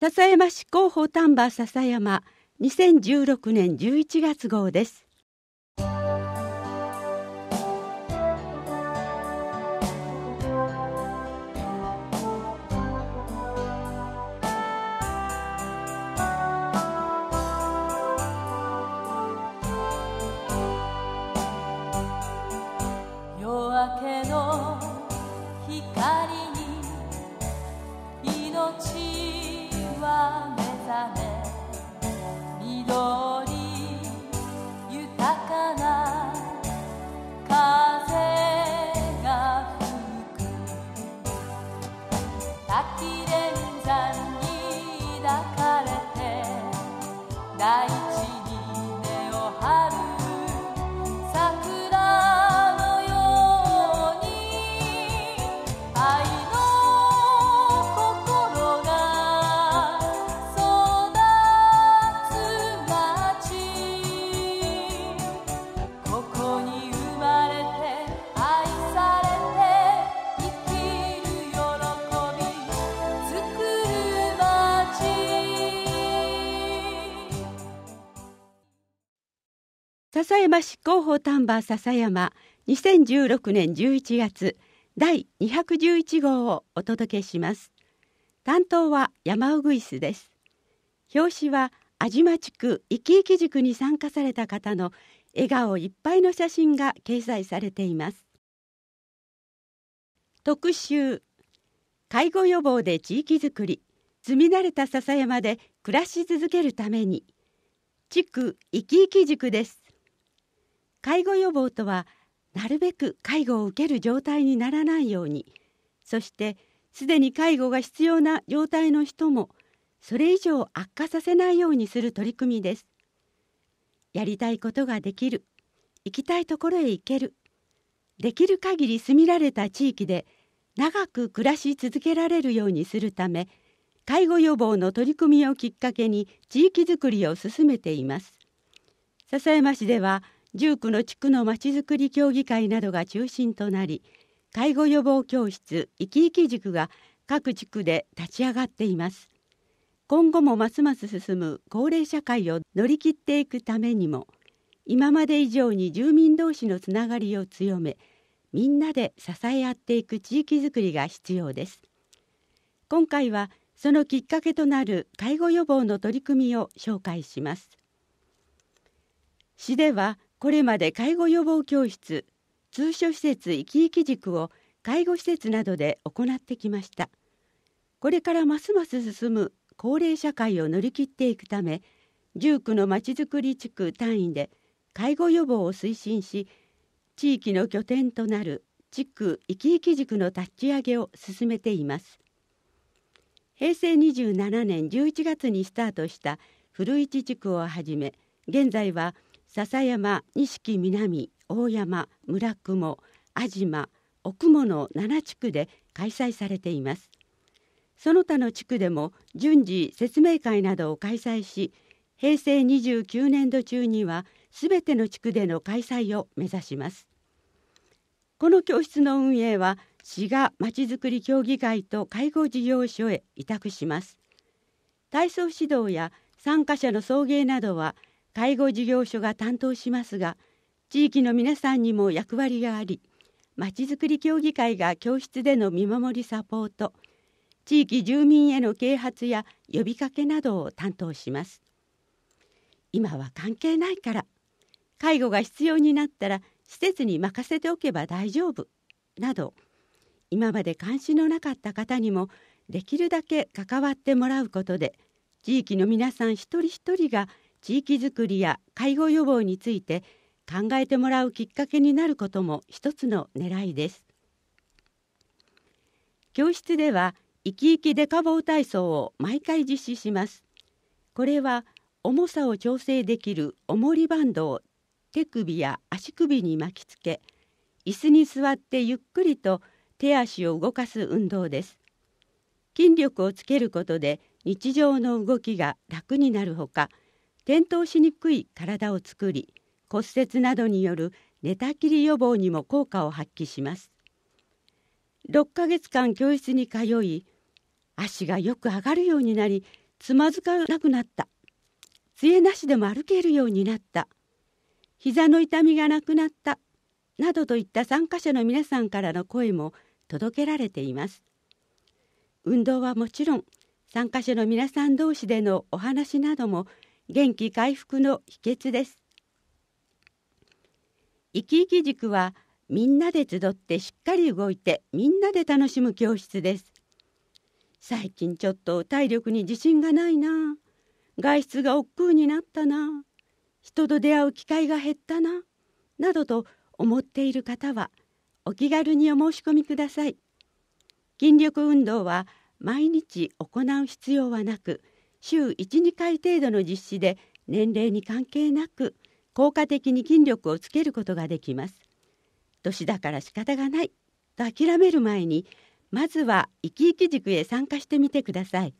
笹山市広報丹波篠山2016年11月号です山市広報丹波山2016年11月第211号をお届けします担当は山尾グイスです表紙は安島地区生き生き塾に参加された方の笑顔いっぱいの写真が掲載されています特集介護予防で地域づくり住み慣れた笹山で暮らし続けるために地区生き生き塾です介護予防とはなるべく介護を受ける状態にならないようにそしてすでに介護が必要な状態の人もそれ以上悪化させないようにする取り組みですやりたいことができる行きたいところへ行けるできる限り住みられた地域で長く暮らし続けられるようにするため介護予防の取り組みをきっかけに地域づくりを進めています笹山市では19の地区のまちづくり協議会などが中心となり介護予防教室いきいき塾が各地区で立ち上がっています今後もますます進む高齢社会を乗り切っていくためにも今まで以上に住民同士のつながりを強めみんなで支え合っていく地域づくりが必要です今回はそのきっかけとなる介護予防の取り組みを紹介します市ではこれまで介護予防教室通所施設いきいき塾を介護施設などで行ってきましたこれからますます進む高齢社会を乗り切っていくため19のまちづくり地区単位で介護予防を推進し地域の拠点となる地区いきいき塾の立ち上げを進めています平成27年11月にスタートした古市地区をはじめ現在は「笹山錦南大山村雲安島奥雲の7地区で開催されていますその他の地区でも順次説明会などを開催し平成29年度中にはすべての地区での開催を目指しますこの教室の運営は滋賀まちづくり協議会と介護事業所へ委託します体操指導や参加者の送迎などは介護事業所が担当しますが地域の皆さんにも役割がありまちづくり協議会が教室での見守りサポート地域住民への啓発や呼びかけなどを担当します今は関係ないから介護が必要になったら施設に任せておけば大丈夫など今まで関心のなかった方にもできるだけ関わってもらうことで地域の皆さん一人一人が地域づくりや介護予防について考えてもらうきっかけになることも一つの狙いです教室では生き生きデカボー体操を毎回実施しますこれは重さを調整できる重りバンドを手首や足首に巻きつけ椅子に座ってゆっくりと手足を動かす運動です筋力をつけることで日常の動きが楽になるほか転倒しにくい体を作り骨折などによる寝たきり予防にも効果を発揮します6ヶ月間教室に通い足がよく上がるようになりつまずかなくなった杖なしでも歩けるようになった膝の痛みがなくなったなどといった参加者の皆さんからの声も届けられています運動はもちろん参加者の皆さん同士でのお話なども元気回復の秘訣です生き生き塾はみんなで集ってしっかり動いてみんなで楽しむ教室です最近ちょっと体力に自信がないな外出が億劫になったな人と出会う機会が減ったななどと思っている方はお気軽にお申し込みください筋力運動は毎日行う必要はなく週12回程度の実施で年齢に関係なく効果的に筋力をつけることができます年だから仕方がないと諦める前にまずは生き生き塾へ参加してみてください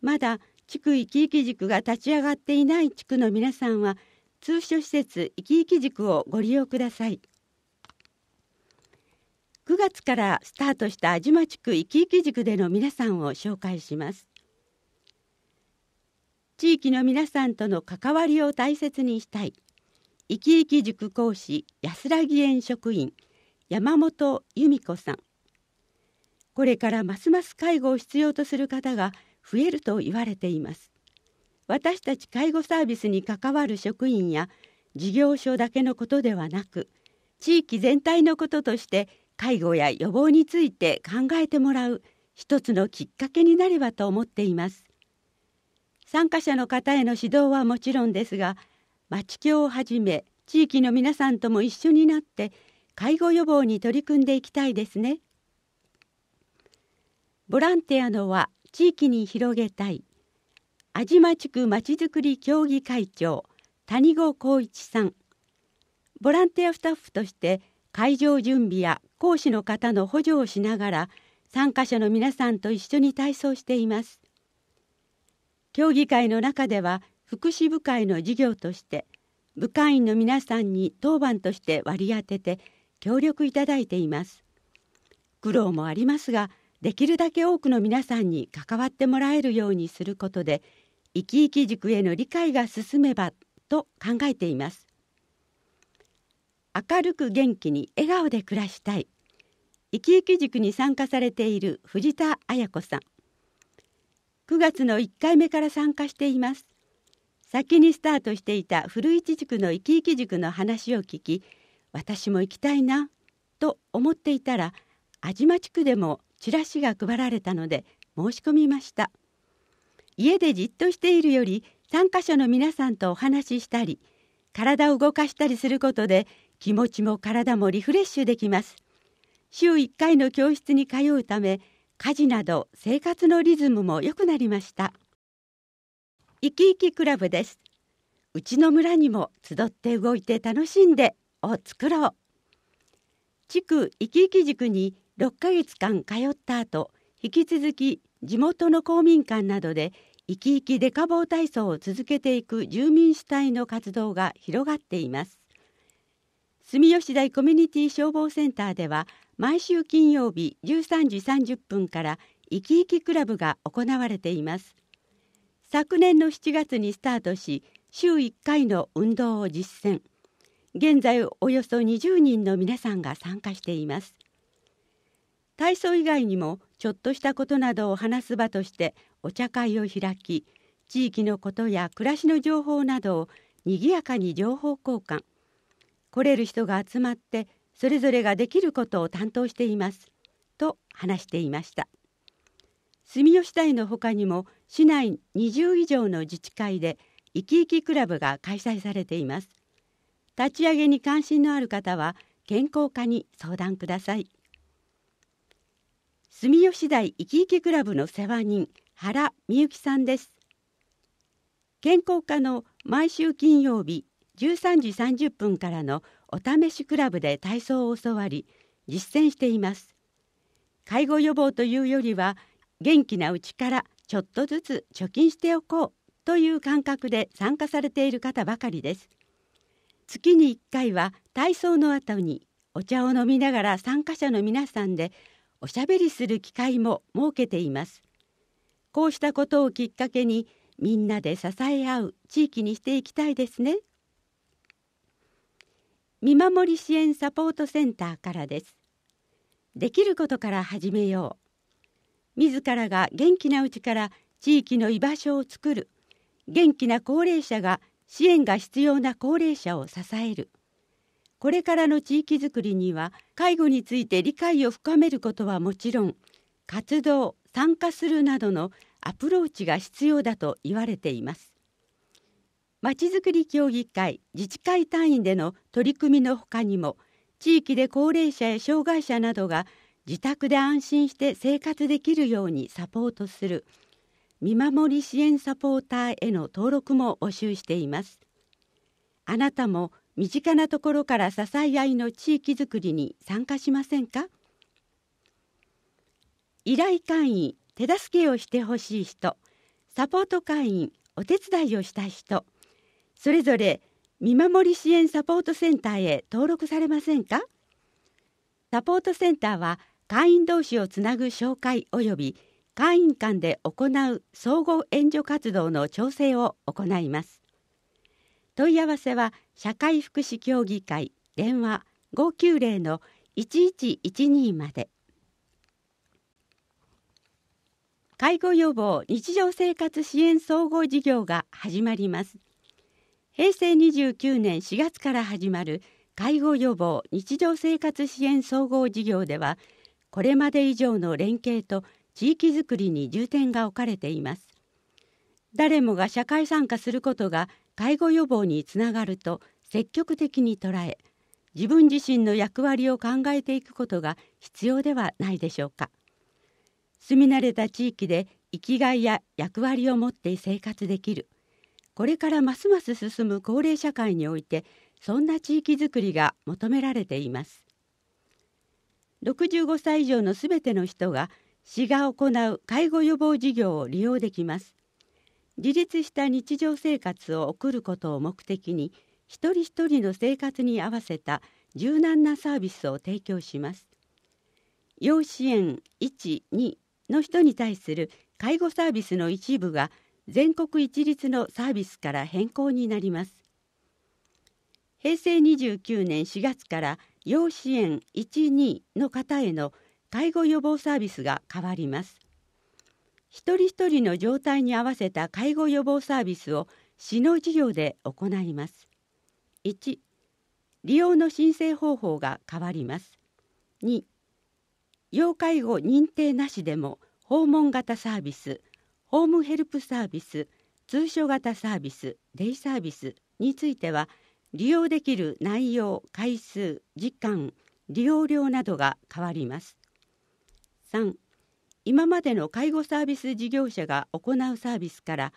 まだ地区生き生き塾が立ち上がっていない地区の皆さんは通所施設生き生き塾をご利用ください9月からスタートした安島地区生き生き塾での皆さんを紹介します地域の皆さんとの関わりを大切にしたい生き生き塾講師安らぎ園職員山本由美子さんこれからますます介護を必要とする方が増えると言われています私たち介護サービスに関わる職員や事業所だけのことではなく地域全体のこととして介護や予防について考えてもらう一つのきっかけになればと思っています参加者の方への指導はもちろんですが町協をはじめ地域の皆さんとも一緒になって介護予防に取り組んでいきたいですね。ボランティアのは地域に広げたい安島地区まちづくり協議会長谷子光一さんボランティアスタッフとして会場準備や講師の方の補助をしながら参加者の皆さんと一緒に体操しています協議会の中では福祉部会の事業として部会員の皆さんに当番として割り当てて協力いただいています苦労もありますができるだけ多くの皆さんに関わってもらえるようにすることで生き生き塾への理解が進めばと考えています明るく元気に笑顔で暮らしたい生き生き塾に参加されている藤田綾子さん9月の1回目から参加しています先にスタートしていた古市塾の生き生き塾の話を聞き私も行きたいなと思っていたら安島地区でもチラシが配られたので申し込みました家でじっとしているより参加者の皆さんとお話ししたり体を動かしたりすることで気持ちも体もリフレッシュできます週1回の教室に通うため家事など生活のリズムも良くなりました生き生きクラブですうちの村にも集って動いて楽しんでを作ろう地区生き生き塾に6ヶ月間通った後引き続き地元の公民館などで生き生きデカボー体操を続けていく住民主体の活動が広がっています住吉台コミュニティ消防センターでは毎週金曜日13時30分から生き生きクラブが行われています昨年の7月にスタートし週1回の運動を実践現在およそ20人の皆さんが参加しています体操以外にもちょっとしたことなどを話す場としてお茶会を開き地域のことや暮らしの情報などをにぎやかに情報交換来れる人が集まってそれぞれができることを担当していますと話していました住吉台のほかにも市内20以上の自治会でいきいきクラブが開催されています立ち上げに関心のある方は健康課に相談ください住吉台いきいきクラブの世話人原美由紀さんです健康課の毎週金曜日13時30分からのお試しクラブで体操を教わり実践しています介護予防というよりは元気なうちからちょっとずつ貯金しておこうという感覚で参加されている方ばかりです月に1回は体操の後にお茶を飲みながら参加者の皆さんでおしゃべりする機会も設けていますこうしたことをきっかけにみんなで支え合う地域にしていきたいですね見守り支援サポートセンターからですできることから始めよう自らが元気なうちから地域の居場所を作る元気な高齢者が支援が必要な高齢者を支えるこれからの地域づくりには介護について理解を深めることはもちろん活動参加するなどのアプローチが必要だと言われていますまちづくり協議会自治会単位での取り組みのほかにも地域で高齢者や障害者などが自宅で安心して生活できるようにサポートする見守り支援サポーターへの登録も募集していますあなたも身近なところから支え合いの地域づくりに参加しませんか依頼会員手助けをしてほしい人サポート会員お手伝いをしたい人それぞれ見守り支援サポートセンターへ登録されませんかサポートセンターは会員同士をつなぐ紹介及び会員間で行う総合援助活動の調整を行います問い合わせは社会福祉協議会電話590の1112まで介護予防日常生活支援総合事業が始まります平成29年4月から始まる介護予防日常生活支援総合事業ではこれまで以上の連携と地域づくりに重点が置かれています誰もが社会参加することが介護予防につながると積極的に捉え自分自身の役割を考えていくことが必要ではないでしょうか住み慣れた地域で生きがいや役割を持って生活できるこれからますます進む高齢社会においてそんな地域づくりが求められています65歳以上のすべての人が市が行う介護予防事業を利用できます自立した日常生活を送ることを目的に一人一人の生活に合わせた柔軟なサービスを提供します要支援12の人に対する介護サービスの一部が全国一律のサービスから変更になります平成29年4月から要支援12の方への介護予防サービスが変わります一人一人の状態に合わせた介護予防サービスを市の事業で行います1利用の申請方法が変わります2要介護認定なしでも訪問型サービスホームヘルプサービス通所型サービスデイサービスについては利用できる内容回数時間利用料などが変わります3今までの介護サービス事業者が行うサービスから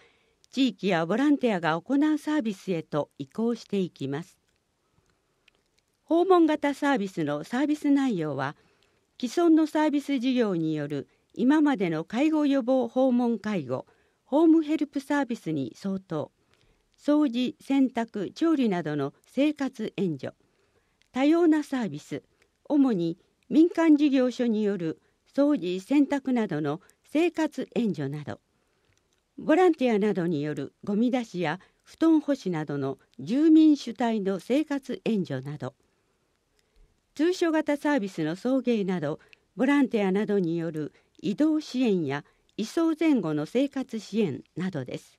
地域やボランティアが行うサービスへと移行していきます訪問型サービスのサービス内容は既存のサービス事業による今までの介護予防訪問介護ホームヘルプサービスに相当掃除洗濯調理などの生活援助多様なサービス主に民間事業所による掃除洗濯などの生活援助などボランティアなどによるゴミ出しや布団干しなどの住民主体の生活援助など通所型サービスの送迎などボランティアなどによる移動支援や移送前後の生活支援などです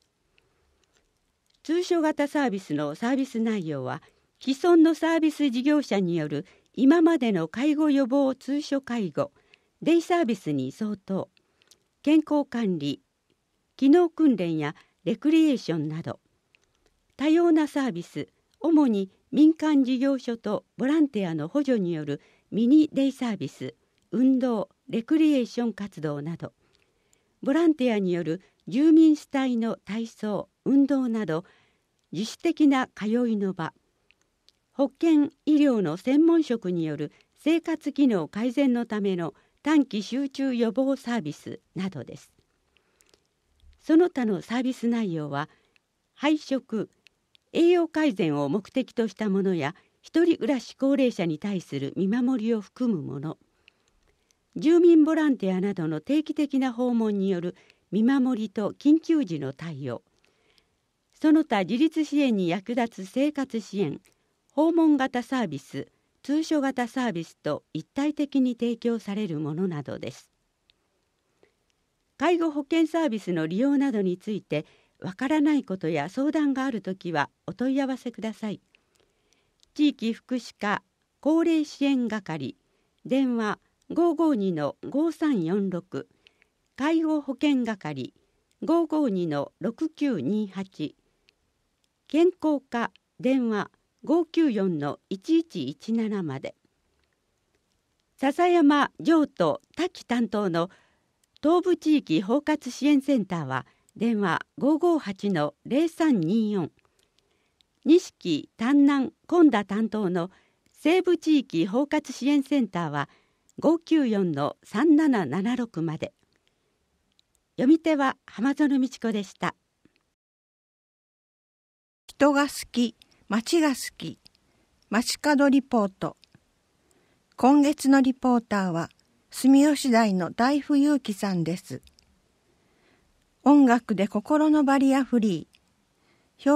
通所型サービスのサービス内容は既存のサービス事業者による今までの介護予防通所介護デイサービスに相当健康管理機能訓練やレクリエーションなど多様なサービス主に民間事業所とボランティアの補助によるミニデイサービス運動レクリエーション活動などボランティアによる住民主体の体操運動など自主的な通いの場保健医療の専門職による生活機能改善のための短期集中予防サービスなどですその他のサービス内容は配食栄養改善を目的としたものや一人暮らし高齢者に対する見守りを含むもの住民ボランティアなどの定期的な訪問による見守りと緊急時の対応その他自立支援に役立つ生活支援訪問型サービス通所型サービスと一体的に提供されるものなどです介護保険サービスの利用などについてわからないことや相談があるときはお問い合わせください地域福祉課高齢支援係電話552-5346介護保険係552-6928健康課電話594-1117まで笹山城都滝担当の東部地域包括支援センターは電話558-0324錦丹南今田担当の西部地域包括支援センターは594-3776まで読み手は浜園美智子でした人が好き街が好き街角リポート今月のリポーターは住吉台の大富裕樹さんです音楽で心のバリアフリー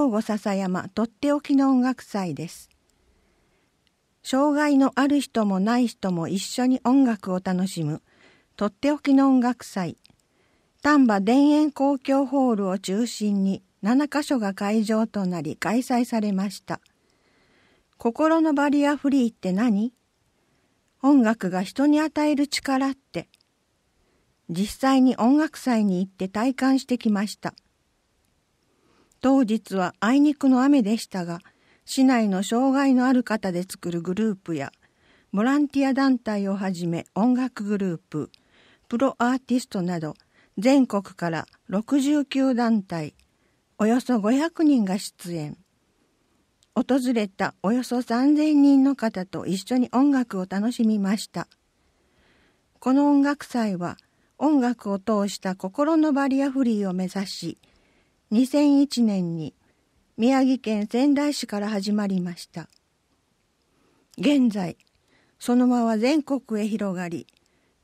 兵庫篠山とっておきの音楽祭です障害のある人もない人も一緒に音楽を楽しむ、とっておきの音楽祭、丹波田園公共ホールを中心に7カ所が会場となり開催されました。心のバリアフリーって何音楽が人に与える力って。実際に音楽祭に行って体感してきました。当日はあいにくの雨でしたが、市内の障害のある方で作るグループやボランティア団体をはじめ音楽グループプロアーティストなど全国から69団体およそ500人が出演訪れたおよそ3,000人の方と一緒に音楽を楽しみましたこの音楽祭は音楽を通した心のバリアフリーを目指し2001年に宮城県仙台市から始まりました現在その輪は全国へ広がり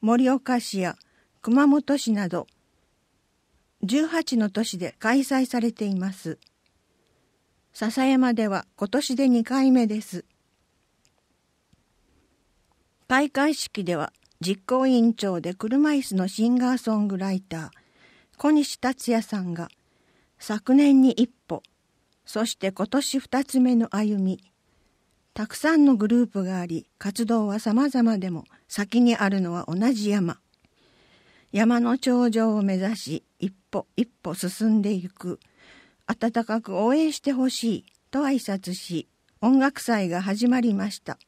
盛岡市や熊本市など18の都市で開催されています笹山では今年で2回目です開会式では実行委員長で車椅子のシンガーソングライター小西達也さんが昨年に一そして今年二つ目の歩みたくさんのグループがあり活動は様々でも先にあるのは同じ山山の頂上を目指し一歩一歩進んでいく温かく応援してほしいと挨拶し音楽祭が始まりました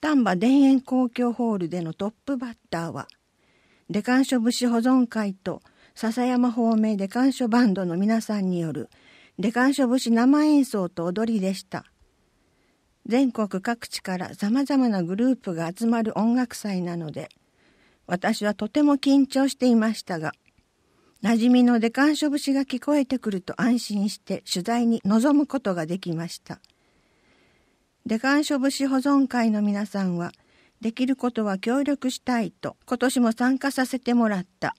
丹波田園公共ホールでのトップバッターはデカン書節保存会と笹山方面デカンょバンドの皆さんによる「出願書節生演奏と踊りでした。全国各地から様々なグループが集まる音楽祭なので、私はとても緊張していましたが、馴染みのデカンショ節が聞こえてくると安心して取材に臨むことができました。デカンショ節保存会の皆さんは、できることは協力したいと今年も参加させてもらった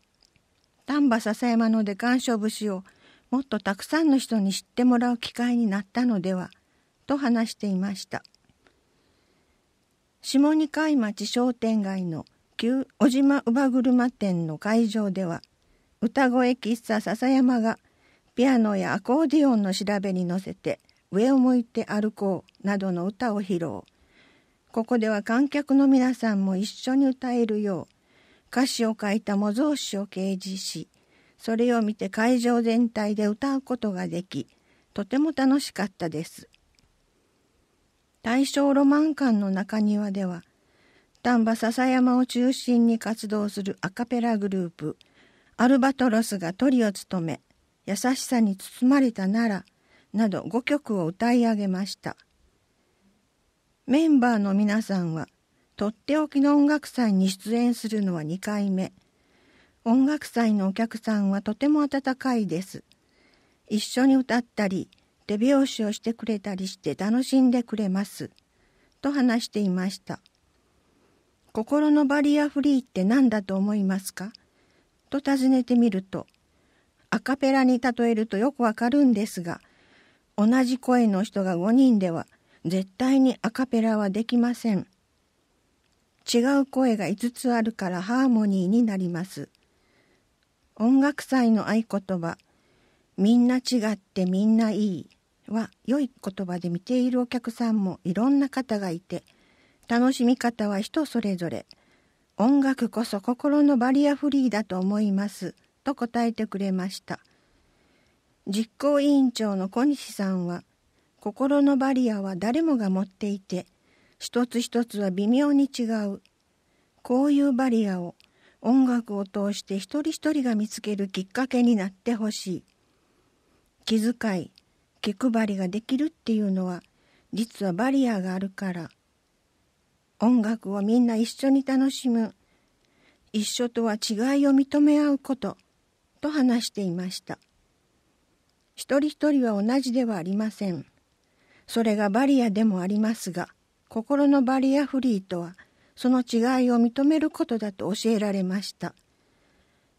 丹波篠山のデカンショ節をもっとたくさんの人に知ってもらう機会になったのではと話していました下二階町商店街の旧小島乳母車店の会場では歌声喫茶笹山がピアノやアコーディオンの調べに乗せて「上を向いて歩こう」などの歌を披露ここでは観客の皆さんも一緒に歌えるよう歌詞を書いた模造紙を掲示しそれを見て会場全体で歌うことができとても楽しかったです大正ロマン館の中庭では丹波篠山を中心に活動するアカペラグループアルバトロスがトリを務め「優しさに包まれたなら」など5曲を歌い上げましたメンバーの皆さんはとっておきの音楽祭に出演するのは2回目「音楽祭のお客さんはとても温かいです。一緒に歌ったり、手拍子をしてくれたりして楽しんでくれます。と話していました。心のバリアフリーって何だと思いますかと尋ねてみると、アカペラに例えるとよくわかるんですが、同じ声の人が5人では絶対にアカペラはできません。違う声が5つあるからハーモニーになります。音楽祭の合言葉「みんな違ってみんないい」は良い言葉で見ているお客さんもいろんな方がいて楽しみ方は人それぞれ音楽こそ心のバリアフリーだと思いますと答えてくれました実行委員長の小西さんは心のバリアは誰もが持っていて一つ一つは微妙に違うこういうバリアを音楽を通して一人一人が見つけるきっかけになってほしい気遣い気配りができるっていうのは実はバリアがあるから音楽をみんな一緒に楽しむ一緒とは違いを認め合うことと話していました一人一人は同じではありませんそれがバリアでもありますが心のバリアフリーとはその違いを認めることだと教えられました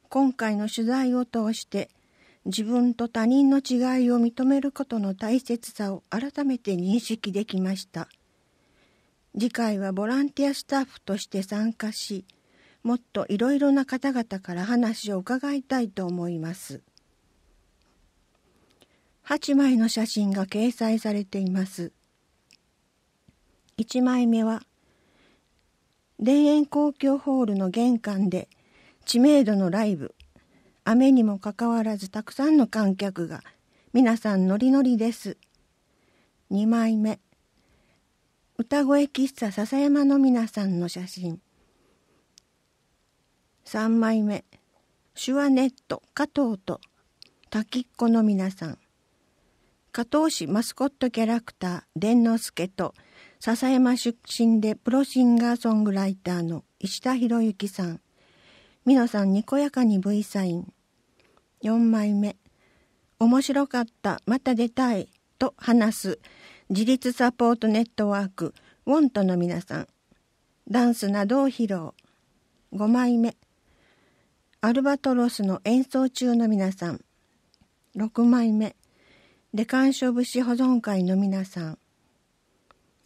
今回の取材を通して自分と他人の違いを認めることの大切さを改めて認識できました次回はボランティアスタッフとして参加しもっといろいろな方々から話を伺いたいと思います8枚の写真が掲載されています1枚目は田園公共ホールの玄関で知名度のライブ雨にもかかわらずたくさんの観客が皆さんノリノリです2枚目歌声喫茶笹山の皆さんの写真3枚目手話ネット加藤と滝っ子の皆さん加藤市マスコットキャラクター伝之助と「笹山出身でプロシンガーソングライターの石田博之さん美濃さんにこやかに V サイン4枚目面白かったまた出たいと話す自立サポートネットワークウォントの皆さんダンスなどを披露5枚目アルバトロスの演奏中の皆さん6枚目デカンショ節保存会の皆さん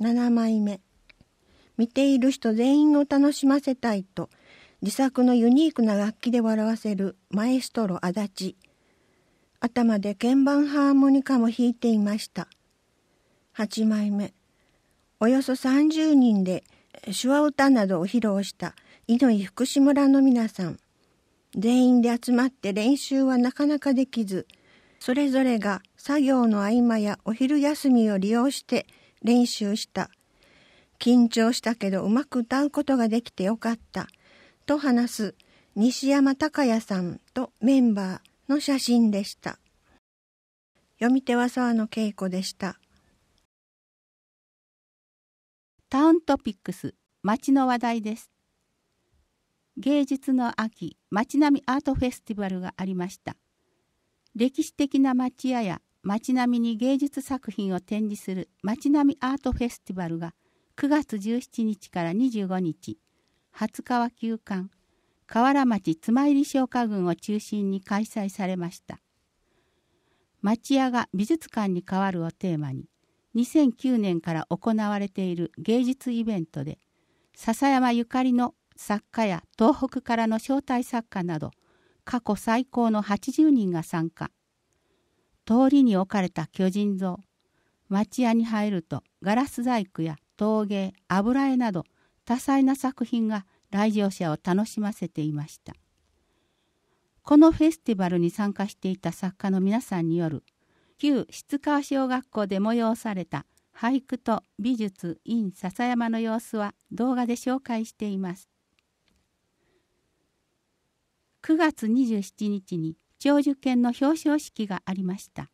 7枚目見ている人全員を楽しませたいと自作のユニークな楽器で笑わせるマエストロ足立頭で鍵盤ハーモニカも弾いていました8枚目およそ30人で手話歌などを披露した上福島の皆さん全員で集まって練習はなかなかできずそれぞれが作業の合間やお昼休みを利用して練習した。緊張したけどうまく歌うことができてよかった。と話す西山隆也さんとメンバーの写真でした。読み手は沢野恵子でした。タウントピックス街の話題です。芸術の秋街並みアートフェスティバルがありました。歴史的な町屋や街並みに芸術作品を展示する街並みアートフェスティバルが9月17日から25日、初川休館、河原町妻入商家群を中心に開催されました。町屋が美術館に変わるをテーマに、2009年から行われている芸術イベントで、笹山ゆかりの作家や東北からの招待作家など、過去最高の80人が参加。通りに置かれた巨人像町屋に入るとガラス細工や陶芸油絵など多彩な作品が来場者を楽しませていましたこのフェスティバルに参加していた作家の皆さんによる旧質川小学校で催された俳句と美術 in 笹山の様子は動画で紹介しています9月27日に長寿犬の表彰式がありました。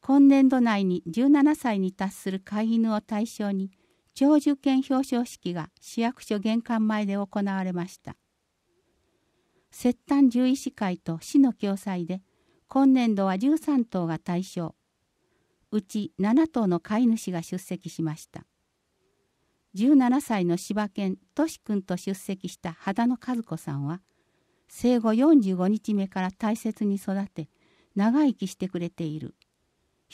今年度内に17歳に達する飼い犬を対象に、長寿犬表彰式が市役所玄関前で行われました。摂丹獣医師会と市の共催で、今年度は13頭が対象、うち7頭の飼い主が出席しました。17歳の柴犬トシ君と出席した秦野和子さんは、生後45日目から大切に育て長生きしてくれている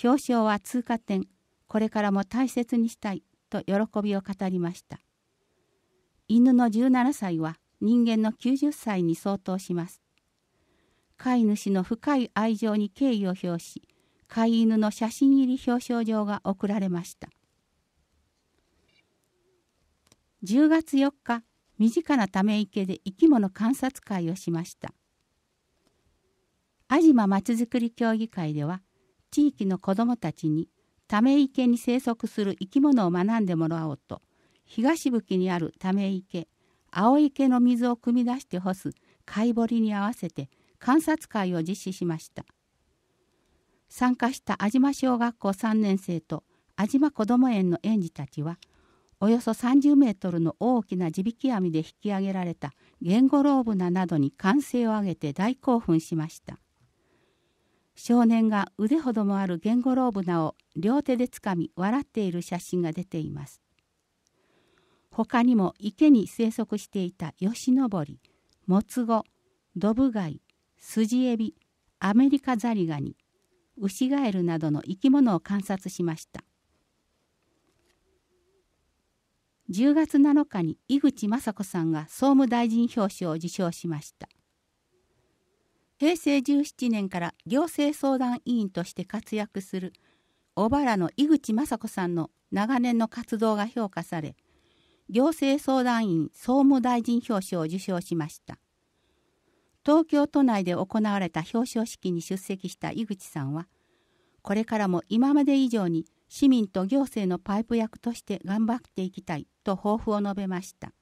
表彰は通過点これからも大切にしたいと喜びを語りました犬の17歳は人間の90歳に相当します飼い主の深い愛情に敬意を表し飼い犬の写真入り表彰状が贈られました10月4日身近なため池で生き物観察会をしました安島まちづくり協議会では地域の子どもたちにため池に生息する生き物を学んでもらおうと東吹にあるため池青池の水を汲み出して干す貝堀に合わせて観察会を実施しました参加した安島小学校3年生と安島こども園の園児たちは「およそ30メートルの大きな地引き網で引き上げられたゲンゴロウブナなどに歓声を上げて大興奮しました。少年が腕ほどもあるゲンゴロウブナを両手でつかみ笑っている写真が出ています。他にも池に生息していたヨシノボリ、モツゴ、ドブガイ、スジエビ、アメリカザリガニ、ウシガエルなどの生き物を観察しました。10月7日に井口雅子さんが総務大臣表彰を受賞しました平成17年から行政相談委員として活躍する小原の井口雅子さんの長年の活動が評価され行政相談員総務大臣表彰を受賞しました東京都内で行われた表彰式に出席した井口さんはこれからも今まで以上に市民と行政のパイプ役として頑張っていきたいと抱負を述べました。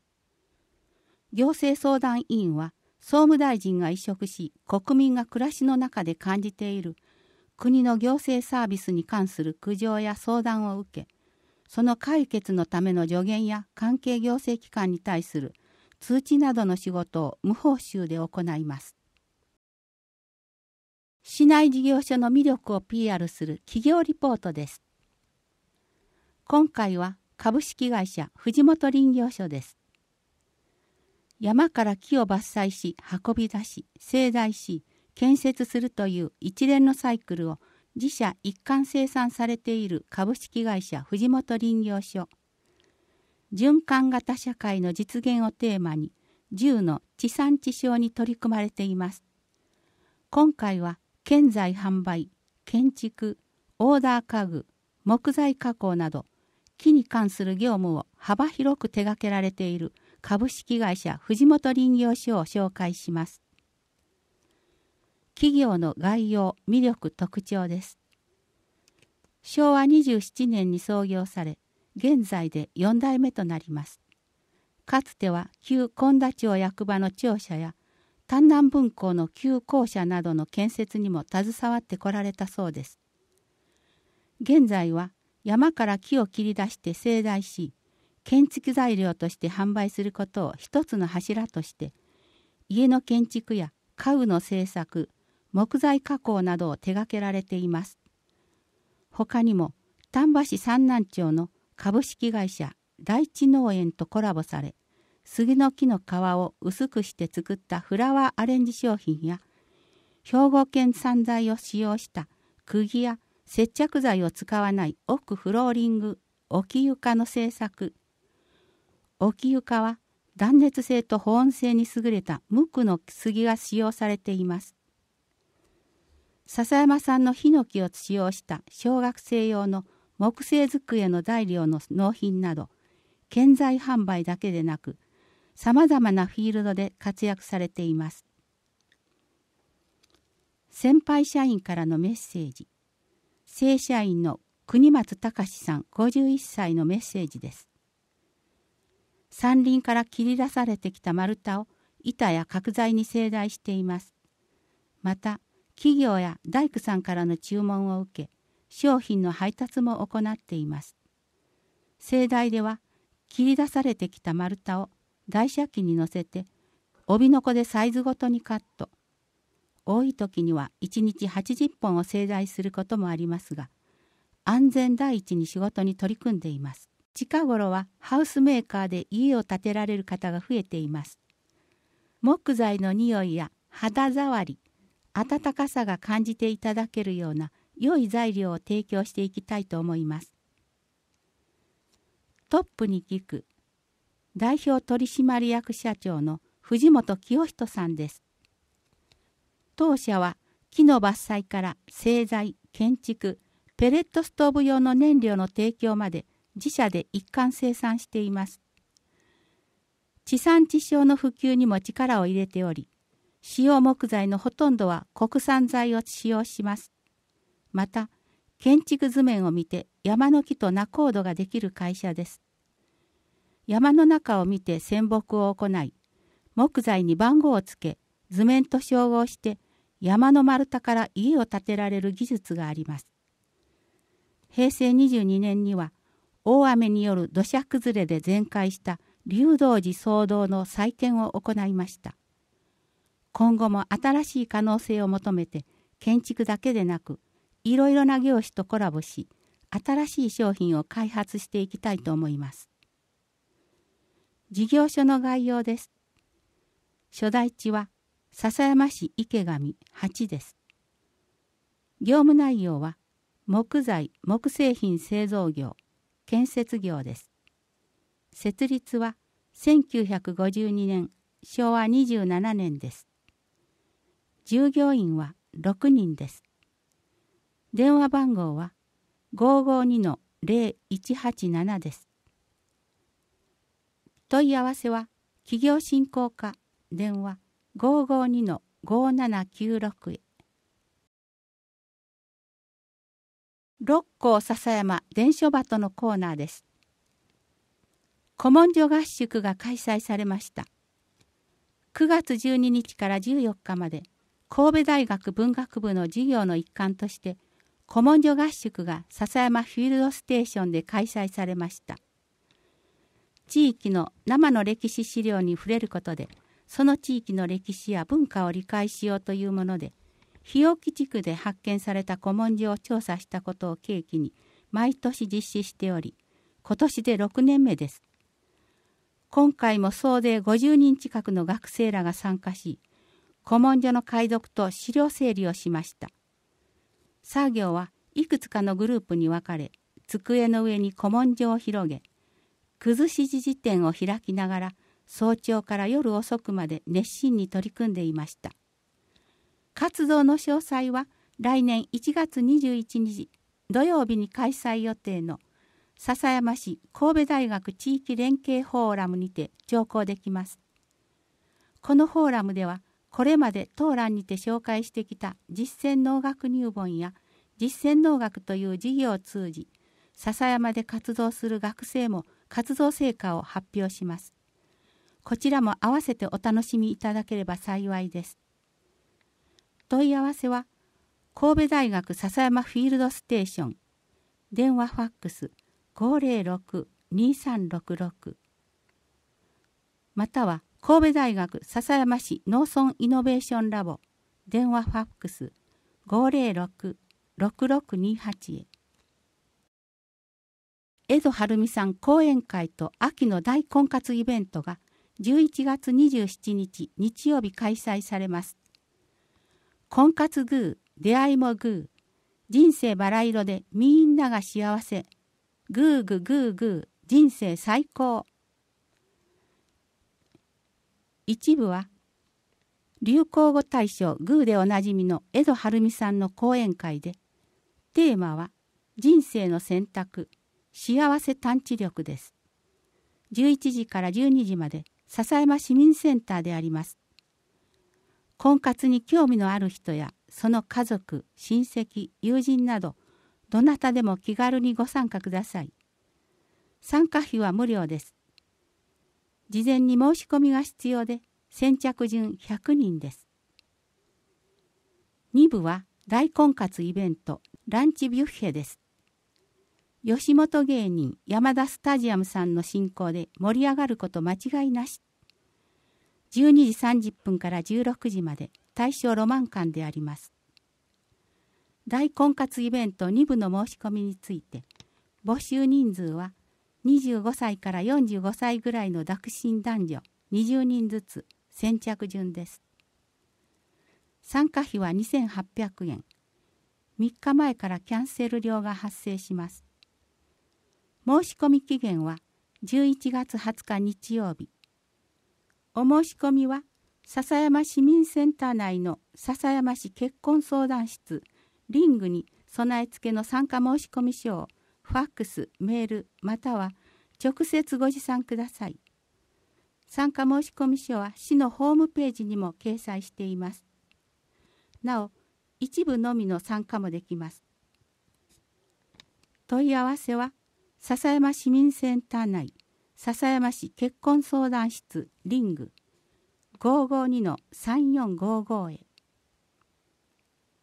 行政相談委員は総務大臣が移植し国民が暮らしの中で感じている国の行政サービスに関する苦情や相談を受けその解決のための助言や関係行政機関に対する通知などの仕事を無報酬で行います。市内事業所の魅力を PR する企業リポートです。今回は株式会社藤本林業所です。山から木を伐採し、運び出し、製材し、建設するという一連のサイクルを自社一貫生産されている株式会社藤本林業所。循環型社会の実現をテーマに、10の地産地消に取り組まれています。今回は、建材販売、建築、オーダー家具、木材加工など、木に関する業務を幅広く手掛けられている株式会社藤本林業所を紹介します。企業の概要、魅力、特徴です。昭和27年に創業され、現在で4代目となります。かつては旧近田町役場の庁舎や丹南分校の旧校舎などの建設にも携わってこられたそうです。現在は山から木を切り出して盛大し建築材料として販売することを一つの柱として家の建築や家具の製作木材加工などを手掛けられています他にも丹波市三南町の株式会社大地農園とコラボされ杉の木の皮を薄くして作ったフラワーアレンジ商品や兵庫県産材を使用した釘や接着剤を使わない奥フローリング置き床の製作置き床は断熱性と保温性に優れた無垢の杉が使用されています笹山さんのヒノキを使用した小学生用の木製机の材料の納品など建材販売だけでなくさまざまなフィールドで活躍されています先輩社員からのメッセージ「正社員の国松隆さん51歳のメッセージです。山林から切り出されてきた丸太を板や角材に盛大しています。また企業や大工さんからの注文を受け商品の配達も行っています。盛大では切り出されてきた丸太を台車機に乗せて帯の子でサイズごとにカット多い時には1日80本を製材することもありますが安全第一に仕事に取り組んでいます近頃はハウスメーカーで家を建てられる方が増えています木材の匂いや肌触り暖かさが感じていただけるような良い材料を提供していきたいと思いますトップに聞く代表取締役社長の藤本清人さんです当社は木の伐採から製材、建築、ペレットストーブ用の燃料の提供まで自社で一貫生産しています。地産地消の普及にも力を入れており、使用木材のほとんどは国産材を使用します。また、建築図面を見て山の木と仲人ができる会社です。山の中を見て戦木を行い、木材に番号をつけ、図面と照合して山の丸太から家を建てられる技術があります。平成22年には大雨による土砂崩れで全壊した流動寺騒動の再建を行いました。今後も新しい可能性を求めて建築だけでなくいろいろな業種とコラボし新しい商品を開発していきたいと思います。事業所の概要です。所在地は笹山市池上8です。業務内容は木材・木製品製造業、建設業です。設立は1952年昭和27年です。従業員は6人です。電話番号は552-0187です。問い合わせは企業振興課電話552-5796へ六甲笹山伝書鳩のコーナーです古文書合宿が開催されました9月12日から14日まで神戸大学文学部の授業の一環として古文書合宿が笹山フィールドステーションで開催されました地域の生の歴史資料に触れることでその地域の歴史や文化を理解しようというもので日置地区で発見された古文書を調査したことを契機に毎年実施しており今年で6年目です今回も総勢50人近くの学生らが参加し古文書の解読と資料整理をしました作業はいくつかのグループに分かれ机の上に古文書を広げ崩し字辞典を開きながら早朝から夜遅くまで熱心に取り組んでいました活動の詳細は来年1月21日土曜日に開催予定の笹山市神戸大学地域連携フォーラムにて聴講できますこのフォーラムではこれまで当欄にて紹介してきた実践農学入門や実践農学という事業を通じ笹山で活動する学生も活動成果を発表しますこちらも合わせてお楽しみいただければ幸いです。問い合わせは、神戸大学笹山フィールドステーション、電話ファックス506-2366または神戸大学笹山市農村イノベーションラボ電話ファックス506-6628へ江戸晴美さん講演会と秋の大婚活イベントが11月27日日曜日開催されます。婚活グー、出会いもグー、人生バラ色でみんなが幸せ、グーグーグーグー、人生最高。一部は、流行語大賞グーでおなじみの江戸晴美さんの講演会で、テーマは、人生の選択、幸せ探知力です。11時から12時まで、笹山市民センターであります。婚活に興味のある人やその家族、親戚、友人などどなたでも気軽にご参加ください。参加費は無料です。事前に申し込みが必要で先着順100人です。2部は大婚活イベントランチビュッフェです。吉本芸人山田スタジアムさんの進行で盛り上がること間違いなし。12時30分から16時まで大正ロマン館であります。大婚活イベント2部の申し込みについて、募集人数は25歳から45歳ぐらいの独身男女20人ずつ先着順です。参加費は2800円。3日前からキャンセル料が発生します。申し込み期限は11月20日日曜日お申し込みは笹山市民センター内の笹山市結婚相談室リングに備え付けの参加申込書をファックスメールまたは直接ご持参ください参加申込書は市のホームページにも掲載していますなお一部のみの参加もできます問い合わせは笹山市民センター内笹山市結婚相談室リング552-3455へ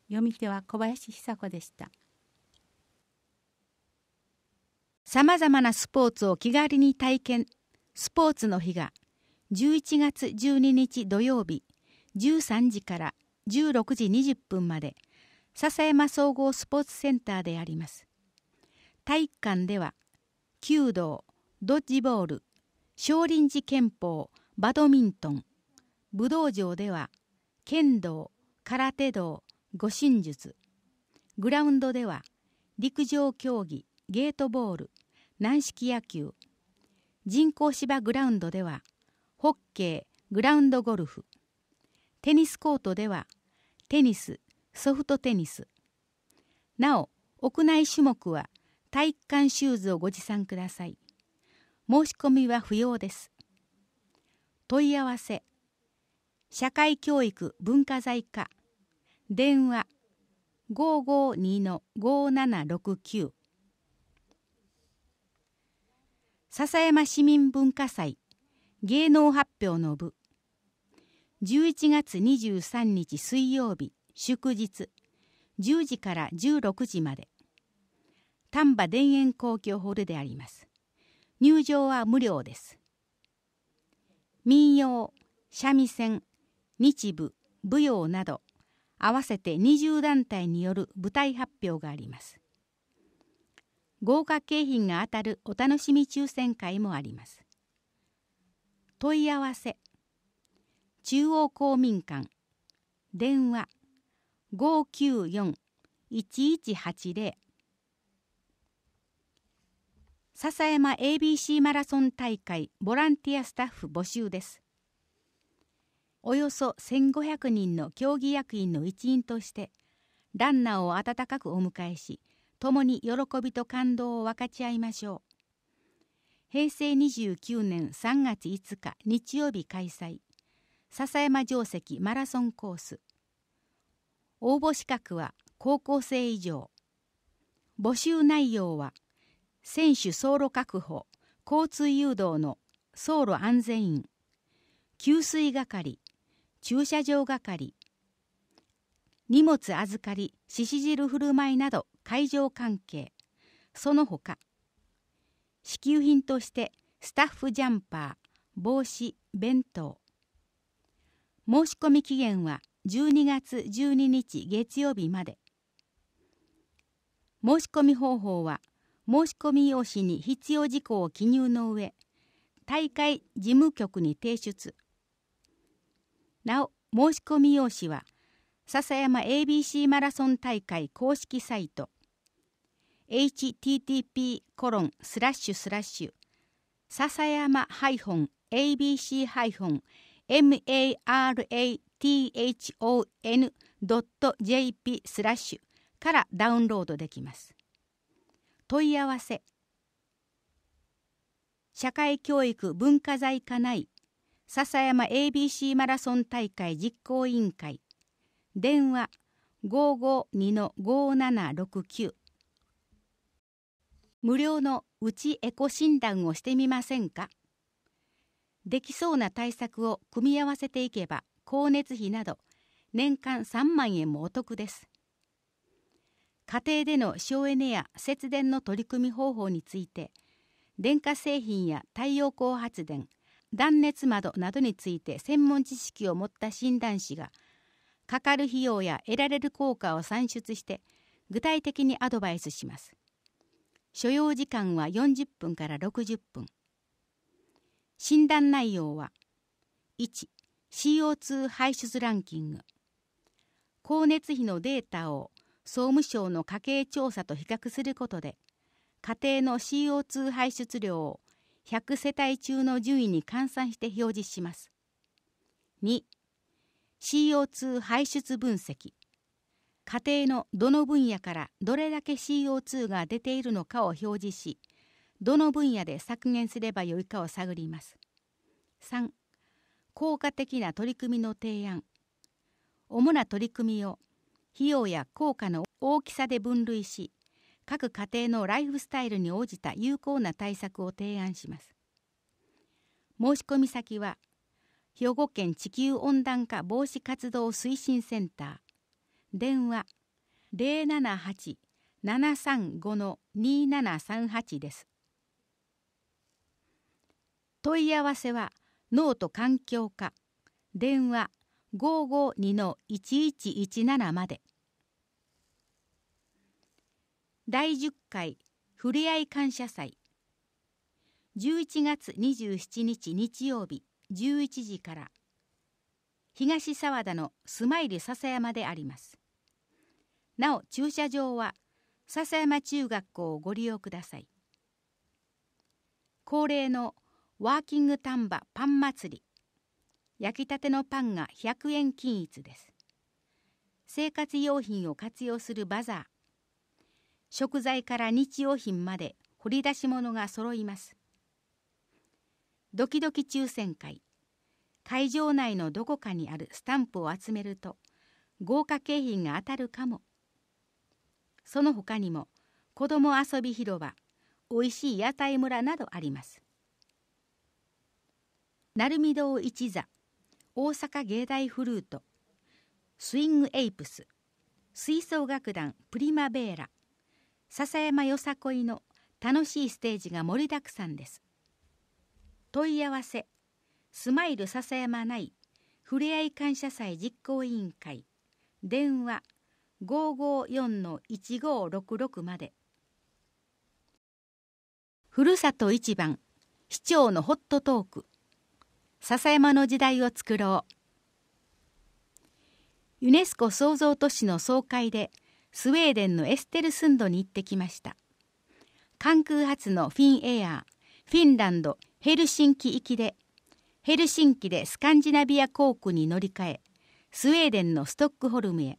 読み手は小林久子でしたさまざまなスポーツを気軽に体験スポーツの日が11月12日土曜日13時から16時20分まで笹山総合スポーツセンターであります体育館では弓道ドッジボール少林寺拳法バドミントン武道場では剣道空手道護身術グラウンドでは陸上競技ゲートボール軟式野球人工芝グラウンドではホッケーグラウンドゴルフテニスコートではテニスソフトテニスなお屋内種目は体育館シューズをご持参ください。申し込みは不要です。問い合わせ社会教育文化財課電話552-5769笹山市民文化祭芸能発表の部11月23日水曜日祝日10時から16時まで丹波田園公共ホールであります。入場は無料です。民謡、三味線、日舞、舞踊など、合わせて20団体による舞台発表があります。豪華景品が当たるお楽しみ抽選会もあります。問い合わせ中央公民館電話594-1180笹山 ABC マラソン大会ボランティアスタッフ募集です。およそ1500人の競技役員の一員として、ランナーを温かくお迎えし、共に喜びと感動を分かち合いましょう。平成29年3月5日日曜日開催、笹山定石マラソンコース。応募資格は高校生以上。募集内容は、選手走路確保、交通誘導の走路安全員、給水係、駐車場係、荷物預かり、獅子汁振る舞いなど会場関係、その他、支給品としてスタッフジャンパー、帽子、弁当。申し込み期限は12月12日月曜日まで。申し込み方法は申込用紙に必要事項を記入の上大会事務局に提出なお申し込み用紙は笹山 ABC マラソン大会公式サイト http コロンスラッシュスラッシュ笹山 -abc-marathon.jp スラッシュからダウンロードできます。問い合わせ社会教育文化財課内笹山 ABC マラソン大会実行委員会電話552-5769無料のうちエコ診断をしてみませんかできそうな対策を組み合わせていけば光熱費など年間3万円もお得です家庭での省エネや節電の取り組み方法について電化製品や太陽光発電断熱窓などについて専門知識を持った診断士がかかる費用や得られる効果を算出して具体的にアドバイスします所要時間は40分から60分診断内容は 1CO2 排出ランキング光熱費のデータを総務省の家計調査と比較することで、家庭の CO2 排出量を100世帯中の順位に換算して表示します。2、CO2 排出分析。家庭のどの分野からどれだけ CO2 が出ているのかを表示し、どの分野で削減すればよいかを探ります。3、効果的な取り組みの提案。主な取り組みを費用や効果の大きさで分類し各家庭のライフスタイルに応じた有効な対策を提案します申し込み先は兵庫県地球温暖化防止活動推進センター電話078-735-2738です問い合わせは脳と環境課電話552-1117まで第10回ふれあい感謝祭11月27日日曜日11時から東沢田のスマイル笹山でありますなお駐車場は笹山中学校をご利用ください恒例のワーキング丹波パン祭り焼きたてのパンが100円均一です生活用品を活用するバザー食材から日用品まで掘り出し物が揃いますドキドキ抽選会会場内のどこかにあるスタンプを集めると豪華景品が当たるかもその他にも子ども遊び広場おいしい屋台村などあります鳴海堂一座大阪芸大フルートスイングエイプス吹奏楽団プリマベーラ笹山よさこいの楽しいステージが盛りだくさんです問い合わせスマイル笹山内ふれあい感謝祭実行委員会電話554-1566までふるさと一番市長のホットトーク笹山の時代を作ろうユネスコ創造都市の総会でスウェーデンのエステルスンドに行ってきました関空発のフィンエアーフィンランドヘルシンキ行きでヘルシンキでスカンジナビア航空に乗り換えスウェーデンのストックホルムへ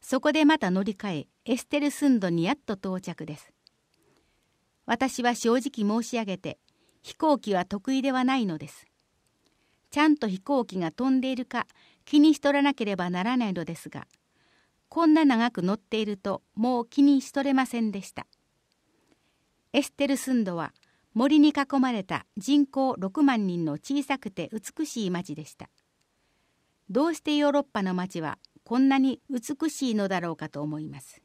そこでまた乗り換えエステルスンドにやっと到着です私は正直申し上げて飛行機は得意ではないのですちゃんと飛行機が飛んでいるか気にしとらなければならないのですがこんな長く乗っているともう気にしとれませんでしたエステルスンドは森に囲まれた人口6万人の小さくて美しい町でしたどうしてヨーロッパの町はこんなに美しいのだろうかと思います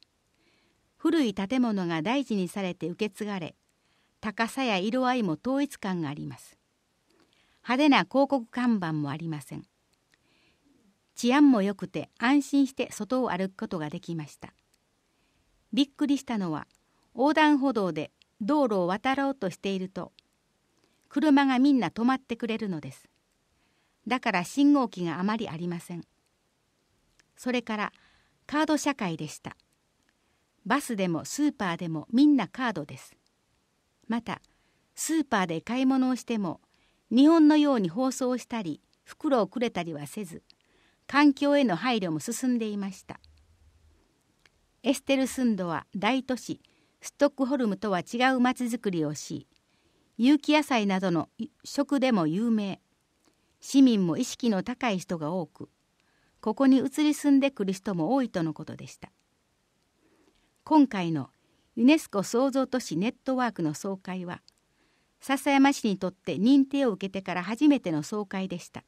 古い建物が大事にされて受け継がれ高さや色合いも統一感があります派手な広告看板もありません治安も良くて安心して外を歩くことができましたびっくりしたのは横断歩道で道路を渡ろうとしていると車がみんな止まってくれるのですだから信号機があまりありませんそれからカード社会でしたバスでもスーパーでもみんなカードですまたスーパーで買い物をしても日本のように放送したり袋をくれたりはせず環境への配慮も進んでいましたエステルスンドは大都市ストックホルムとは違うちづくりをし有機野菜などの食でも有名市民も意識の高い人が多くここに移り住んでくる人も多いとのことでした今回のユネスコ創造都市ネットワークの総会は笹山氏にとって認定を受けてから初めての総会でした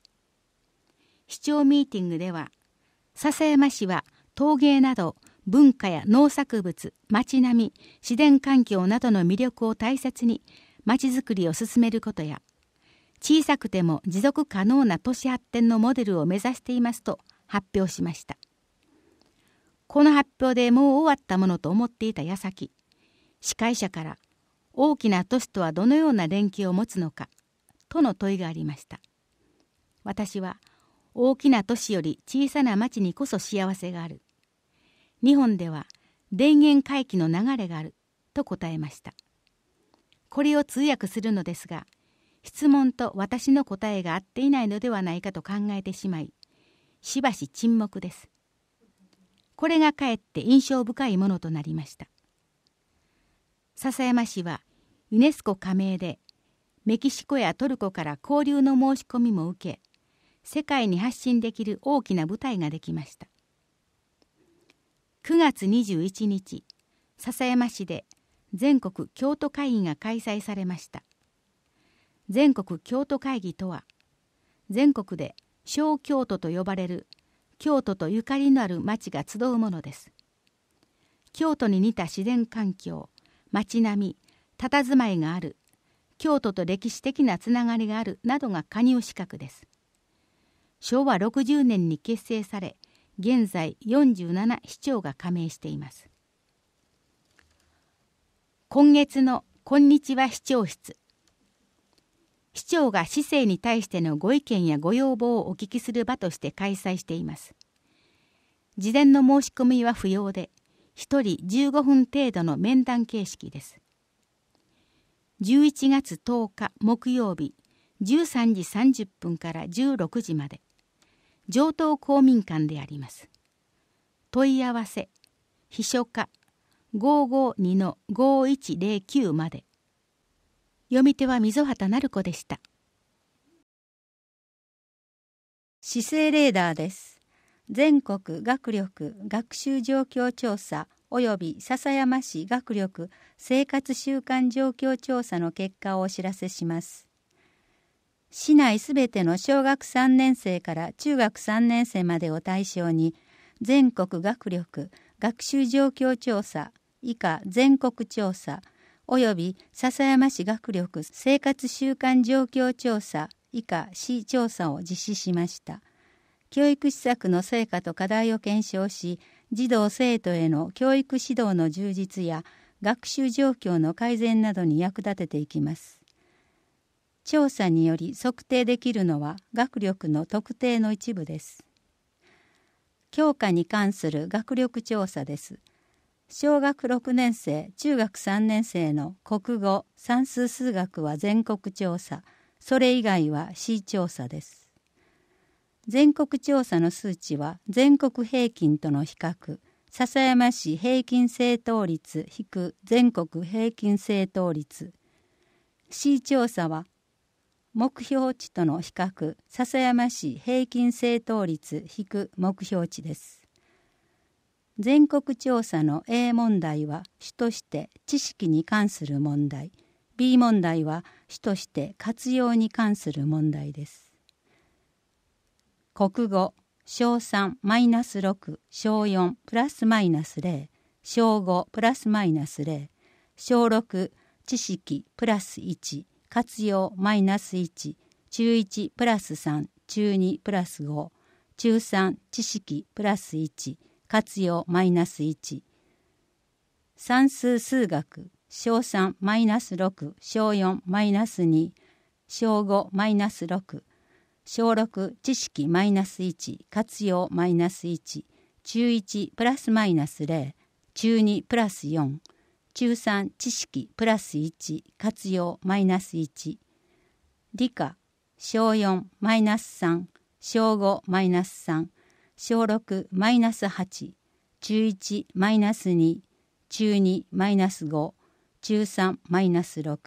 市長ミーティングでは笹山氏は陶芸など文化や農作物町並み自然環境などの魅力を大切に町づくりを進めることや小さくても持続可能な都市発展のモデルを目指していますと発表しましたこの発表でもう終わったものと思っていた矢先司会者から大きな都市とはどのような連携を持つのかとの問いがありました私は大きな都市より小さな町にこそ幸せがある日本では電源回帰の流れがあると答えましたこれを通訳するのですが質問と私の答えが合っていないのではないかと考えてしまいしばし沈黙ですこれがかえって印象深いものとなりました笹山市はユネスコ加盟でメキシコやトルコから交流の申し込みも受け世界に発信できる大きな舞台ができました9月21日笹山市で全国京都会議が開催されました全国京都会議とは全国で小京都と呼ばれる京都とゆかりのある町が集うものです京都に似た自然環境町並み佇まいがある京都と歴史的なつながりがあるなどが加入資格です昭和60年に結成され現在47市長が加盟しています今月の「こんにちは市長室」市長が市政に対してのご意見やご要望をお聞きする場として開催しています事前の申し込みは不要で1人15分程度の面談形式です。11月10日木曜日13時30分から16時まで上等公民館であります。問い合わせ秘書課552-5109まで読み手は溝端成子でした。姿勢レーダーです。全国学力学習状況調査及び笹山市学力生活習慣状況調査の結果をお知らせします。市内すべての小学3年生から中学3年生までを対象に全国学力学習状況調査以下全国調査及び笹山市学力生活習慣状況調査以下市調査を実施しました。教育施策の成果と課題を検証し児童生徒への教育指導の充実や学習状況の改善などに役立てていきます。調査により測定できるのは学力の特定の一部です。教科に関する学力調査です。小学6年生、中学3年生の国語、算数数学は全国調査、それ以外は市調査です。全国調査の数値は全国平均との比較笹山市平均正答率引く全国平均正答率 C 調査は目標値との比較笹山市平均正答率引く目標値です全国調査の A 問題は主として知識に関する問題 B 問題は主として活用に関する問題です国語小3マイナス6小4プラスマイナス0小5プラスマイナス0小6知識プラス1活用マイナス1中1プラス3中2プラス5中3知識プラス1活用マイナス1算数数学小3マイナス6小4マイナス2小5マイナス6小6知識マイナス1活用マイナス1中1プラスマイナス0中2プラス4中3知識プラス1活用マイナス1理科小4マイナス3小5マイナス3小6マイナス8中1マイナス2中2マイナス5中3マイナス6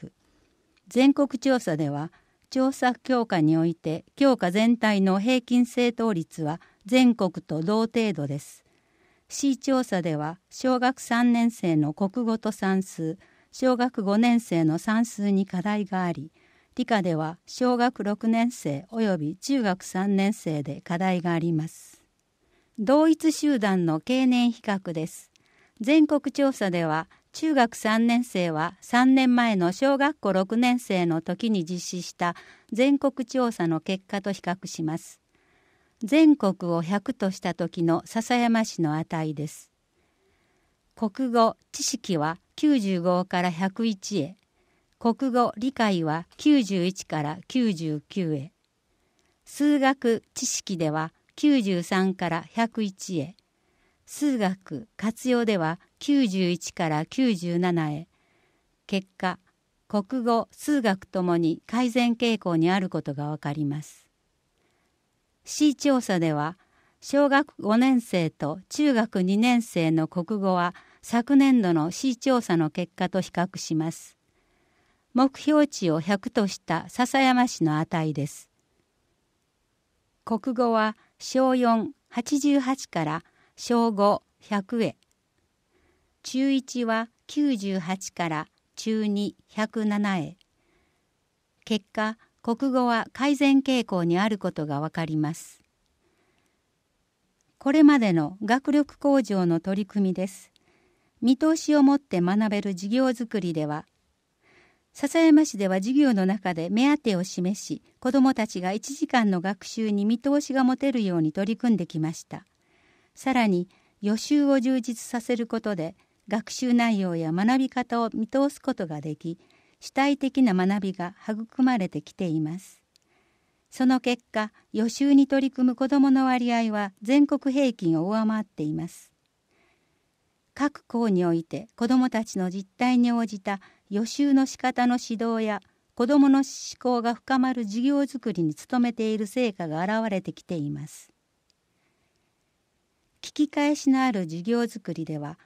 全国調査では調査強化において教科全体の平均正答率は全国と同程度です。市調査では小学3年生の国語と算数小学5年生の算数に課題があり理科では小学6年生及び中学3年生で課題があります。同一集団の経年比較です。全国調査では中学3年生は3年前の小学校6年生の時に実施した全国調査の結果と比較します。全国を100とした時の笹山市の値です。国語知識は95から101へ、国語理解は91から99へ、数学知識では93から101へ、数学活用では91から97へ結果国語数学ともに改善傾向にあることが分かります。市調査では小学5年生と中学2年生の国語は昨年度の市調査の結果と比較します。目標値を100とした笹山市の値です。国語は小488から小5 100へ中1は98から中2107へ結果国語は改善傾向にあることが分かりますこれまでの学力向上の取り組みです見通しを持って学べる授業づくりでは笹山市では授業の中で目当てを示し子どもたちが1時間の学習に見通しが持てるように取り組んできましたさらに予習を充実させることで学習内容や学び方を見通すことができ主体的な学びが育まれてきています。その結果予習に取り組む子どもの割合は全国平均を上回っています。各校において子どもたちの実態に応じた予習の仕方の指導や子どもの思考が深まる授業づくりに努めている成果が現れてきています。聞き返しのある授業づくりでは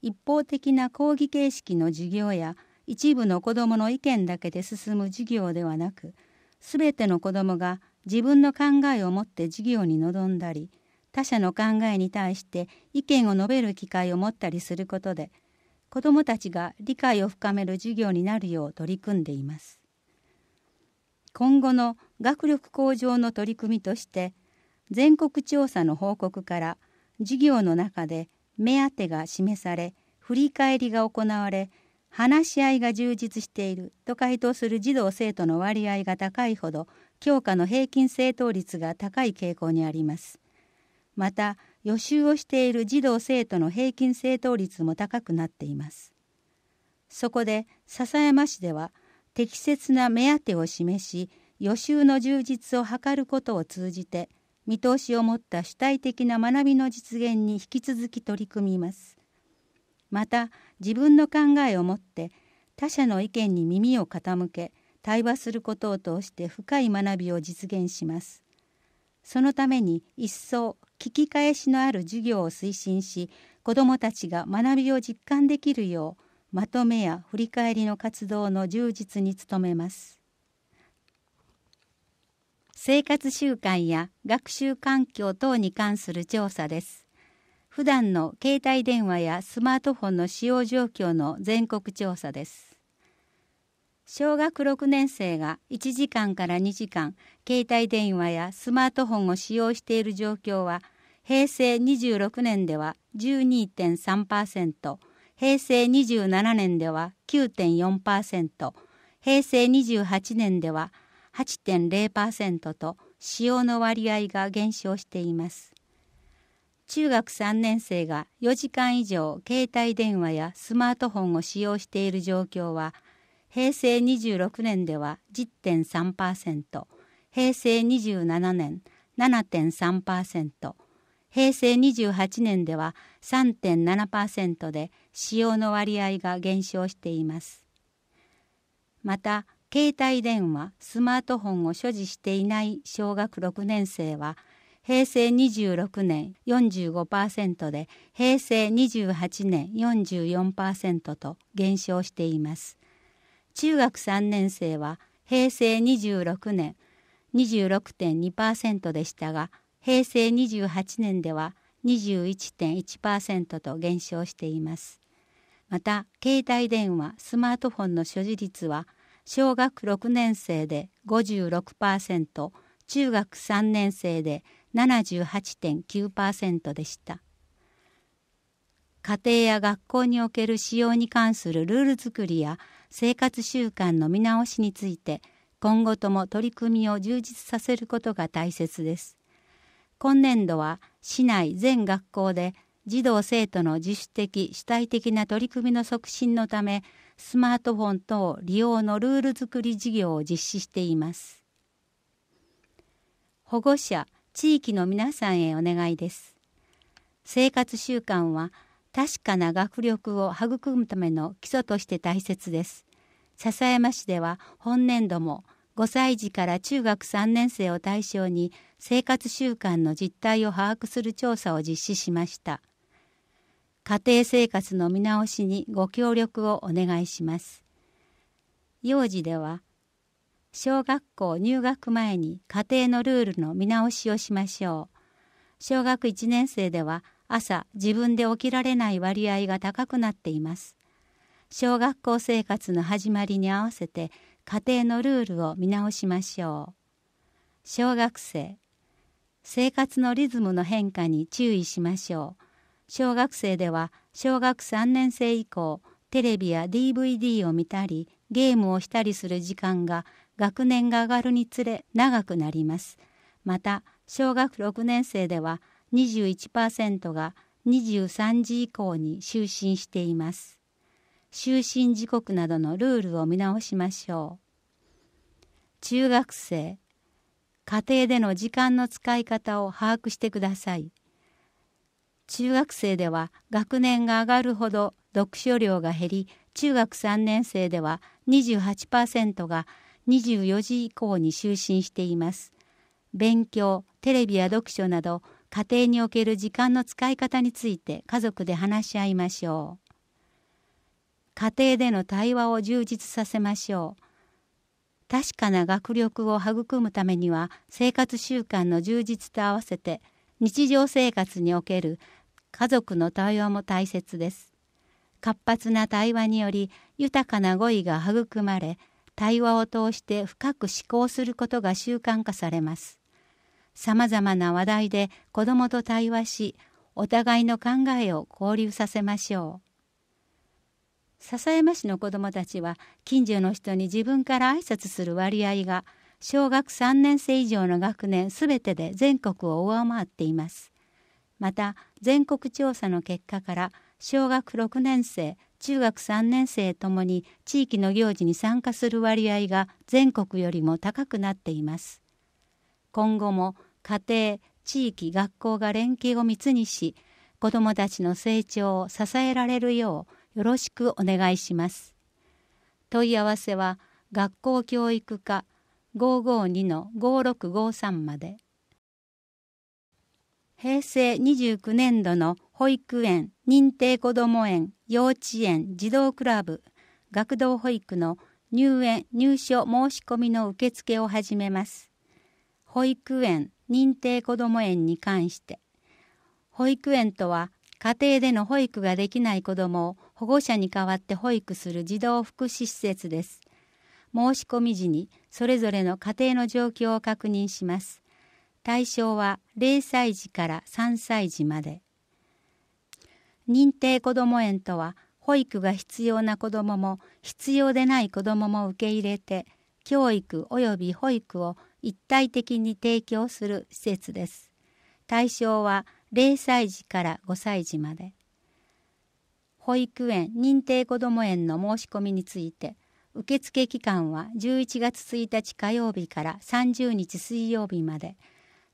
一方的な講義形式の授業や一部の子どもの意見だけで進む授業ではなく全ての子どもが自分の考えを持って授業に臨んだり他者の考えに対して意見を述べる機会を持ったりすることで子どもたちが理解を深める授業になるよう取り組んでいます。今後の学力向上の取り組みとして全国調査の報告から授業の中で目当てが示され振り返りが行われ話し合いが充実していると回答する児童生徒の割合が高いほど教科の平均正答率が高い傾向にあります。また予習をしている児童生徒の平均正答率も高くなっています。そこで篠山市では適切な目当てを示し予習の充実を図ることを通じて見通しを持った主体的な学びの実現に引き続き取り組みます。また自分の考えを持って他者の意見に耳を傾け対話することを通して深い学びを実現します。そのために一層聞き返しのある授業を推進し子どもたちが学びを実感できるようまとめや振り返りの活動の充実に努めます。生活習慣や学習環境等に関する調査です。普段の携帯電話やスマートフォンの使用状況の全国調査です。小学6年生が1時間から2時間携帯電話やスマートフォンを使用している状況は平成26年では12.3%平成27年では9.4%平成28年では9.4% 8.0%と使用の割合が減少しています。中学3年生が4時間以上携帯電話やスマートフォンを使用している状況は平成26年では10.3%平成27年7.3%平成28年では3.7%で使用の割合が減少しています。また携帯電話スマートフォンを所持していない小学6年生は平成26年45%で平成28年44%と減少しています。中学3年生は平成26年26.2%でしたが平成28年では21.1%と減少しています。また携帯電話スマートフォンの所持率は小学6年生で56%中学3年生で78.9%でした家庭や学校における使用に関するルール作りや生活習慣の見直しについて今後とも取り組みを充実させることが大切です今年度は市内全学校で児童生徒の自主的主体的な取り組みの促進のためスマートフォン等利用のルール作り事業を実施しています。保護者、地域の皆さんへお願いです。生活習慣は確かな学力を育むための基礎として大切です。笹山市では本年度も5歳児から中学3年生を対象に生活習慣の実態を把握する調査を実施しました。家庭生活の見直しにご協力をお願いします。幼児では、小学校入学前に家庭のルールの見直しをしましょう。小学1年生では朝自分で起きられない割合が高くなっています。小学校生活の始まりに合わせて家庭のルールを見直しましょう。小学生生活のリズムの変化に注意しましょう。小学生では小学3年生以降テレビや DVD を見たりゲームをしたりする時間が学年が上がるにつれ長くなります。また小学6年生では21%が23時以降に就寝しています。就寝時刻などのルールを見直しましょう。中学生、家庭での時間の使い方を把握してください。中学生では学年が上がるほど読書量が減り中学3年生では28%が24時以降に就寝しています。勉強テレビや読書など家庭における時間の使い方について家族で話し合いましょう。家庭での対話を充実させましょう。確かな学力を育むためには生活習慣の充実と合わせて日常生活における家族の対話も大切です。活発な対話により豊かな語彙が育まれ対話を通して深く思考することが習慣化されます。様々な話題で子どもと対話しお互いの考えを交流させましょう。篠山市の子どもたちは近所の人に自分から挨拶する割合が小学3年生以上の学年すべてで全国を上回っています。また全国調査の結果から小学6年生中学3年生ともに地域の行事に参加する割合が全国よりも高くなっています今後も家庭地域学校が連携を密にし子どもたちの成長を支えられるようよろしくお願いします問い合わせは学校教育課552-5653まで。平成29年度の保育園、認定こども園、幼稚園、児童クラブ、学童保育の入園・入所申し込みの受付を始めます。保育園、認定こども園に関して、保育園とは家庭での保育ができない子どもを保護者に代わって保育する児童福祉施設です。申し込み時にそれぞれの家庭の状況を確認します。対象は0歳児から3歳児まで。認定こども園とは保育が必要な子どもも必要でない子どもも受け入れて教育及び保育を一体的に提供する施設です。対象は0歳児から5歳児まで。保育園認定こども園の申し込みについて受付期間は11月1日火曜日から30日水曜日まで。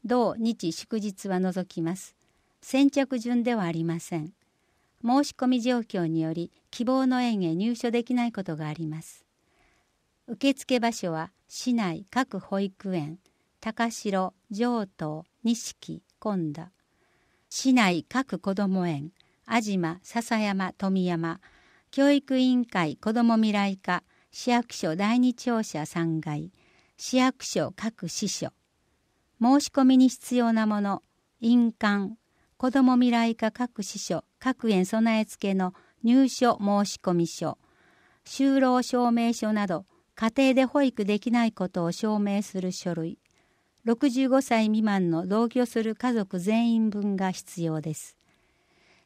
同日祝日は除きます。先着順ではありません。申し込み状況により希望の園へ入所できないことがあります。受付場所は市内各保育園、高城、城東、錦、今田、市内各こども園、安島、笹山、富山、教育委員会こども未来課、市役所第二庁舎3階、市役所各支所、申し込みに必要なもの印鑑子ども未来科各支所各園備え付けの入所申込書就労証明書など家庭で保育できないことを証明する書類65歳未満の同居する家族全員分が必要です。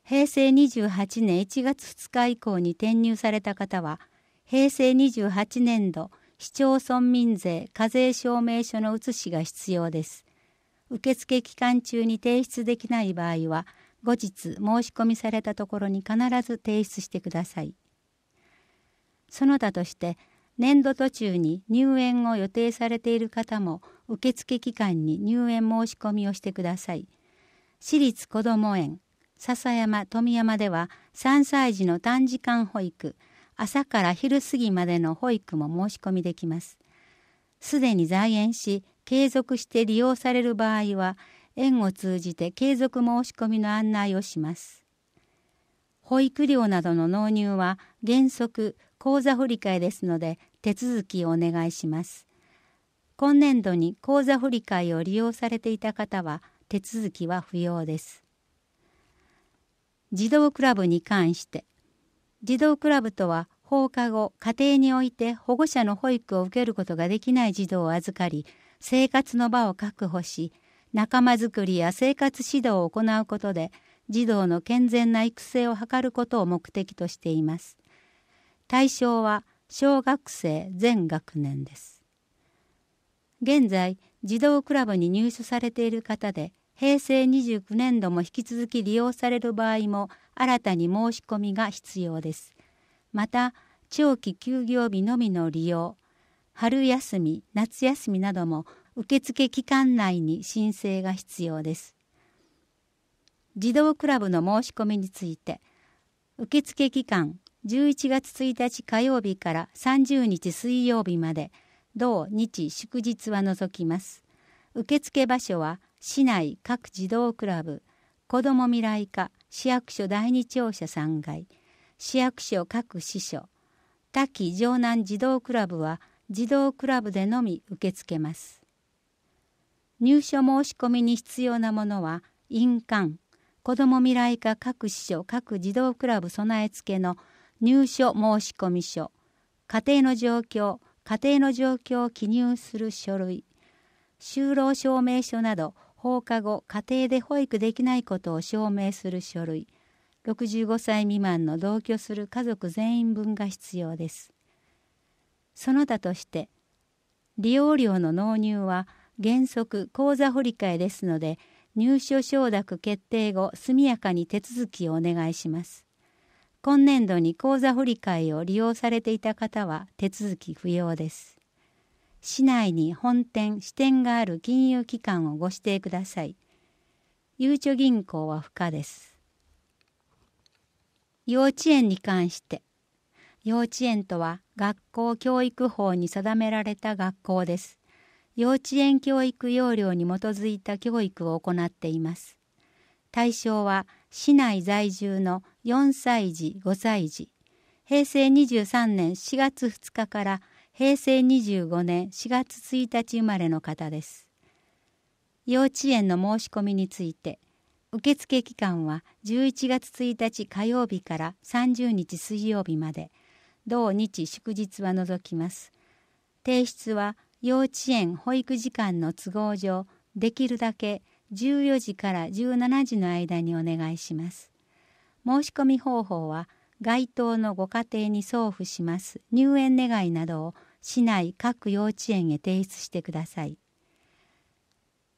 平成28年1月2日以降に転入された方は、平成28年度市町村民税課税証明書の写しが必要です。受付期間中に提出できない場合は後日申し込みされたところに必ず提出してくださいその他として年度途中に入園を予定されている方も受付期間に入園申し込みをしてください私立こども園笹山富山では3歳児の短時間保育朝から昼過ぎまでの保育も申し込みできますすでに在園し継続して利用される場合は園を通じて継続申し込みの案内をします。保育料などの納入は原則口座振替ですので手続きをお願いします。今年度に口座振替を利用されていた方は手続きは不要です。児童クラブに関して児童クラブとは放課後家庭において保護者の保育を受けることができない児童を預かり生活の場を確保し仲間づくりや生活指導を行うことで児童の健全な育成を図ることを目的としています。対象は小学生全学年です。現在児童クラブに入所されている方で平成29年度も引き続き利用される場合も新たに申し込みが必要です。また長期休業日のみの利用春休み夏休みなども受付期間内に申請が必要です児童クラブの申し込みについて受付期間11月1日火曜日から30日水曜日まで同日祝日は除きます受付場所は市内各児童クラブ子ども未来課市役所第二庁舎3階市役所各支所多岐城南児童クラブは児童クラブでのみ受け付けます。入所申し込みに必要なものは印鑑、子ども未来課各支所各児童クラブ備え付けの入所申込書、家庭の状況、家庭の状況を記入する書類、就労証明書など放課後家庭で保育できないことを証明する書類、65歳未満の同居する家族全員分が必要です。その他として利用料の納入は原則口座振替ですので入所承諾決定後速やかに手続きをお願いします。今年度に口座振替を利用されていた方は手続き不要です。市内に本店・支店がある金融機関をご指定ください。ゆうちょ銀行は不可です。幼稚園に関して幼稚園とは学校教育法に定められた学校です。幼稚園教育要領に基づいた教育を行っています。対象は市内在住の4歳児、5歳児、平成23年4月2日から平成25年4月1日生まれの方です。幼稚園の申し込みについて、受付期間は11月1日火曜日から30日水曜日まで、同日祝日は除きます。提出は幼稚園保育時間の都合上できるだけ14時から17時の間にお願いします。申し込み方法は該当のご家庭に送付します入園願いなどを市内各幼稚園へ提出してください。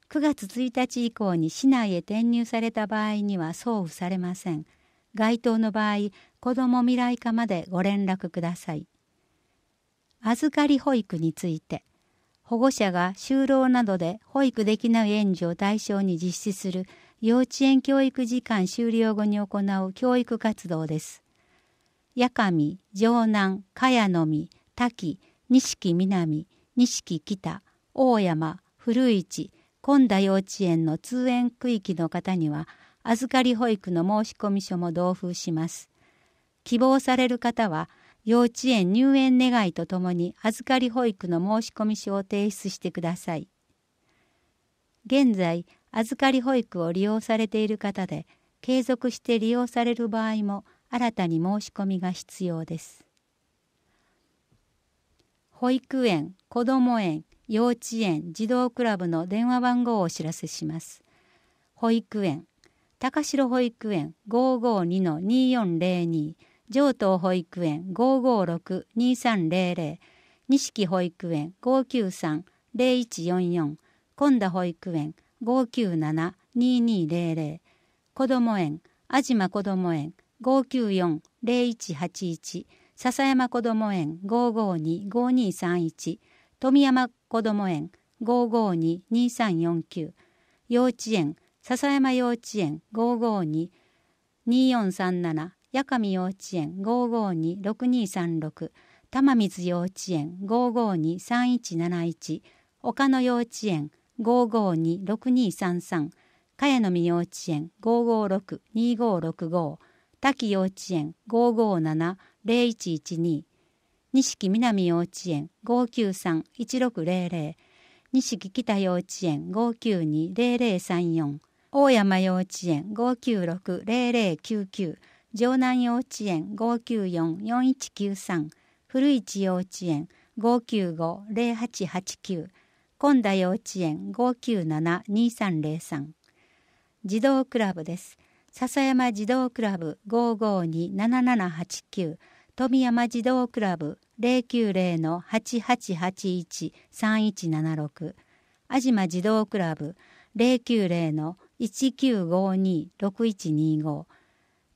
9月1日以降に市内へ転入された場合には送付されません。該当の場合、子ども未来課までご連絡ください。預かり保育について保護者が就労などで保育できない園児を対象に実施する幼稚園教育時間終了後に行う教育活動です。八上、城南、茅野見、滝、錦南、錦北、大山、古市、今田幼稚園の通園区域の方には、預かり保育の申込書も同封します。希望される方は幼稚園入園願いとともに預かり保育の申込書を提出してください。現在預かり保育を利用されている方で継続して利用される場合も新たに申し込みが必要です。保育園、こども園、幼稚園、児童クラブの電話番号をお知らせします。保育園、高城保育園552-2402上等保育園556-2300錦保育園593-0144今田保育園597-2200子供園安島子供園594-0181笹山子供園552-5231富山子供園552-2349幼稚園笹山幼稚園552-2437八神幼稚園552-6236玉水幼稚園552-3171岡野幼稚園552-6233茅野見幼稚園556-2565滝幼稚園557-0112錦南幼稚園593-1600西木北幼稚園592-0034大山幼稚園596-0099城南幼稚園5944193古市幼稚園5950889近田幼稚園5972303児童クラブです笹山児童クラブ5527789富山児童クラブ090-8881-3176安島児童クラブ090-1952-6125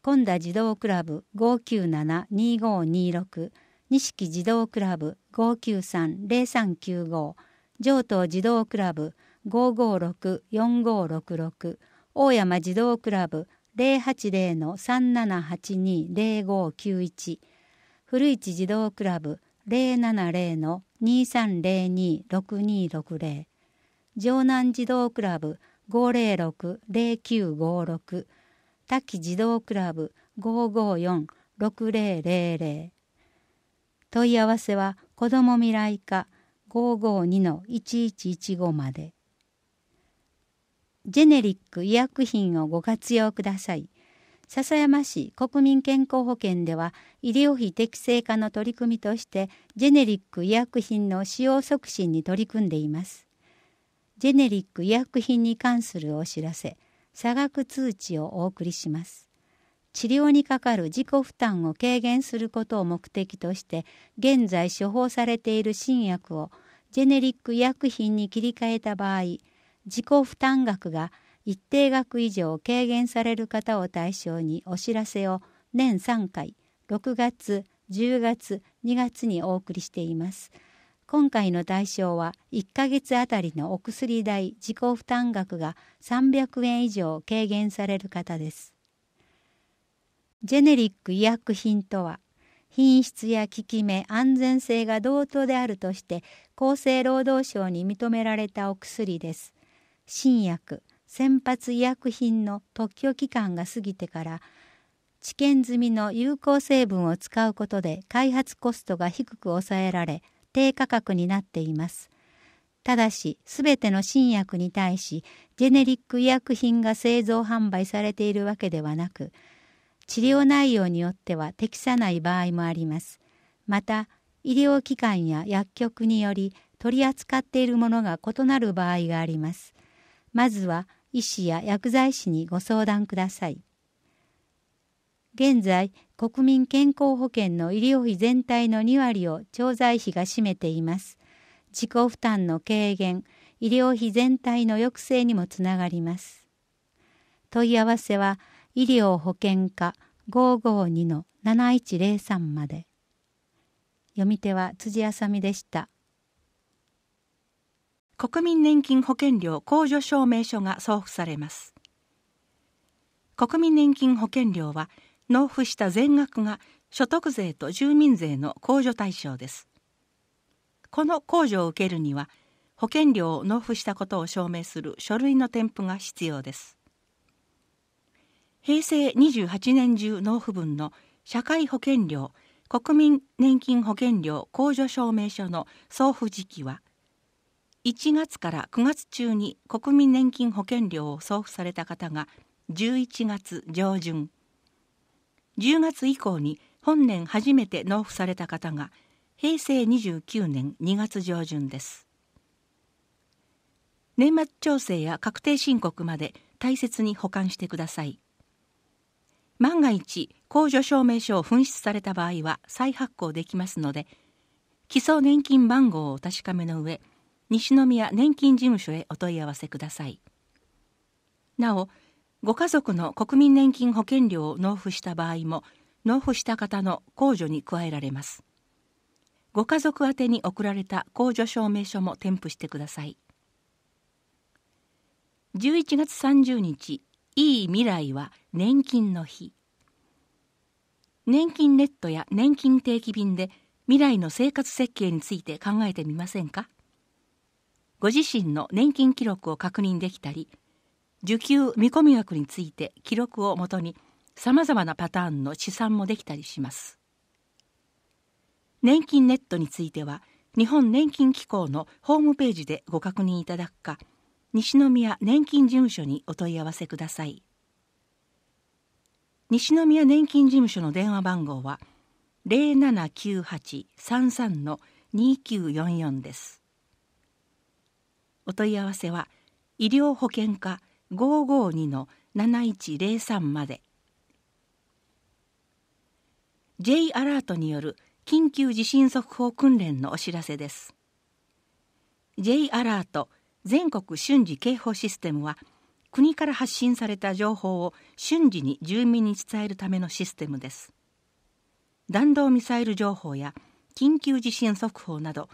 今田児童クラブ597-2526錦児童クラブ593-0395上東児童クラブ556-4566大山児童クラブ080-3782-0591古市児童クラブ070-2302-6260城南児童クラブ506-0956多岐児童クラブ554-6000問い合わせは子ども未来課552-1115までジェネリック医薬品をご活用ください笹山市国民健康保険では医療費適正化の取り組みとしてジェネリック医薬品の使用促進に取り組んでいますジェネリック医薬品に関するお知らせ差額通知をお送りします。治療にかかる自己負担を軽減することを目的として現在処方されている新薬をジェネリック医薬品に切り替えた場合自己負担額が一定額以上軽減される方を対象にお知らせを年3回6月10月2月にお送りしています。今回の対象は1ヶ月あたりのお薬代自己負担額が300円以上軽減される方です。ジェネリック医薬品とは品質や効き目安全性が同等であるとして厚生労働省に認められたお薬です。新薬先発医薬品の特許期間が過ぎてから治験済みの有効成分を使うことで開発コストが低く抑えられ低価格になっています。ただし、すべての新薬に対し、ジェネリック医薬品が製造販売されているわけではなく、治療内容によっては適さない場合もあります。また、医療機関や薬局により取り扱っているものが異なる場合があります。まずは、医師や薬剤師にご相談ください。現在国民健康保険の医療費全体の2割を調剤費が占めています自己負担の軽減医療費全体の抑制にもつながります問い合わせは医療保険課552-7103まで読み手は辻あさみでした国民年金保険料控除証明書が送付されます国民年金保険料は納付した全額が所得税と住民税の控除対象ですこの控除を受けるには保険料を納付したことを証明する書類の添付が必要です平成28年中納付分の社会保険料国民年金保険料控除証明書の送付時期は1月から9月中に国民年金保険料を送付された方が11月上旬10月以降に本年初めて納付された方が平成29年2月上旬です年末調整や確定申告まで大切に保管してください万が一控除証明書を紛失された場合は再発行できますので基礎年金番号をお確かめの上西宮年金事務所へお問い合わせくださいなおご家族の国民年金保険料を納付した場合も納付した方の控除に加えられますご家族宛に送られた控除証明書も添付してください11月30日いい未来は年金の日年金ネットや年金定期便で未来の生活設計について考えてみませんかご自身の年金記録を確認できたり受給見込み額について記録をもとにさまざまなパターンの試算もできたりします年金ネットについては日本年金機構のホームページでご確認いただくか西宮年金事務所にお問い合わせください西宮年金事務所の電話番号は0798-33の2944ですお問い合わせは医療保険課552-7103まで J アラートによる緊急地震速報訓練のお知らせです J アラート全国瞬時警報システムは国から発信された情報を瞬時に住民に伝えるためのシステムです弾道ミサイル情報や緊急地震速報など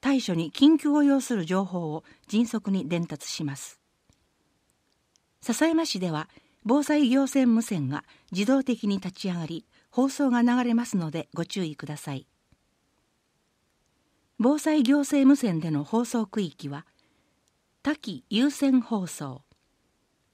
対処に緊急を要する情報を迅速に伝達します笹山市では防災行政無線が自動的に立ち上がり放送が流れますのでご注意ください防災行政無線での放送区域は多岐優先放送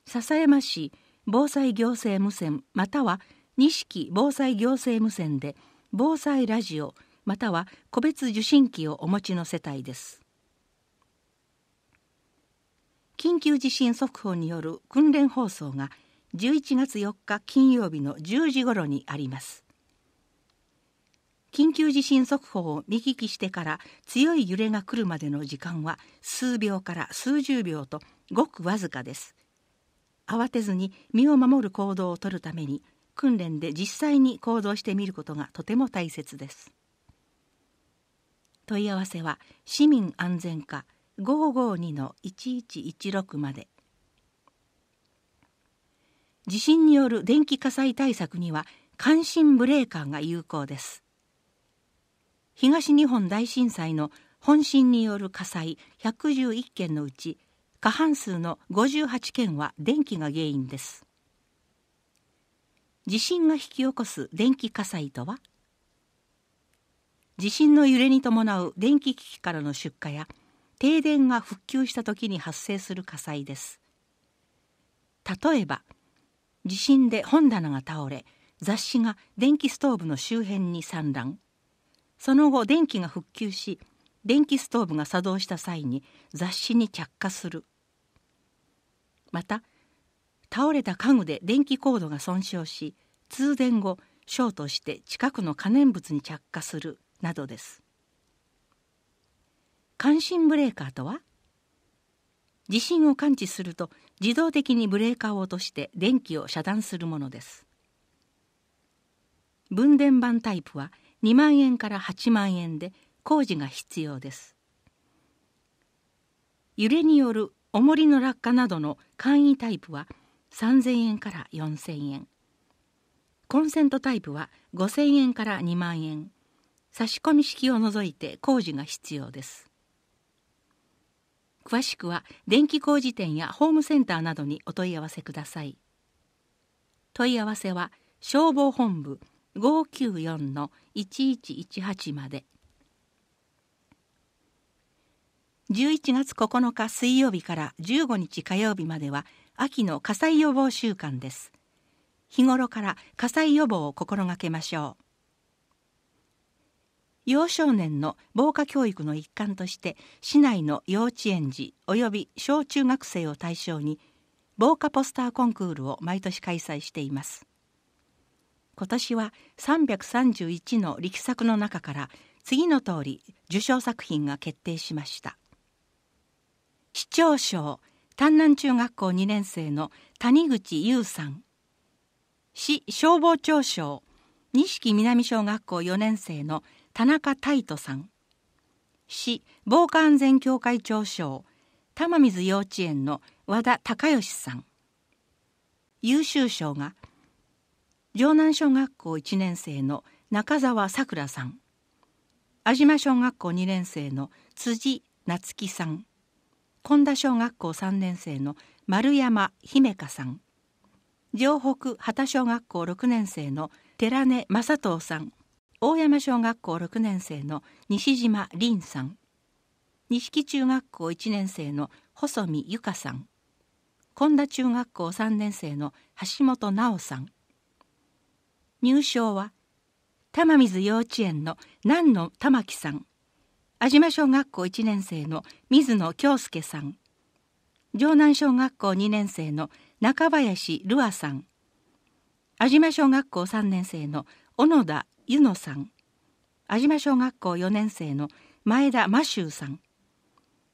笹山市防災行政無線または錦防災行政無線で防災ラジオまたは個別受信機をお持ちの世帯です緊急地震速報による訓練放送が11月4日金曜日の10時頃にあります緊急地震速報を見聞きしてから強い揺れが来るまでの時間は数秒から数十秒とごくわずかです慌てずに身を守る行動をとるために訓練で実際に行動してみることがとても大切です問い合わせは市民安全課552-1116まで地震による電気火災対策には関心ブレーカーが有効です東日本大震災の本震による火災111件のうち過半数の58件は電気が原因です地震が引き起こす電気火災とは地震の揺れに伴う電気機器からの出火や停電が復旧した時に発生する火災です例えば地震で本棚が倒れ雑誌が電気ストーブの周辺に散乱その後電気が復旧し電気ストーブが作動した際に雑誌に着火するまた倒れた家具で電気コードが損傷し通電後ショートして近くの可燃物に着火するなどです関心ブレーカーとは地震を感知すると自動的にブレーカーを落として電気を遮断するものです分電盤タイプは2万円から8万円で工事が必要です揺れによる重りの落下などの簡易タイプは3000円から4000円コンセントタイプは5000円から2万円差し込み式を除いて工事が必要です詳しくは電気工事店やホームセンターなどにお問い合わせください問い合わせは消防本部594-1118まで11月9日水曜日から15日火曜日までは秋の火災予防週間です日頃から火災予防を心がけましょう幼少年の防火教育の一環として市内の幼稚園児及び小中学生を対象に防火ポスターコンクールを毎年開催しています今年は331の力作の中から次の通り受賞作品が決定しました市長賞丹南中学校2年生の谷口優さん市消防庁賞錦南小学校4年生の田中泰斗さん市防火安全協会長賞玉水幼稚園の和田隆義さん優秀賞が城南小学校1年生の中澤さくらさん安島小学校2年生の辻夏樹さん近田小学校3年生の丸山姫香さん城北畑小学校6年生の寺根正人さん大山小学校6年生の西島凛さん錦中学校1年生の細見由香さん本田中学校3年生の橋本直さん入賞は玉水幼稚園の南野玉木さん安島小学校1年生の水野京介さん城南小学校2年生の中林ルアさん安島小学校3年生の小野田湯野さん安島小学校4年生の前田真修さん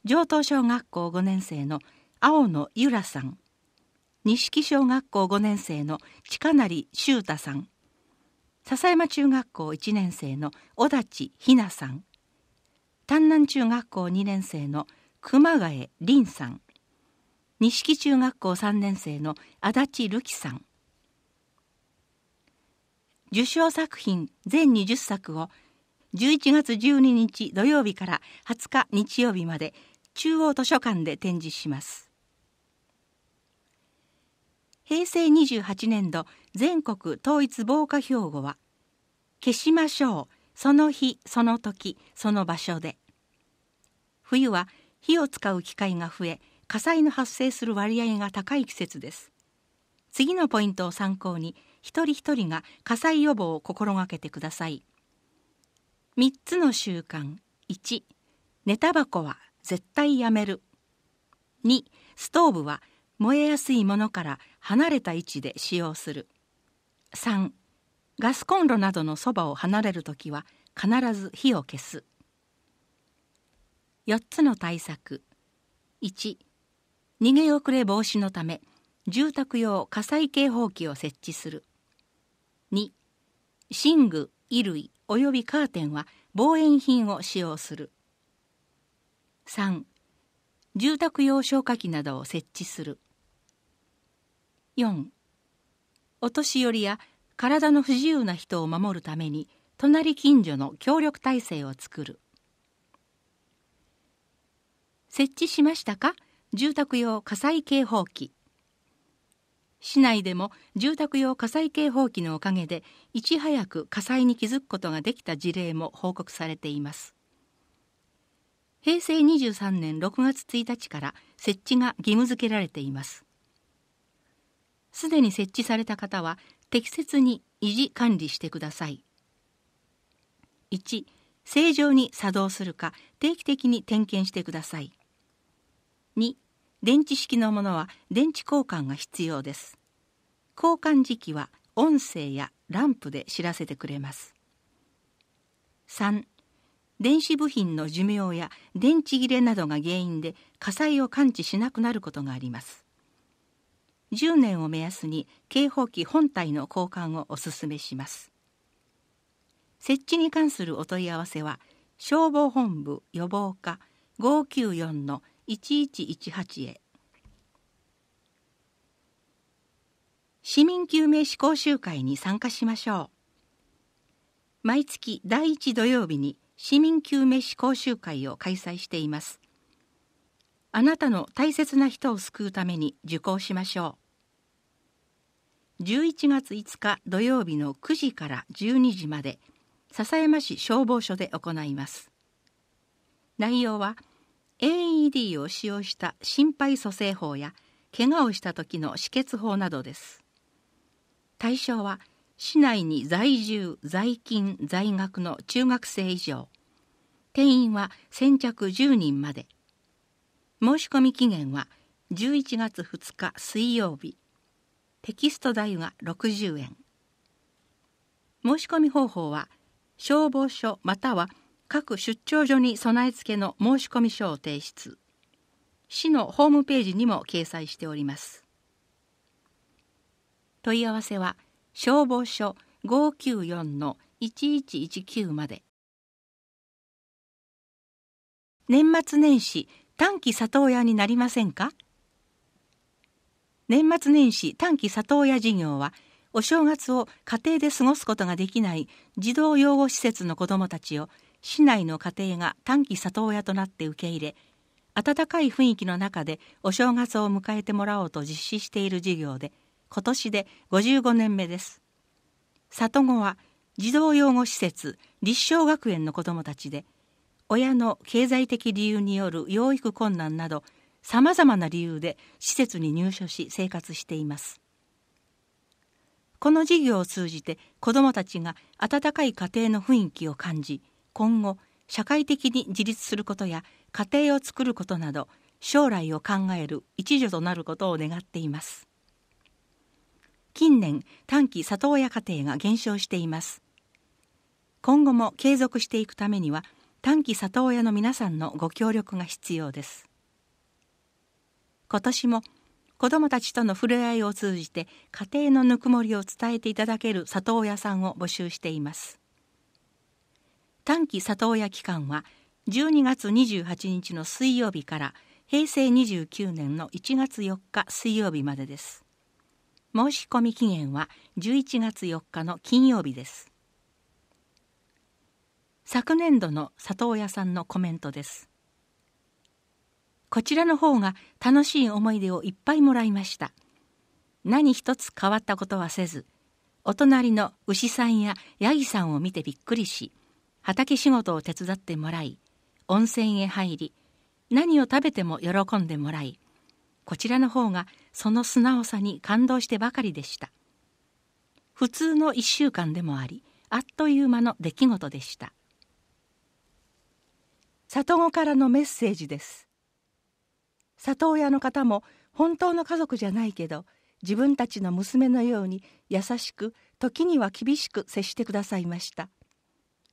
上東小学校5年生の青野由良さん錦小学校5年生の近成修太さん笹山中学校1年生の小立日奈さん丹南中学校2年生の熊谷凛さん錦中学校3年生の足立瑠希さん受賞作品全20作を11月12日土曜日から20日日曜日まで中央図書館で展示します平成28年度全国統一防火標語は「消しましょうその日その時その場所で」冬は火を使う機会が増え火災の発生する割合が高い季節です次のポイントを参考に人一人が火災予防を心がけてください3つの習慣1寝タバコは絶対やめる2ストーブは燃えやすいものから離れた位置で使用する3ガスコンロなどのそばを離れる時は必ず火を消す4つの対策1逃げ遅れ防止のため住宅用火災警報器を設置する2寝具衣類およびカーテンは防炎品を使用する3住宅用消火器などを設置する4お年寄りや体の不自由な人を守るために隣近所の協力体制を作る設置しましたか住宅用火災警報器市内でも住宅用火災警報器のおかげでいち早く火災に気づくことができた事例も報告されています平成23年6月1日から設置が義務付けられていますすでに設置された方は適切に維持管理してください1正常に作動するか定期的に点検してください2電池式のものは電池交換が必要です交換時期は音声やランプで知らせてくれます3電子部品の寿命や電池切れなどが原因で火災を感知しなくなることがあります10年を目安に警報器本体の交換をお勧めします設置に関するお問い合わせは消防本部予防課594の1118へ市民救命士講習会に参加しましょう毎月第1土曜日に市民救命士講習会を開催していますあなたの大切な人を救うために受講しましょう11月5日土曜日の9時から12時まで笹山市消防署で行います内容は AED を使用した心肺蘇生法や怪我をした時の止血法などです対象は市内に在住在勤在学の中学生以上定員は先着10人まで申し込み期限は11月2日水曜日テキスト代は60円申し込み方法は消防署または各出張所に備え付けの申込書を提出市のホームページにも掲載しております問い合わせは消防署594-1119まで年末年始短期里親になりませんか年末年始短期里親事業はお正月を家庭で過ごすことができない児童養護施設の子どもたちを市内の家庭が短期里親となって受け入れ温かい雰囲気の中でお正月を迎えてもらおうと実施している事業で今年で55年目です里子は児童養護施設立正学園の子どもたちで親の経済的理由による養育困難などさまざまな理由で施設に入所し生活していますこの事業を通じて子どもたちが温かい家庭の雰囲気を感じ今後社会的に自立することや家庭を作ることなど将来を考える一助となることを願っています近年短期里親家庭が減少しています今後も継続していくためには短期里親の皆さんのご協力が必要です今年も子どもたちとの触れ合いを通じて家庭のぬくもりを伝えていただける里親さんを募集しています短期里親期間は12月28日の水曜日から平成29年の1月4日水曜日までです申し込み期限は11月4日の金曜日です昨年度の里親さんのコメントですこちらの方が楽しい思い出をいっぱいもらいました何一つ変わったことはせずお隣の牛さんやヤギさんを見てびっくりし畑仕事を手伝ってもらい温泉へ入り何を食べても喜んでもらいこちらの方がその素直さに感動してばかりでした普通の1週間でもありあっという間の出来事でした里子からのメッセージです里親の方も本当の家族じゃないけど自分たちの娘のように優しく時には厳しく接してくださいました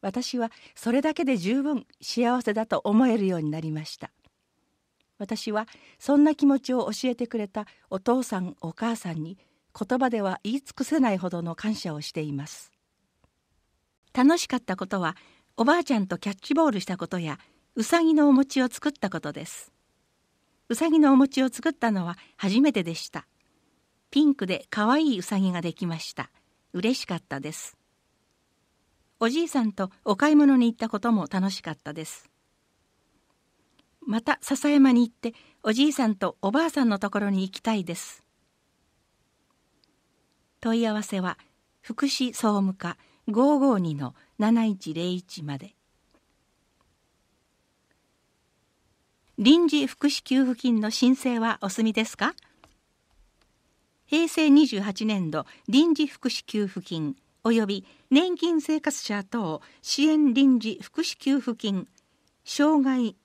私はそれだけで十分幸せだと思えるようになりました私はそんな気持ちを教えてくれたお父さんお母さんに言葉では言い尽くせないほどの感謝をしています楽しかったことはおばあちゃんとキャッチボールしたことやうさぎのお餅を作ったことですうさぎのお餅を作ったのは初めてでしたピンクで可愛いうさぎができました嬉しかったですおじいさんとお買い物に行ったことも楽しかったですまた笹山に行っておじいさんとおばあさんのところに行きたいです問い合わせは福祉総務課552の7101まで臨時福祉給付金の申請はお済みですか平成28年度臨時福祉給付金及び年金生活者等支援臨時福祉給付金障害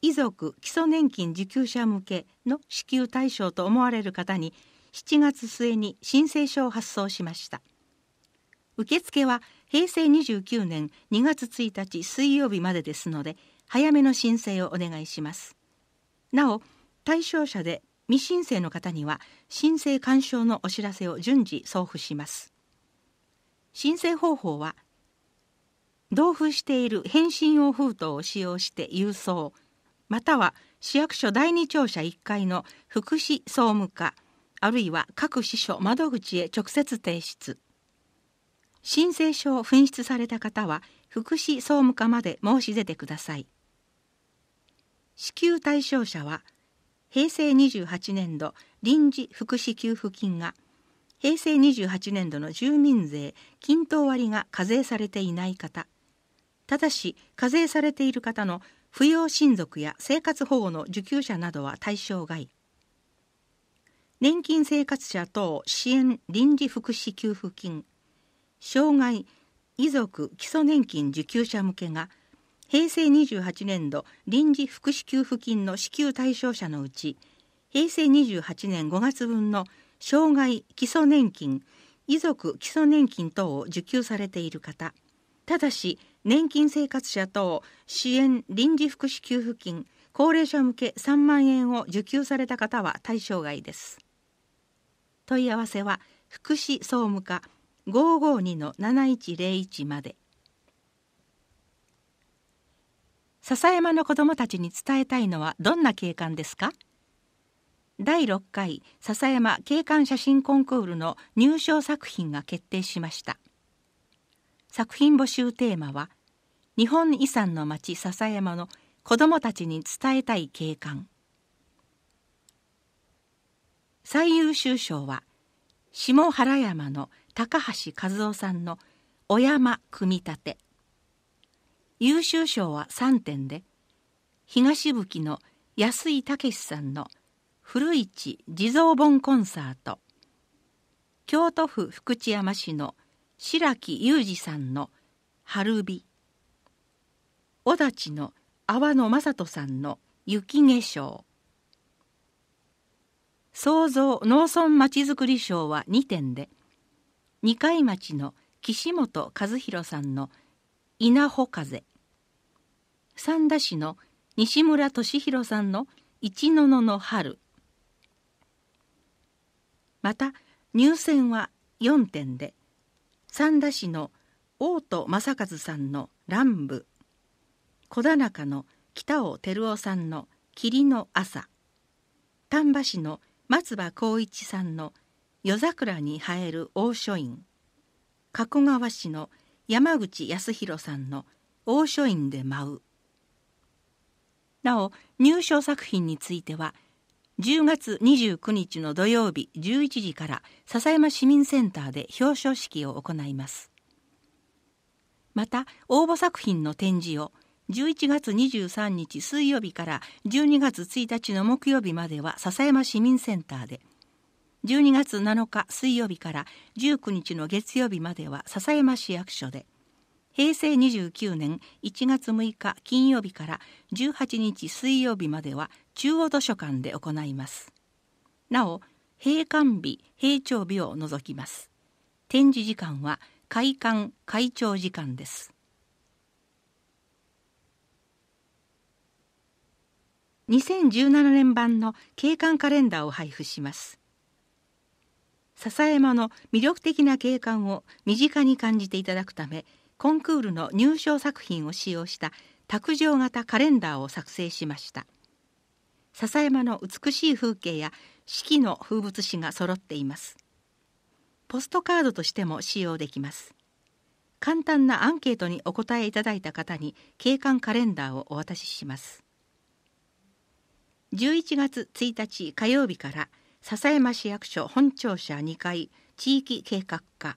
遺族基礎年金受給者向けの支給対象と思われる方に7月末に申請書を発送しました受付は平成29年2月1日水曜日までですので早めの申請をお願いしますなお対象者で未申請の方には申請勧奨のお知らせを順次送付します申請方法は同封している返信用封筒を使用して郵送または市役所第2庁舎1階の福祉総務課あるいは各支所窓口へ直接提出申請書を紛失された方は福祉総務課まで申し出てください支給対象者は平成28年度臨時福祉給付金が「平成28年度の住民税均等割が課税されていない方ただし課税されている方の扶養親族や生活保護の受給者などは対象外年金生活者等支援臨時福祉給付金障害遺族基礎年金受給者向けが平成28年度臨時福祉給付金の支給対象者のうち平成28年5月分の障害基礎年金遺族基礎年金等を受給されている方ただし年金生活者等支援臨時福祉給付金高齢者向け3万円を受給された方は対象外です問い合わせは福祉総務課552-7101まで笹山の子どもたちに伝えたいのはどんな景観ですか第6回笹山景観写真コンクールの入賞作品が決定しました作品募集テーマは「日本遺産の町笹山の子どもたちに伝えたい景観」最優秀賞は下原山の高橋和夫さんの「お山組み立て」優秀賞は3点で東吹の安井武さんの「古市地蔵盆コンサート京都府福知山市の白木裕二さんの「春日」小立の阿波野正人さんの「雪化粧」創造農村まちづくり賞は2点で二階町の岸本和弘さんの「稲穂風」三田市の西村敏弘さんの「一野のの春」また入選は4点で三田市の大戸正和さんの「乱舞」小田中の北尾照夫さんの「霧の朝」丹波市の松葉光一さんの「夜桜に映える大書院」加古川市の山口康弘さんの「大書院で舞う」なお入賞作品については「10月29日の土曜日11時から笹山市民センターで表彰式を行いますまた応募作品の展示を11月23日水曜日から12月1日の木曜日までは笹山市民センターで12月7日水曜日から19日の月曜日までは笹山市役所で平成29年1月6日金曜日から18日水曜日までは中央図書館で行いますなお閉館日閉庁日を除きます展示時間は開館開庁時間です2017年版の景観カレンダーを配布します笹山の魅力的な景観を身近に感じていただくためコンクールの入賞作品を使用した卓上型カレンダーを作成しました。笹山の美しい風景や四季の風物詩が揃っていますポストカードとしても使用できます簡単なアンケートにお答えいただいた方に景観カレンダーをお渡しします11月1日火曜日から笹山市役所本庁舎2階地域計画課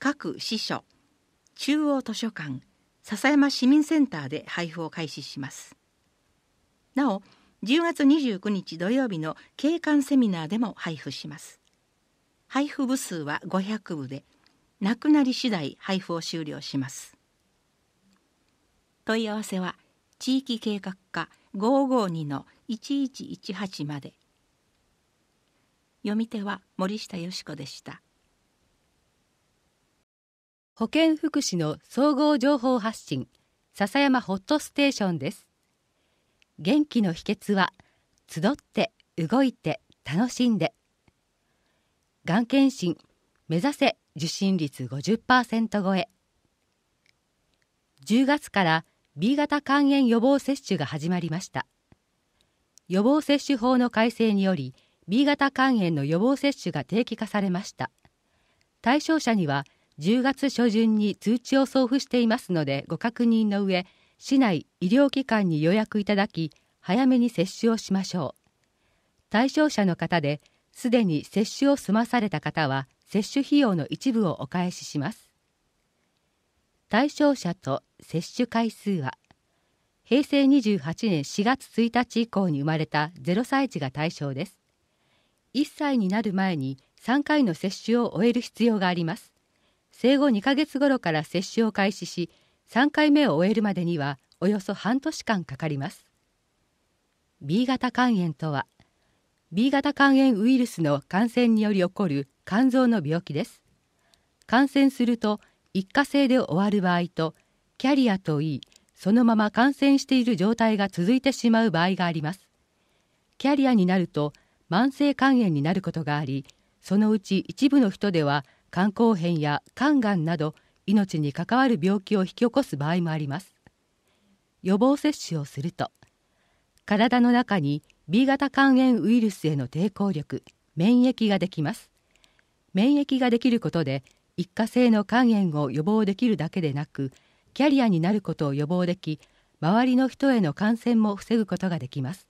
各支所中央図書館笹山市民センターで配布を開始しますなお10月29日土曜日の景観セミナーでも配布します配布部数は500部でなくなり次第配布を終了します問い合わせは地域計画課552-1118まで読み手は森下よし子でした保健福祉の総合情報発信笹山ホットステーションです元気の秘訣は集って動いて楽しんでがん検診目指せ受診率50%超え10月から B 型肝炎予防接種が始まりました予防接種法の改正により B 型肝炎の予防接種が定期化されました対象者には10月初旬に通知を送付していますのでご確認の上市内医療機関に予約いただき早めに接種をしましょう対象者の方ですでに接種を済まされた方は接種費用の一部をお返しします対象者と接種回数は平成28年4月1日以降に生まれた0歳児が対象です1歳になる前に3回の接種を終える必要があります生後2ヶ月頃から接種を開始し3回目を終えるまでにはおよそ半年間かかります B 型肝炎とは B 型肝炎ウイルスの感染により起こる肝臓の病気です感染すると一過性で終わる場合とキャリアといいそのまま感染している状態が続いてしまう場合がありますキャリアになると慢性肝炎になることがありそのうち一部の人では肝硬変や肝がんなど命に関わる病気を引き起こす場合もあります予防接種をすると体の中に B 型肝炎ウイルスへの抵抗力免疫ができます免疫ができることで一過性の肝炎を予防できるだけでなくキャリアになることを予防でき周りの人への感染も防ぐことができます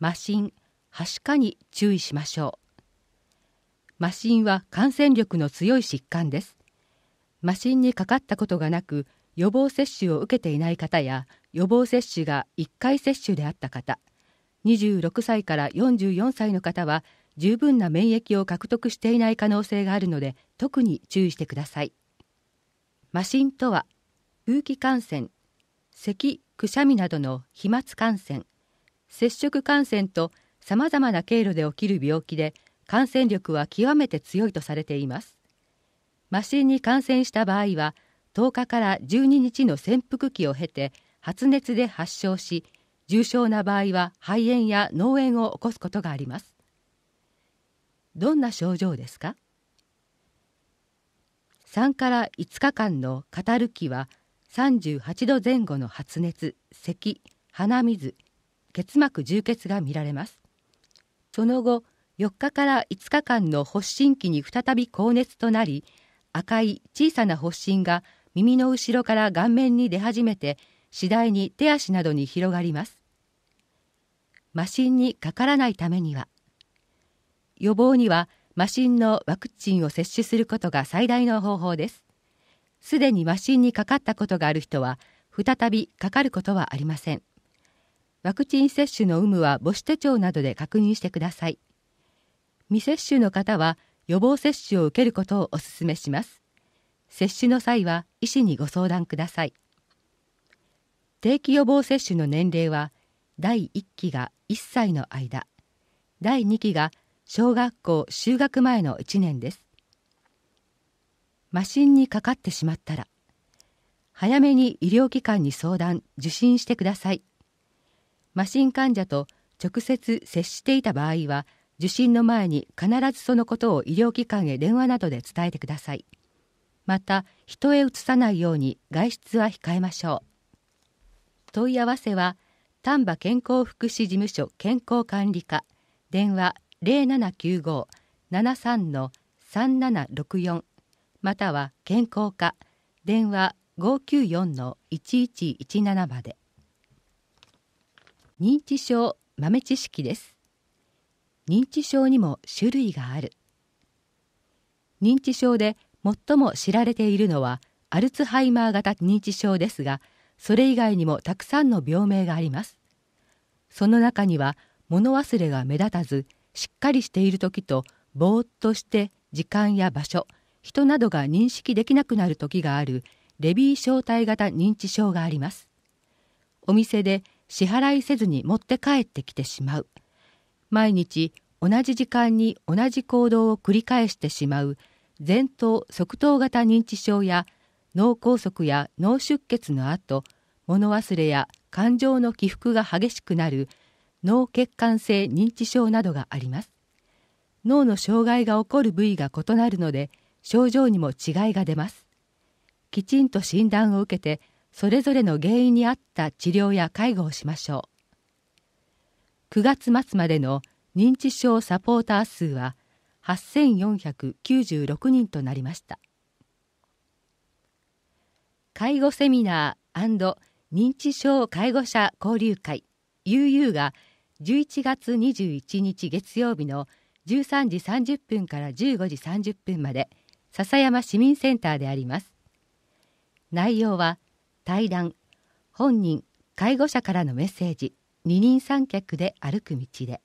麻疹、はしかに注意しましょう麻疹は感染力の強い疾患です麻疹にかかったことがなく予防接種を受けていない方や予防接種が1回接種であった方26歳から44歳の方は十分な免疫を獲得していない可能性があるので特に注意してください麻疹とは空気感染咳くしゃみなどの飛沫感染接触感染とさまざまな経路で起きる病気で感染力は極めて強いとされています麻疹に感染した場合は10日から12日の潜伏期を経て発熱で発症し重症な場合は肺炎や脳炎を起こすことがありますどんな症状ですか3から5日間の語る期は38度前後の発熱、咳、鼻水、結膜充血が見られますその後4日から5日間の発疹期に再び高熱となり赤い小さな発疹が耳の後ろから顔面に出始めて次第に手足などに広がります麻疹にかからないためには予防には麻疹のワクチンを接種することが最大の方法ですすでに麻疹にかかったことがある人は再びかかることはありませんワクチン接種の有無は母子手帳などで確認してください未接種の方は予防接種を受けることをお勧めします接種の際は医師にご相談ください定期予防接種の年齢は第1期が1歳の間第2期が小学校就学前の1年ですマシンにかかってしまったら早めに医療機関に相談受診してくださいマシン患者と直接接していた場合は受診の前に必ずそのことを医療機関へ電話などで伝えてくださいまた人へうつさないように外出は控えましょう問い合わせは丹波健康福祉事務所健康管理課電話0795-73-3764または健康課電話594-1117まで認知症豆知識です認知症にも種類がある認知症で最も知られているのはアルツハイマー型認知症ですがそれ以外にもたくさんの病名がありますその中には物忘れが目立たずしっかりしている時とぼーっとして時間や場所人などが認識できなくなる時があるレビー小体型認知症がありますお店で支払いせずに持って帰ってきてしまう毎日同じ時間に同じ行動を繰り返してしまう前頭側頭型認知症や脳梗塞や脳出血のあと物忘れや感情の起伏が激しくなる脳血管性認知症などがあります脳の障害が起こる部位が異なるので症状にも違いが出ますきちんと診断を受けてそれぞれの原因に合った治療や介護をしましょう9月末までの認知症サポーター数は8496人となりました介護セミナー認知症介護者交流会 UU が11月21日月曜日の13時30分から15時30分まで笹山市民センターであります内容は対談本人介護者からのメッセージ二人三脚で歩く道で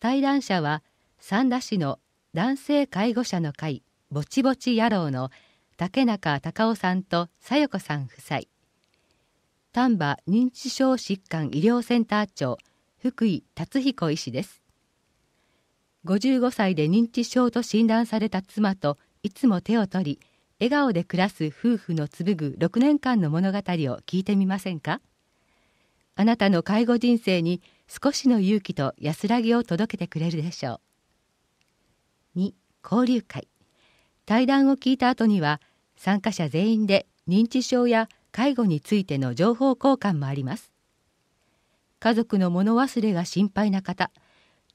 対談者は三田市の男性介護者の会ぼちぼち野郎の竹中隆夫さんと小夜子さん夫妻丹波認知症疾患医療センター長福井達彦医師です55歳で認知症と診断された妻といつも手を取り笑顔で暮らす夫婦の紡ぐ6年間の物語を聞いてみませんかあなたの介護人生に少しの勇気と安らぎを届けてくれるでしょう。2交流会対談を聞いた後には参加者全員で認知症や介護についての情報交換もあります。家族の物忘れが心配な方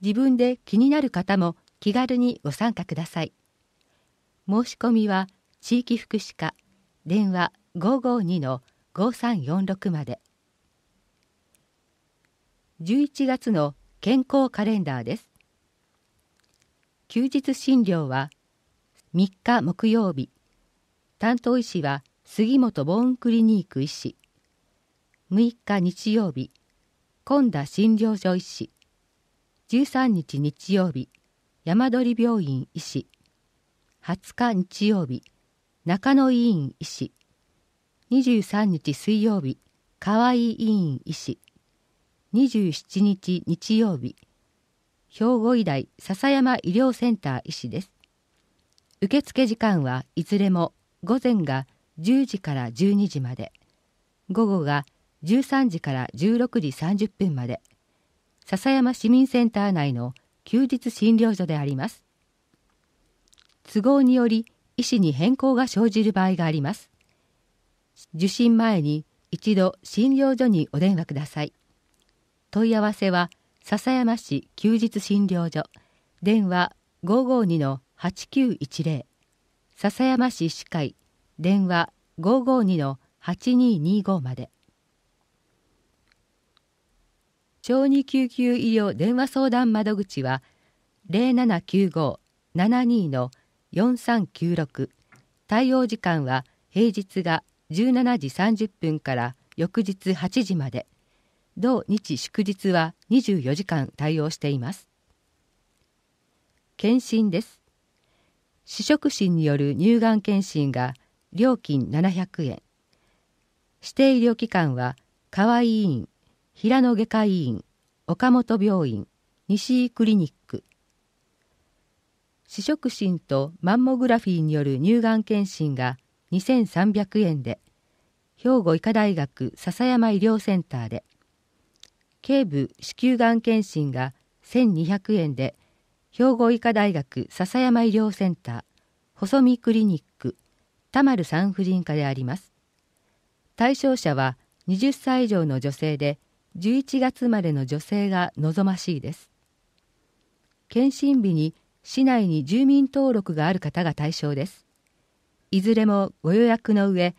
自分で気になる方も気軽にご参加ください申し込みは地域福祉課電話552 5346まで11月の健康カレンダーです休日診療は3日木曜日担当医師は杉本ボーンクリニック医師6日日曜日今田診療所医師13日日曜日山鳥病院医師20日日曜日中野委員医師23日水曜日河合委員医師27日日曜日兵庫医大笹山医療センター医師です受付時間はいずれも午前が10時から12時まで午後が13時から16時30分まで笹山市民センター内の休日診療所であります都合により医師に変更が生じる場合があります受診前に一度診療所にお電話ください問い合わせは笹山市休日診療所電話552-8910笹山市歯科医電話552-8225まで小児救急医療電話相談窓口は0795-72-4396対応時間は平日が17時30分から翌日8時まで同日祝日は24時間対応しています検診です試食診による乳がん検診が料金700円指定医療機関は河合医院平野外科医院岡本病院西井クリニック試食診とマンモグラフィーによる乳がん検診が2300円で兵庫医科大学篠山医療センターで頸部子宮がん検診が1200円で兵庫医科大学笹山医療センター細見クリニック田丸産婦人科であります対象者は20歳以上の女性で11月生まれの女性が望ましいです検診日に市内に住民登録がある方が対象ですいずれもご予約の上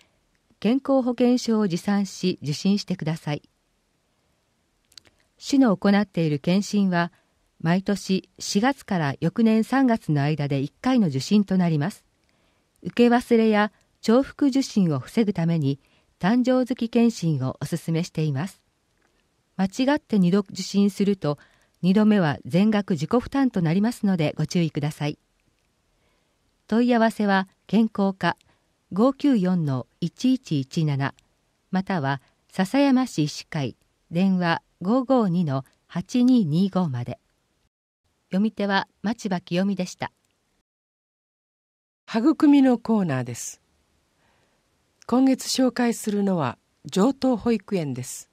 健康保険証を持参し受診してください市の行っている検診は、毎年4月から翌年3月の間で1回の受診となります。受け忘れや重複受診を防ぐために、誕生月検診をお勧めしています。間違って2度受診すると、2度目は全額自己負担となりますのでご注意ください。問い合わせは健康課594-1117または笹山市医師会電話552-8225まで読み手は町場清美でした育みのコーナーです今月紹介するのは上等保育園です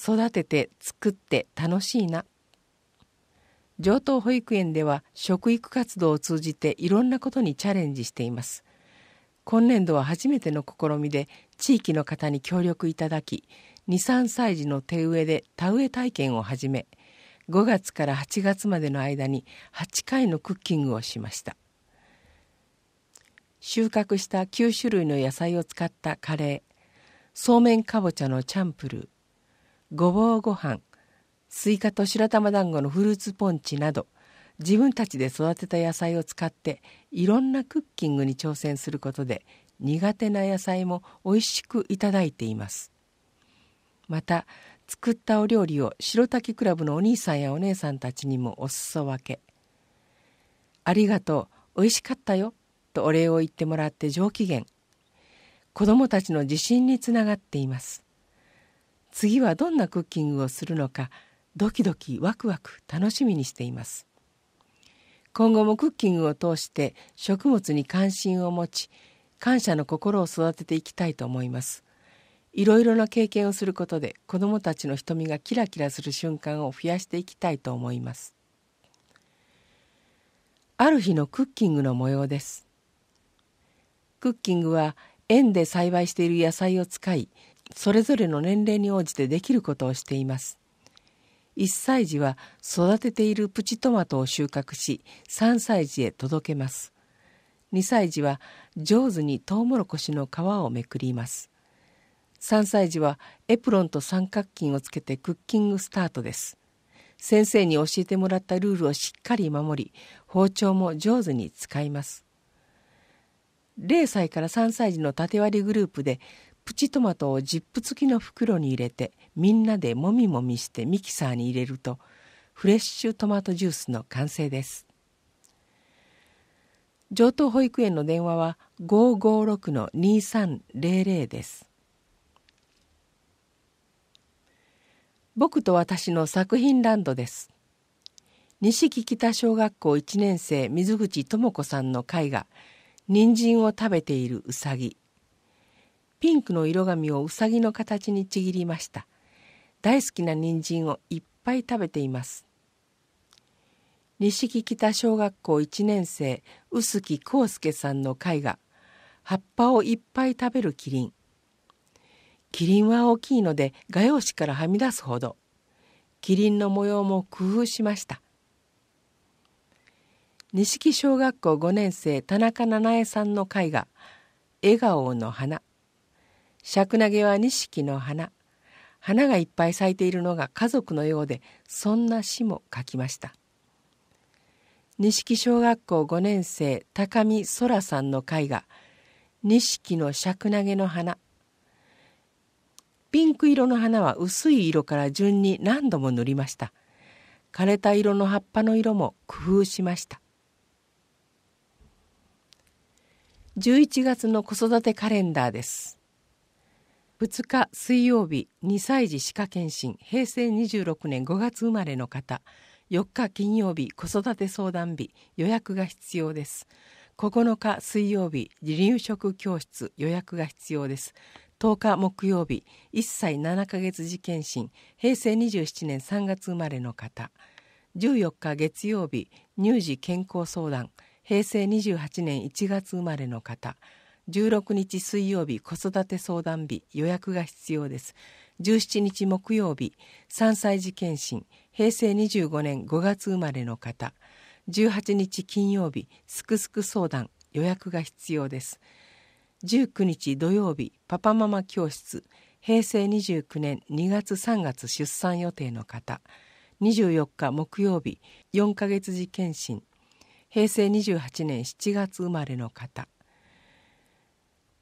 育てて作って楽しいな上等保育園では食育活動を通じていろんなことにチャレンジしています今年度は初めての試みで地域の方に協力いただき23歳児の手植えで田植え体験を始め5月から8月までの間に8回のクッキングをしました収穫した9種類の野菜を使ったカレーそうめんかぼちゃのチャンプルーごぼうご飯スイカと白玉団子のフルーツポンチなど自分たちで育てた野菜を使っていろんなクッキングに挑戦することで苦手な野菜もおいしくいただいていますまた作ったお料理を白滝クラブのお兄さんやお姉さんたちにもお裾分けありがとうおいしかったよとお礼を言ってもらって上機嫌子どもたちの自信につながっています次はどんなクッキングをするのかドキドキワクワク楽しみにしています今後もクッキングを通して食物に関心を持ち感謝の心を育てていきたいと思いますいろいろな経験をすることで子どもたちの瞳がキラキラする瞬間を増やしていきたいと思いますある日のクッキングの模様ですクッキングは園で栽培している野菜を使いそれぞれの年齢に応じてできることをしています1歳児は育てているプチトマトを収穫し3歳児へ届けます2歳児は上手にトウモロコシの皮をめくります3歳児はエプロンと三角巾をつけてクッキングスタートです。先生に教えてもらったルールをしっかり守り、包丁も上手に使います。0歳から3歳児の縦割りグループで、プチトマトをジップ付きの袋に入れて、みんなでもみもみしてミキサーに入れると、フレッシュトマトジュースの完成です。上等保育園の電話は556-2300です。僕と私の作品ランドです。西木北小学校1年生水口智子さんの絵画「人参を食べているうさぎ」ピンクの色紙をうさぎの形にちぎりました大好きな人参をいっぱい食べています西木北小学校1年生臼木康介さんの絵画「葉っぱをいっぱい食べるキリン」キリンは大きいので画用紙からはみ出すほどキリンの模様も工夫しました錦小学校5年生田中七恵さんの絵画「笑顔の花」「ク投げは錦の花」花がいっぱい咲いているのが家族のようでそんな詩も書きました錦小学校5年生高見空さんの絵画「錦のク投げの花」ピンク色の花は薄い色から順に何度も塗りました。枯れた色の葉っぱの色も工夫しました。11月の子育てカレンダーです。2日水曜日、2歳児歯科検診、平成26年5月生まれの方、4日金曜日、子育て相談日、予約が必要です。9日水曜日、離乳食教室、予約が必要です。10日木曜日1歳7ヶ月児検診平成27年3月生まれの方14日月曜日乳児健康相談平成28年1月生まれの方16日水曜日子育て相談日予約が必要です17日木曜日3歳児検診平成25年5月生まれの方18日金曜日すくすく相談予約が必要です19日土曜日パパママ教室平成29年2月3月出産予定の方24日木曜日4ヶ月時検診平成28年7月生まれの方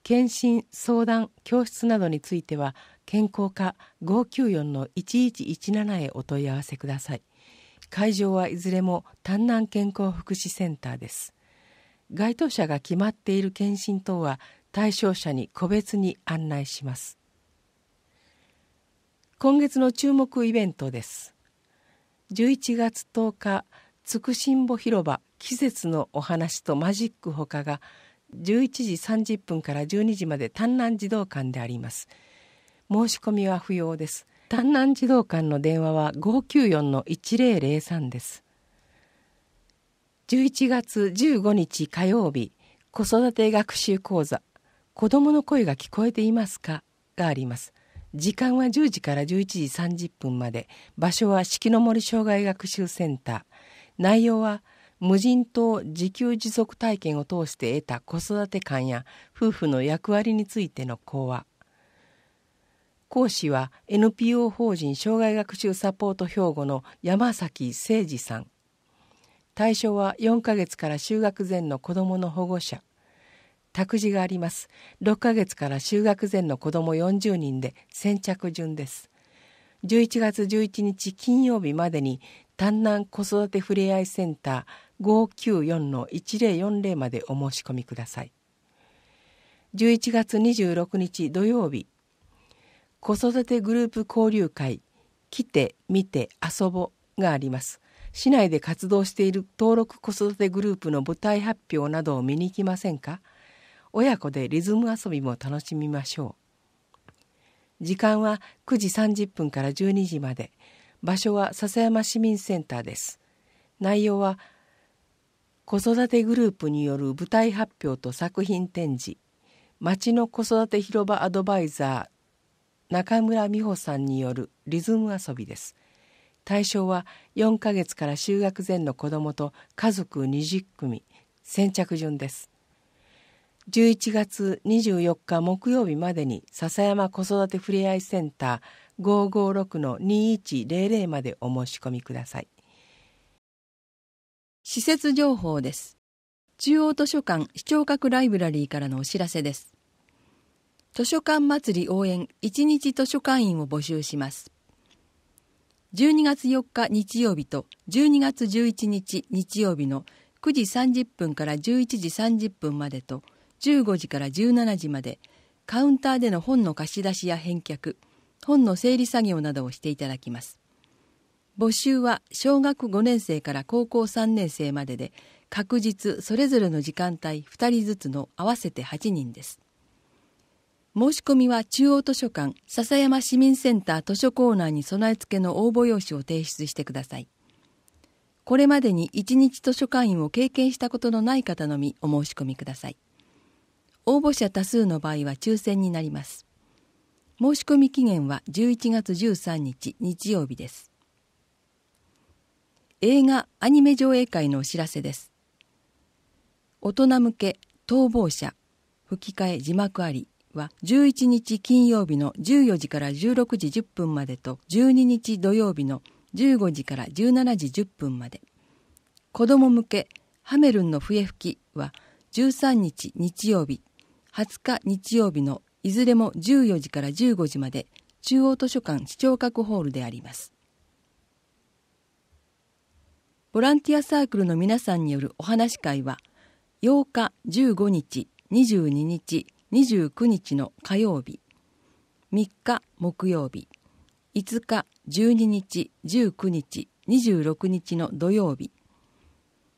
検診相談教室などについては健康課594-1117へお問い合わせください会場はいずれも丹南健康福祉センターです該当者が決まっている検診等は対象者に個別に案内します今月の注目イベントです11月10日つくしんぼ広場季節のお話とマジックほかが11時30分から12時まで丹南児童館であります申し込みは不要です丹南児童館の電話は594の1003です11月15日火曜日子育て学習講座子供の声が聞こえていますかがあります。時間は10時から11時30分まで。場所は四季の森障害学習センター。内容は無人島自給自足体験を通して得た子育て観や夫婦の役割についての講話。講師は NPO 法人障害学習サポート兵庫の山崎誠二さん。対象は4ヶ月から就学前の子どもの保護者。託児があります。6ヶ月から就学前の子ども40人で先着順です。11月11日金曜日までに丹南子育てふれあいセンター594-1040までお申し込みください。11月26日土曜日子育てグループ交流会来て見て遊ぼがあります。市内で活動している登録子育てグループの舞台発表などを見に行きませんか親子でリズム遊びも楽しみましょう。時間は9時30分から12時まで。場所は笹山市民センターです。内容は子育てグループによる舞台発表と作品展示町の子育て広場アドバイザー中村美穂さんによるリズム遊びです対象は4ヶ月から就学前の子どもと家族20組先着順です11月24日木曜日までに笹山子育てふれあいセンター556-2100までお申し込みください。施設情報です。中央図書館視聴覚ライブラリーからのお知らせです。図書館祭り応援一日図書館員を募集します。12月4日日曜日と12月11日日曜日の9時30分から11時30分までと15時から17時までカウンターでの本の貸し出しや返却本の整理作業などをしていただきます募集は小学5年生から高校3年生までで確実それぞれの時間帯2人ずつの合わせて8人です申し込みは中央図書館笹山市民センター図書コーナーに備え付けの応募用紙を提出してくださいこれまでに一日図書館員を経験したことのない方のみお申し込みください応募者多数の場合は抽選になります申し込み期限は11月13日日曜日です映画・アニメ上映会のお知らせです大人向け逃亡者吹き替え字幕ありは11日金曜日の14時から16時10分までと12日土曜日の15時から17時10分まで子供向けハメルンの笛吹きは13日日曜日20日日曜日のいずれも14時から15時まで中央図書館視聴覚ホールでありますボランティアサークルの皆さんによるお話会は8日15日22日29日の火曜日3日木曜日5日12日19日26日の土曜日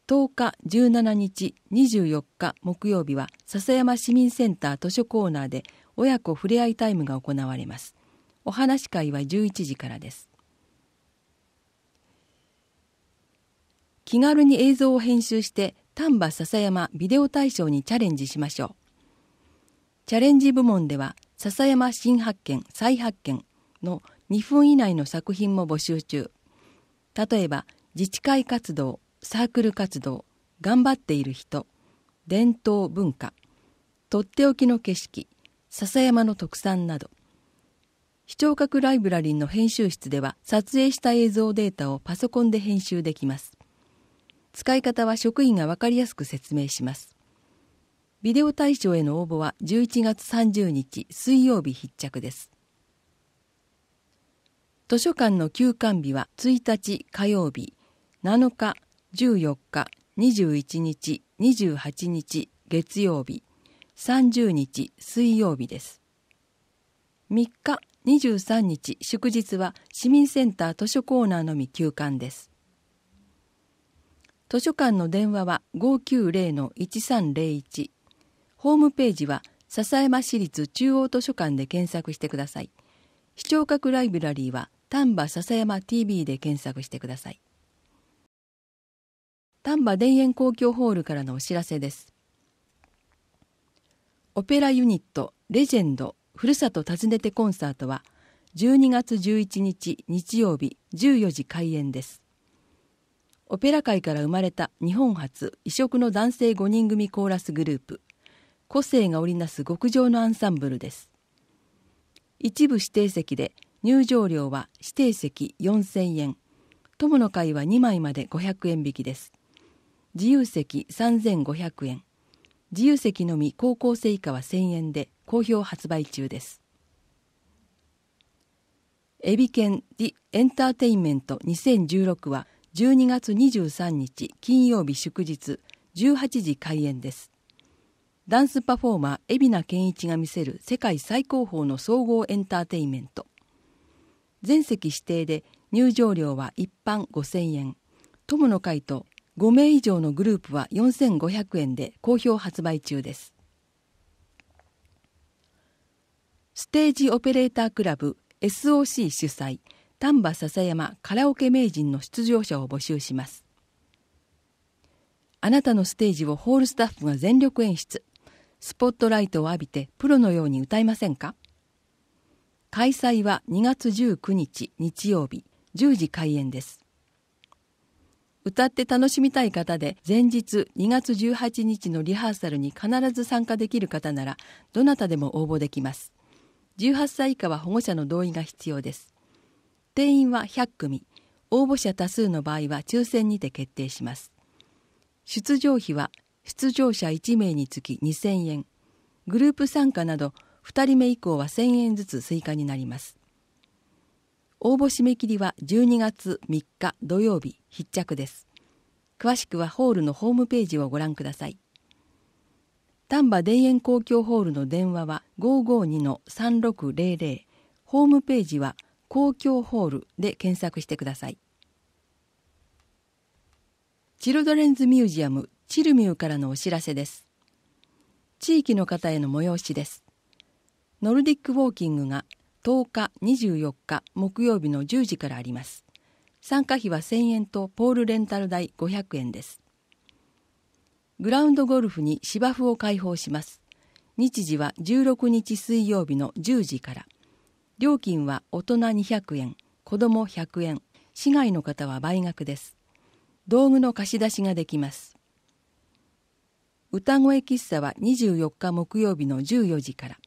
10日、17日、24日木曜日は笹山市民センター図書コーナーで親子ふれあいタイムが行われます。お話会は11時からです。気軽に映像を編集して丹波笹山ビデオ大賞にチャレンジしましょう。チャレンジ部門では笹山新発見再発見の2分以内の作品も募集中例えば自治会活動サークル活動頑張っている人伝統文化とっておきの景色笹山の特産など視聴覚ライブラリーの編集室では撮影した映像データをパソコンで編集できます使い方は職員が分かりやすく説明しますビデオ対象への応募は11月30日水曜日必着です図書館の休館日は1日火曜日7日14日、21日、28日月曜日、30日水曜日です。3日、23日祝日は市民センター図書コーナーのみ休館です。図書館の電話は590-1301。ホームページは笹山市立中央図書館で検索してください。視聴覚ライブラリーは丹波篠山 TV で検索してください。丹波田園公共ホールからのお知らせですオペラユニットレジェンドふるさと訪ねてコンサートは12月11日日曜日14時開演ですオペラ界から生まれた日本初異色の男性5人組コーラスグループ個性が織りなす極上のアンサンブルです一部指定席で入場料は指定席4000円友の会は2枚まで500円引きです自由席3500円自由席のみ高校生以下は1000円で好評発売中ですエビ券ディ・エンターテインメント2016は12月23日金曜日祝日18時開演ですダンスパフォーマー海老名健一が見せる世界最高峰の総合エンターテインメント全席指定で入場料は一般5000円友の会と5名以上のグループは4500円で好評発売中ですステージオペレータークラブ SOC 主催丹波篠山カラオケ名人の出場者を募集しますあなたのステージをホールスタッフが全力演出スポットライトを浴びてプロのように歌いませんか開催は2月19日日曜日10時開演です歌って楽しみたい方で前日2月18日のリハーサルに必ず参加できる方ならどなたでも応募できます18歳以下は保護者の同意が必要です定員は100組応募者多数の場合は抽選にて決定します出場費は出場者1名につき2000円グループ参加など2人目以降は1000円ずつ追加になります応募締め切りは12月3日土曜日必着です詳しくはホールのホームページをご覧ください丹波田園公共ホールの電話は552-3600ホームページは公共ホールで検索してくださいチルドレンズミュージアムチルミューからのお知らせです地域の方への催しですノルディックウォーキングが10日24日木曜日の10時からあります参加費は1000円とポールレンタル代500円ですグラウンドゴルフに芝生を開放します日時は16日水曜日の10時から料金は大人200円子供100円市外の方は倍額です道具の貸し出しができます歌声喫茶は24日木曜日の14時から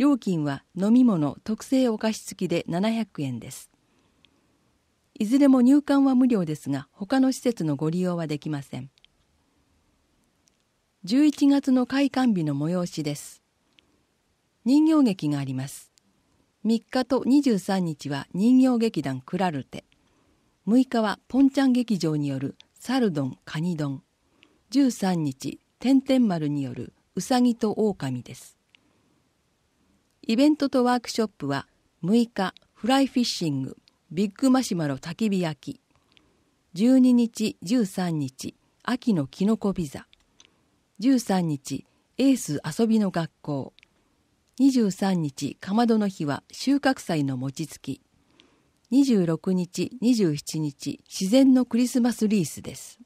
料金は飲み物特製お菓子付きで700円ですいずれも入館は無料ですが他の施設のご利用はできません11月の開館日の催しです人形劇があります3日と23日は人形劇団クラルテ6日はポンちゃん劇場によるサルドンカニ丼13日天天丸によるウサギと狼ですイベントとワークショップは6日フライフィッシングビッグマシュマロ焚き火焼き12日13日秋のキノコビザ13日エース遊びの学校23日かまどの日は収穫祭の餅つき26日27日自然のクリスマスリースです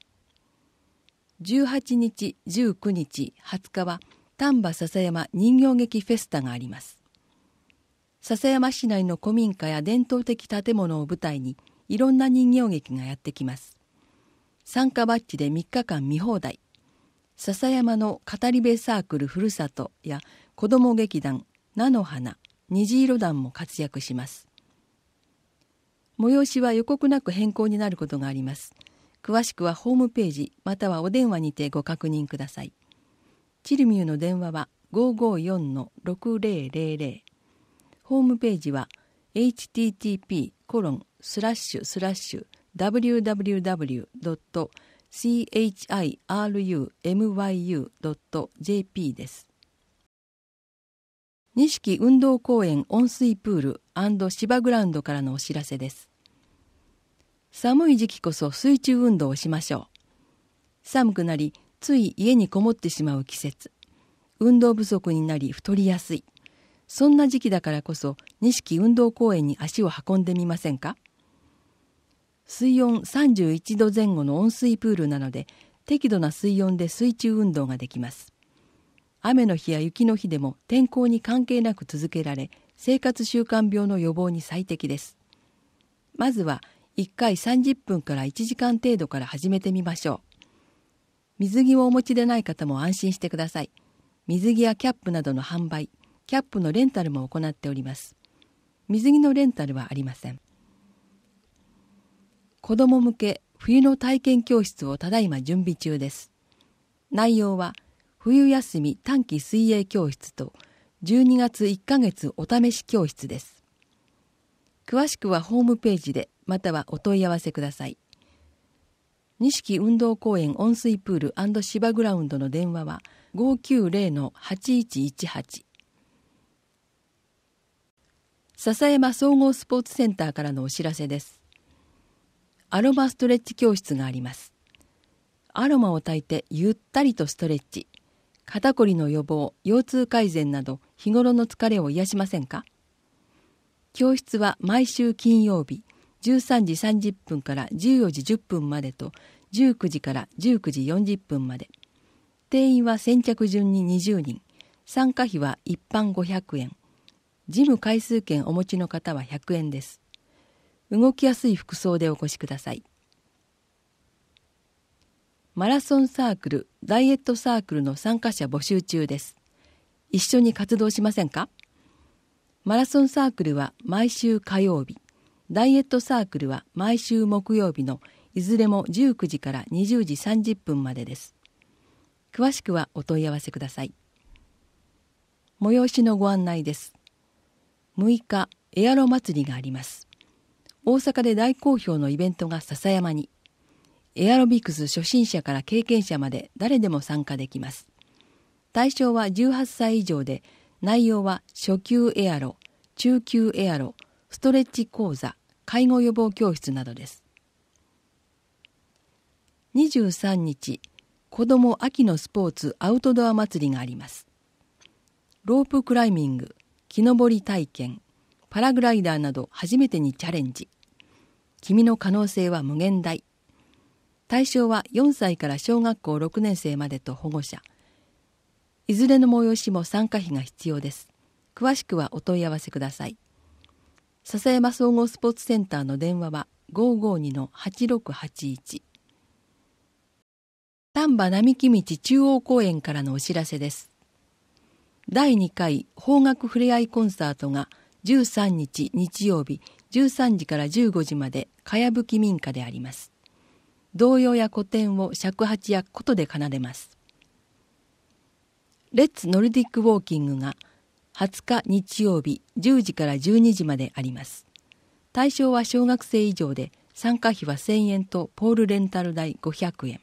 18日19日20日は丹波篠山人形劇フェスタがあります笹山市内の古民家や伝統的建物を舞台にいろんな人形劇がやってきます参加バッジで3日間見放題笹山の語り部サークルふるさとや子ども劇団菜の花虹色団も活躍します催しは予告なく変更になることがあります詳しくはホームページまたはお電話にてご確認くださいチルミューの電話は554-6000ホームページは http://www.chirumyu.jp コロンススララッッシシュュです。錦運動公園温水プール芝グラウンドからのお知らせです。寒い時期こそ水中運動をしましょう。寒くなり、つい家にこもってしまう季節。運動不足になり太りやすい。そんな時期だからこそ錦運動公園に足を運んでみませんか水温31度前後の温水プールなので適度な水温で水中運動ができます雨の日や雪の日でも天候に関係なく続けられ生活習慣病の予防に最適ですまずは1回30分から1時間程度から始めてみましょう水着をお持ちでない方も安心してください水着やキャップなどの販売キャップのレンタルも行っております水着のレンタルはありません子供向け冬の体験教室をただいま準備中です内容は冬休み短期水泳教室と12月1ヶ月お試し教室です詳しくはホームページでまたはお問い合わせください錦運動公園温水プール芝グラウンドの電話は590-8118笹山総合スポーツセンターからのお知らせですアロマストレッチ教室がありますアロマを焚いてゆったりとストレッチ肩こりの予防腰痛改善など日頃の疲れを癒しませんか教室は毎週金曜日13時30分から14時10分までと19時から19時40分まで定員は先着順に20人参加費は一般500円事務回数券お持ちの方は100円です動きやすい服装でお越しくださいマラソンサークルダイエットサークルの参加者募集中です一緒に活動しませんかマラソンサークルは毎週火曜日ダイエットサークルは毎週木曜日のいずれも19時から20時30分までです詳しくはお問い合わせください催しのご案内です6日エアロ祭りがあります大阪で大好評のイベントが笹山にエアロビクス初心者から経験者まで誰でも参加できます対象は18歳以上で内容は初級エアロ中級エアロストレッチ講座介護予防教室などです23日子ども秋のスポーツアウトドア祭りがありますロープクライミング木登り体験パラグライダーなど初めてにチャレンジ君の可能性は無限大対象は4歳から小学校6年生までと保護者いずれの催しも参加費が必要です詳しくはお問い合わせください笹山総合スポーツセンターの電話は552-8681丹波並木道中央公園からのお知らせです第2回邦楽ふれあいコンサートが13日日曜日13時から15時までかやぶき民家であります。童謡や古典を尺八や琴で奏でます。レッツノルディックウォーキングが20日日曜日10時から12時まであります。対象は小学生以上で参加費は1000円とポールレンタル代500円。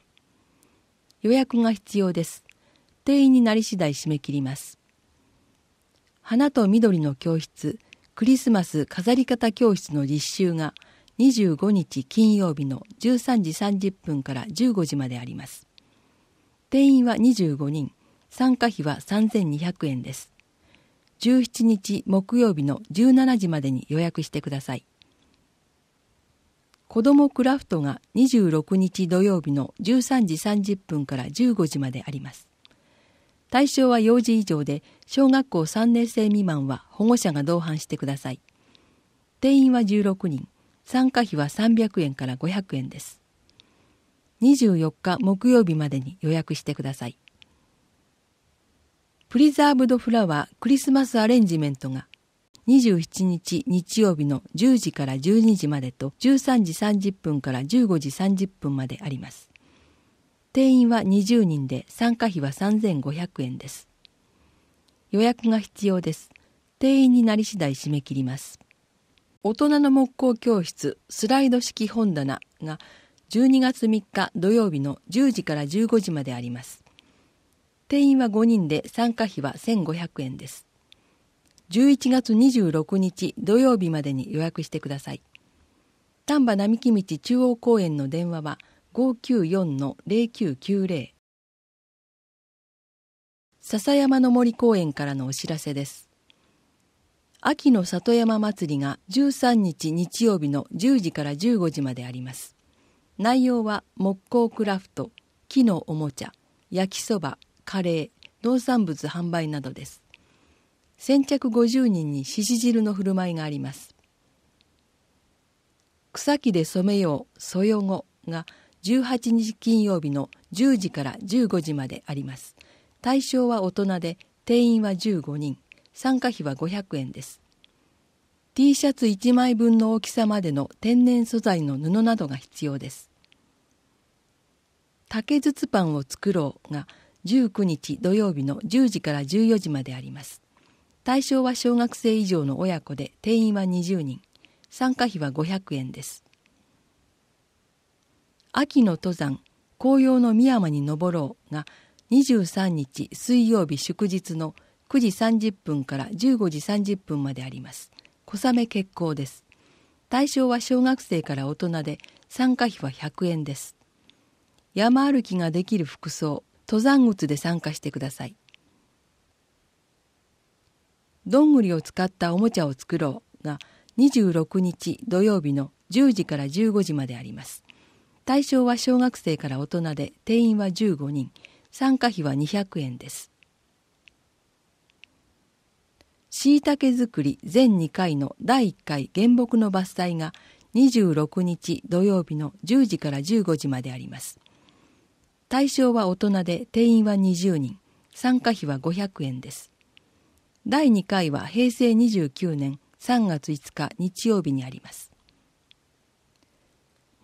予約が必要です。定員になり次第締め切ります。花と緑の教室クリスマス飾り方教室の実習が25日金曜日の13時30分から15時まであります。定員は25人、参加費は3200円です。17日木曜日の17時までに予約してください。子どもクラフトが26日土曜日の13時30分から15時まであります。対象は幼児以上で、小学校3年生未満は保護者が同伴してください。定員は16人、参加費は300円から500円です。24日木曜日までに予約してください。プリザーブドフラワークリスマスアレンジメントが27日日曜日の10時から12時までと13時30分から15時30分まであります。定員は20人で参加費は3500円です。予約が必要です。定員になり次第締め切ります。大人の木工教室スライド式本棚が12月3日土曜日の10時から15時まであります。定員は5人で参加費は1500円です。11月26日土曜日までに予約してください。丹波並木道中央公園の電話は594-0990笹山の森公園からのお知らせです。秋の里山祭りが13日日曜日の10時から15時まであります。内容は木工クラフト、木のおもちゃ、焼きそば、カレー、農産物販売などです。先着50人にしし汁の振る舞いがあります。草木で染めよう、そよごが18日金曜日の10時から15時まであります。対象は大人で、定員は15人、参加費は500円です。T シャツ1枚分の大きさまでの天然素材の布などが必要です。竹筒パンを作ろうが19日土曜日の10時から14時まであります。対象は小学生以上の親子で定員は20人、参加費は500円です。秋の登山紅葉の深山に登ろうが23日水曜日祝日の9時30分から15時30分まであります小雨結構です対象は小学生から大人で参加費は100円です山歩きができる服装登山靴で参加してくださいどんぐりを使ったおもちゃを作ろうが26日土曜日の10時から15時まであります対象は小学生から大人で定員は15人参加費は200円ですしいたけ作り全2回の第1回原木の伐採が26日土曜日の10時から15時まであります対象は大人で定員は20人参加費は500円です第2回は平成29年3月5日日曜日にあります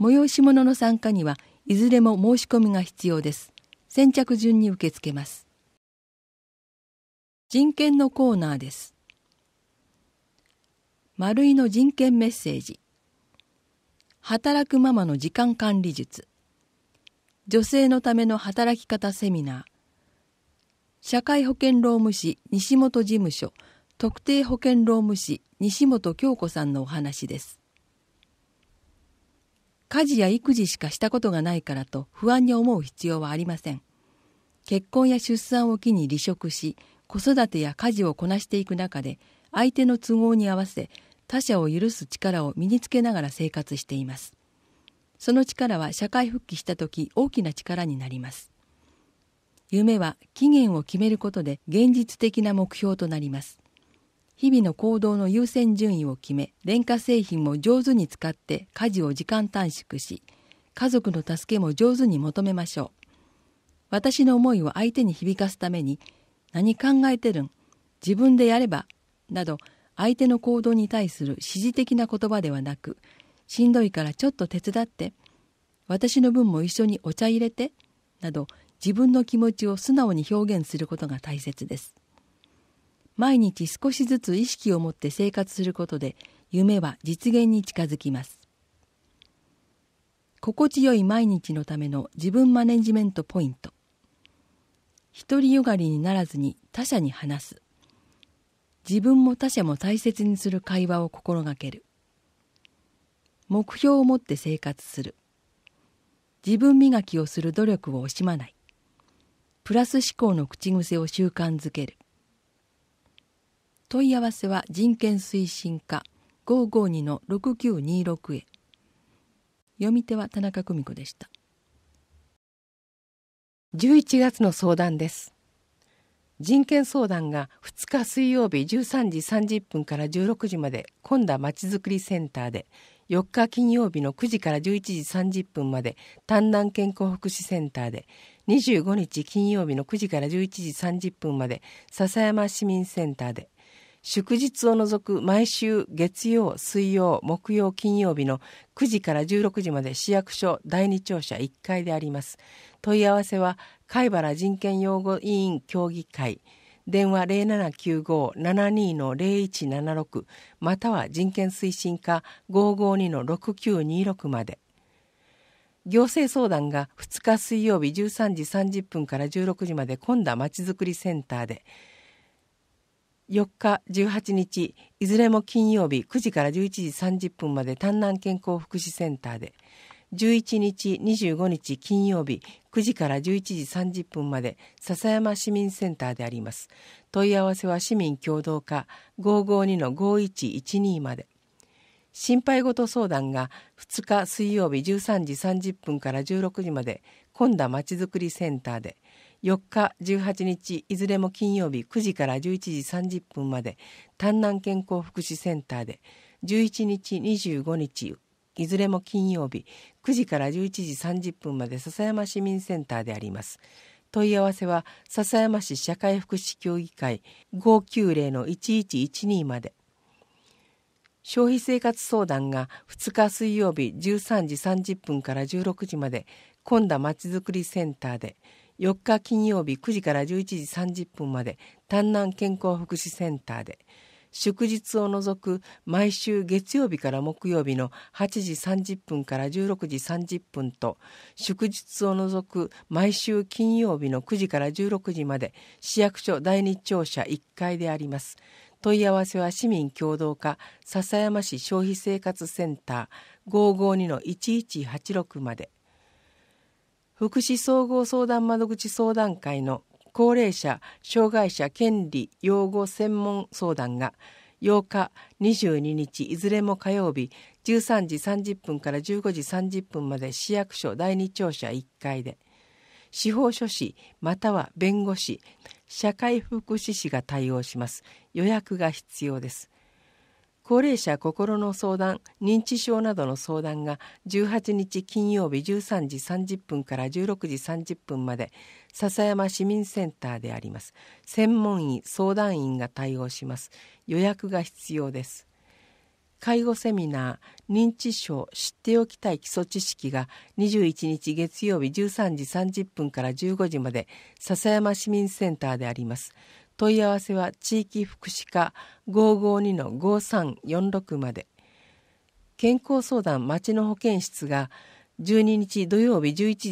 催し物の参加にはいずれも申し込みが必要です先着順に受け付けます人権のコーナーです丸井の人権メッセージ働くママの時間管理術女性のための働き方セミナー社会保険労務士西本事務所特定保険労務士西本京子さんのお話です家事や育児しかしたことがないからと不安に思う必要はありません結婚や出産を機に離職し子育てや家事をこなしていく中で相手の都合に合わせ他者を許す力を身につけながら生活していますその力は社会復帰した時大きな力になります夢は期限を決めることで現実的な目標となります日々の行動の優先順位を決め電化製品も上手に使って家事を時間短縮し家族の助けも上手に求めましょう私の思いを相手に響かすために何考えてるん自分でやればなど相手の行動に対する指示的な言葉ではなくしんどいからちょっと手伝って私の分も一緒にお茶入れてなど自分の気持ちを素直に表現することが大切です。毎日少しずつ意識を持って生活することで夢は実現に近づきます心地よい毎日のための自分マネジメントポイント独りよがりにならずに他者に話す自分も他者も大切にする会話を心がける目標を持って生活する自分磨きをする努力を惜しまないプラス思考の口癖を習慣づける問い合わせは人権推進課552-6926へ読み手は田中久美子でした11月の相談です人権相談が2日水曜日13時30分から16時まで今度はまちづくりセンターで4日金曜日の9時から11時30分まで丹南健康福祉センターで25日金曜日の9時から11時30分まで笹山市民センターで祝日を除く毎週月曜、水曜、木曜、金曜日の9時から16時まで市役所第二庁舎1階であります。問い合わせは、貝原人権擁護委員協議会、電話0795-72-0176または人権推進課552-6926まで。行政相談が2日水曜日13時30分から16時まで今度はまちづくりセンターで、4日、18日、いずれも金曜日9時から11時30分まで丹南健康福祉センターで、11日、25日金曜日9時から11時30分まで笹山市民センターであります。問い合わせは市民共同課552-5112まで。心配事相談が2日水曜日13時30分から16時まで、今度はまちづくりセンターで、4日18日いずれも金曜日9時から11時30分まで丹南健康福祉センターで11日25日いずれも金曜日9時から11時30分まで笹山市民センターであります。問い合わせは笹山市社会福祉協議会590-1112まで。消費生活相談が2日水曜日13時30分から16時まで、今田まちづくりセンターで、4日金曜日9時から11時30分まで丹南健康福祉センターで、祝日を除く毎週月曜日から木曜日の8時30分から16時30分と祝日を除く毎週金曜日の9時から16時まで市役所第二庁舎1階であります。問い合わせは市民共同課笹山市消費生活センター552-1186まで。福祉総合相談窓口相談会の高齢者・障害者権利擁護専門相談が8日22日いずれも火曜日13時30分から15時30分まで市役所第2庁舎1階で司法書士または弁護士社会福祉士が対応します予約が必要です高齢者心の相談認知症などの相談が18日金曜日13時30分から16時30分まで笹山市民センターであります専門医相談員が対応します予約が必要です介護セミナー認知症知っておきたい基礎知識が21日月曜日13時30分から15時まで笹山市民センターであります問い合わせは地域福祉課552-5346まで健康相談町の保健室が12日土曜日11時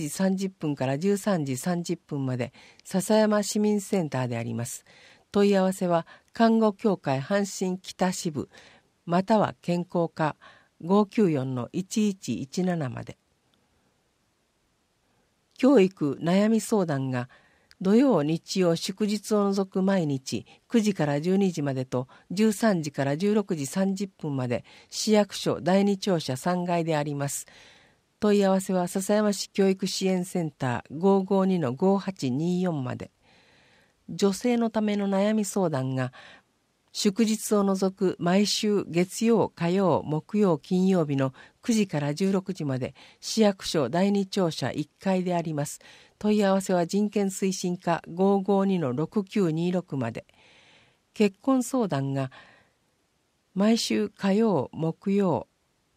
30分から13時30分まで笹山市民センターであります問い合わせは看護協会阪神北支部または健康課594-1117まで教育悩み相談が「土曜、日曜、祝日を除く毎日9時から12時までと13時から16時30分まで市役所第二庁舎3階であります。問い合わせは笹山市教育支援センター552-5824まで。女性のための悩み相談が祝日を除く毎週月曜、火曜、木曜、金曜日の9時から16時まで市役所第二庁舎1階であります。問い合わせは人権推進課552-6926まで結婚相談が毎週火曜木曜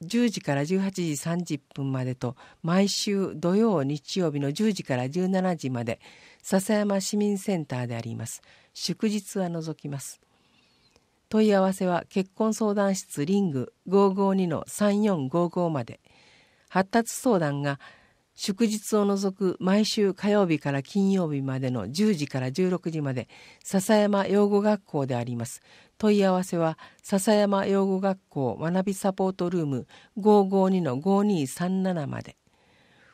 10時から18時30分までと毎週土曜日曜日の10時から17時まで笹山市民センターであります祝日は除きます問い合わせは結婚相談室リング552-3455まで発達相談が「祝日を除く毎週火曜日から金曜日までの10時から16時まで笹山養護学校であります問い合わせは笹山養護学校学びサポートルーム552-5237まで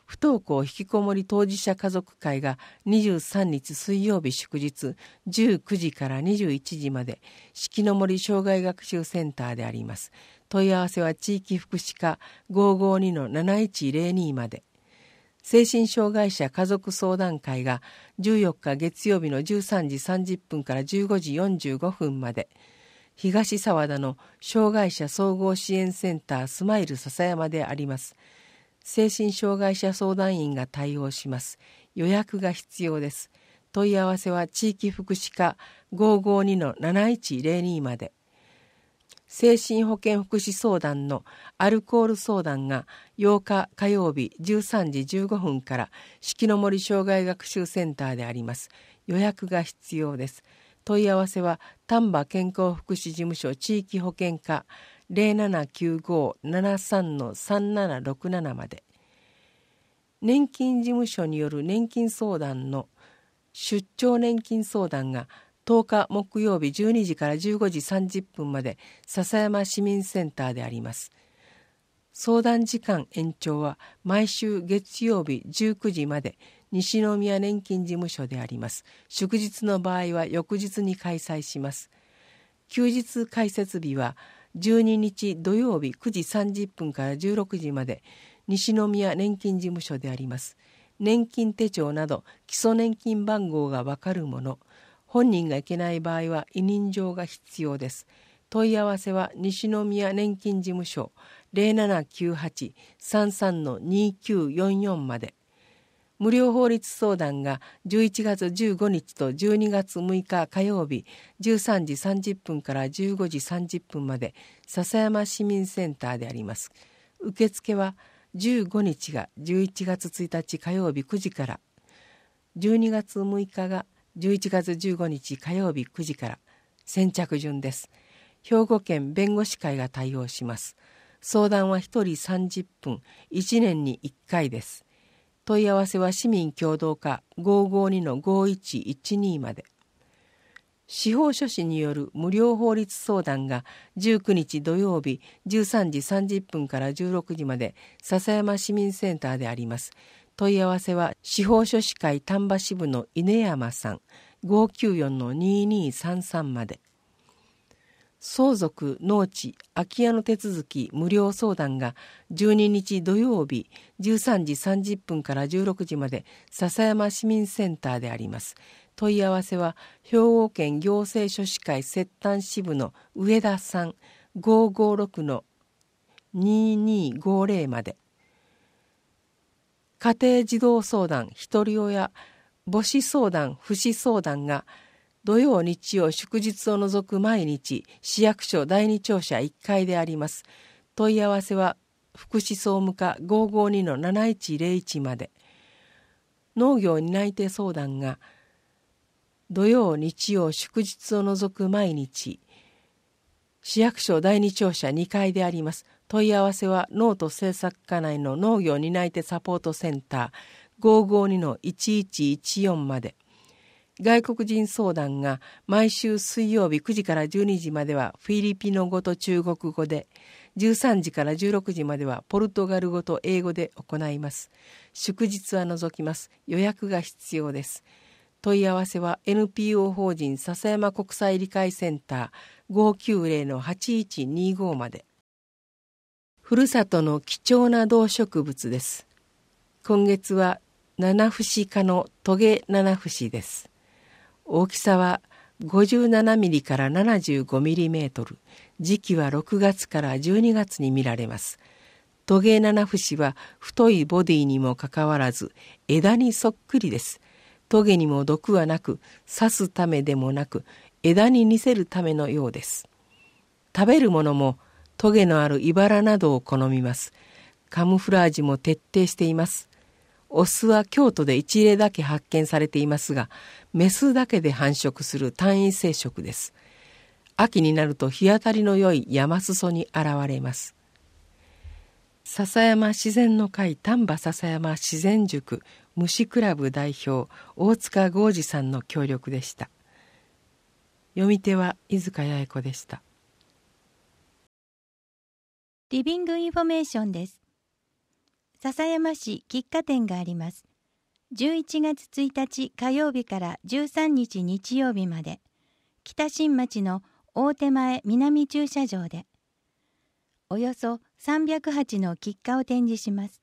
不登校引きこもり当事者家族会が23日水曜日祝日19時から21時まで四季の森障害学習センターであります問い合わせは地域福祉課552-7102まで精神障害者家族相談会が14日月曜日の13時30分から15時45分まで東沢田の障害者総合支援センタースマイル笹山であります精神障害者相談員が対応します予約が必要です問い合わせは地域福祉課552-7102まで精神保健福祉相談のアルコール相談が8日火曜日13時15分から四季の森障害学習センターであります。予約が必要です。問い合わせは丹波健康福祉事務所地域保健課0795-73-3767まで。年金事務所による年金相談の出張年金相談が10日木曜日12時から15時30分まで笹山市民センターであります。相談時間延長は毎週月曜日19時まで西宮年金事務所であります。祝日の場合は翌日に開催します。休日開設日は12日土曜日9時30分から16時まで西宮年金事務所であります。年金手帳など基礎年金番号がわかるもの、本人が行けない場合は委任状が必要です。問い合わせは西宮年金事務所0798-33-2944まで。無料法律相談が11月15日と12月6日火曜日13時30分から15時30分まで笹山市民センターであります。受付は15日が11月1日火曜日9時から12月6日が11月15日火曜日9時から先着順です。兵庫県弁護士会が対応します。相談は1人30分、1年に1回です。問い合わせは市民共同課552-5112まで。司法書士による無料法律相談が19日土曜日13時30分から16時まで笹山市民センターであります。問い合わせは司法書士会丹波支部の稲山さん594-2233まで相続農地空き家の手続き無料相談が12日土曜日13時30分から16時まで笹山市民センターであります問い合わせは兵庫県行政書士会摂丹支部の上田さん556の2250まで家庭児童相談、ひとり親、母子相談、父子相談が、土曜、日曜、祝日を除く毎日、市役所第二庁舎1階であります。問い合わせは、福祉総務課552-7101まで。農業担い手相談が、土曜、日曜、祝日を除く毎日、市役所第二庁舎2階であります。問い合わせはノート制作課内の農業担い手サポートセンター552-1114まで。外国人相談が毎週水曜日9時から12時まではフィリピノ語と中国語で、13時から16時まではポルトガル語と英語で行います。祝日は除きます。予約が必要です。問い合わせは NPO 法人笹山国際理解センター590-8125まで。ふるさとの貴重な動植物です。今月は七節科のトゲ七節です。大きさは57ミリから75ミリメートル、時期は6月から12月に見られます。トゲ七節は太いボディにもかかわらず枝にそっくりです。トゲにも毒はなく、刺すためでもなく、枝に似せるためのようです。食べるものもトゲのある茨などを好みます。カムフラージュも徹底しています。オスは京都で一例だけ発見されていますが、メスだけで繁殖する単位生殖です。秋になると日当たりの良い山裾に現れます。笹山自然の会丹波笹山自然塾虫クラブ代表大塚豪二さんの協力でした。読み手は飯塚八重子でした。リビングインフォメーションです。笹山市喫茶店があります。11月1日火曜日から13日日曜日まで、北新町の大手前南駐車場で、およそ300鉢の喫茶を展示します。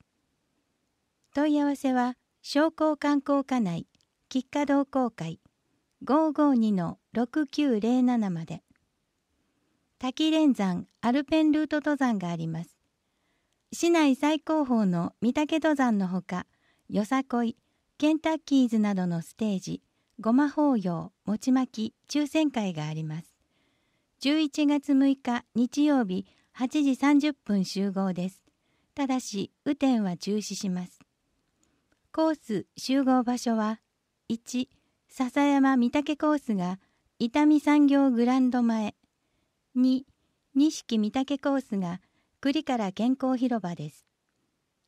問い合わせは、商工観光課内喫茶同好会552-6907まで。滝連山アルペンルート登山があります。市内最高峰の御岳登山のほか、よさこい、ケンタッキーズなどのステージ、ごま法要、餅巻き、抽選会があります。11月6日日曜日8時30分集合です。ただし、雨天は中止します。コース集合場所は、1、笹山御岳コースが伊丹産業グランド前2錦御岳コースが栗から健康広場です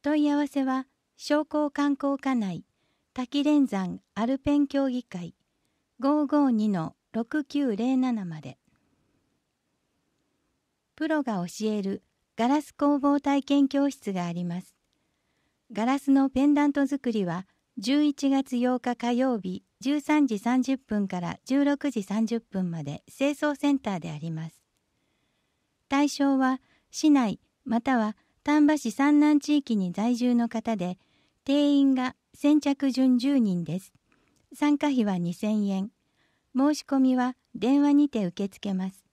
問い合わせは商工観光課内滝連山アルペン協議会552-6907までプロが教えるガラス工房体験教室がありますガラスのペンダント作りは11月8日火曜日13時30分から16時30分まで清掃センターであります対象は市内または丹波市三南地域に在住の方で、定員が先着順10人です。参加費は2000円。申し込みは電話にて受け付けます。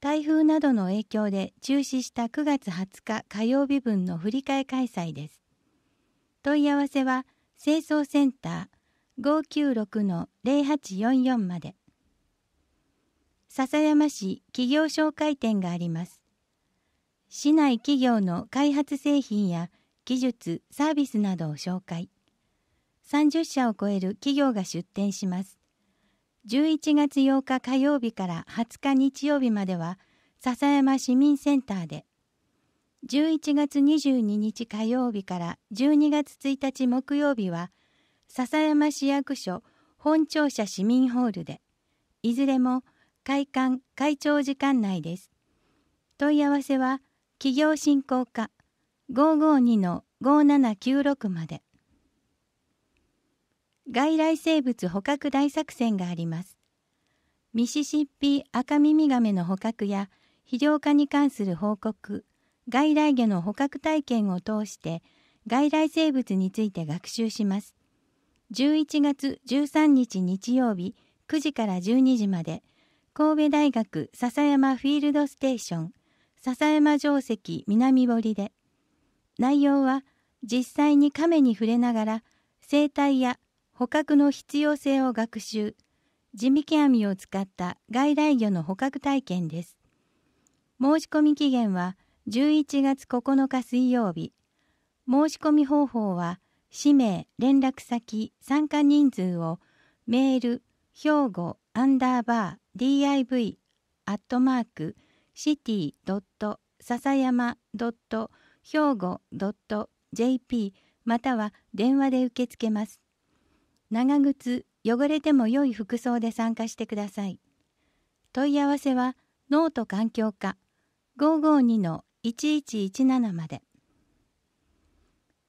台風などの影響で中止した9月20日火曜日分の振り替え開催です。問い合わせは清掃センター596-0844まで。笹山市企業紹介店があります。市内企業の開発製品や技術、サービスなどを紹介。30社を超える企業が出店します。11月8日火曜日から20日日曜日までは笹山市民センターで、11月22日火曜日から12月1日木曜日は笹山市役所本庁舎市民ホールで、いずれも会館会長時間内です。問い合わせは企業振興課552-5796まで。外来生物捕獲大作戦があります。ミシシッピアカミミガメの捕獲や肥料化に関する報告、外来魚の捕獲体験を通して外来生物について学習します。11月13日日曜日9時から12時まで神戸大学笹山フィールドステーション笹山城跡南堀で内容は実際に亀に触れながら生態や捕獲の必要性を学習地引き網を使った外来魚の捕獲体験です申し込み期限は11月9日水曜日申し込み方法は氏名連絡先参加人数をメール兵庫アンダーバー div アットマーク city. 笹山兵庫 .jp または電話で受け付けます。長靴、汚れても良い服装で参加してください。問い合わせは、ノート環境課552-1117まで。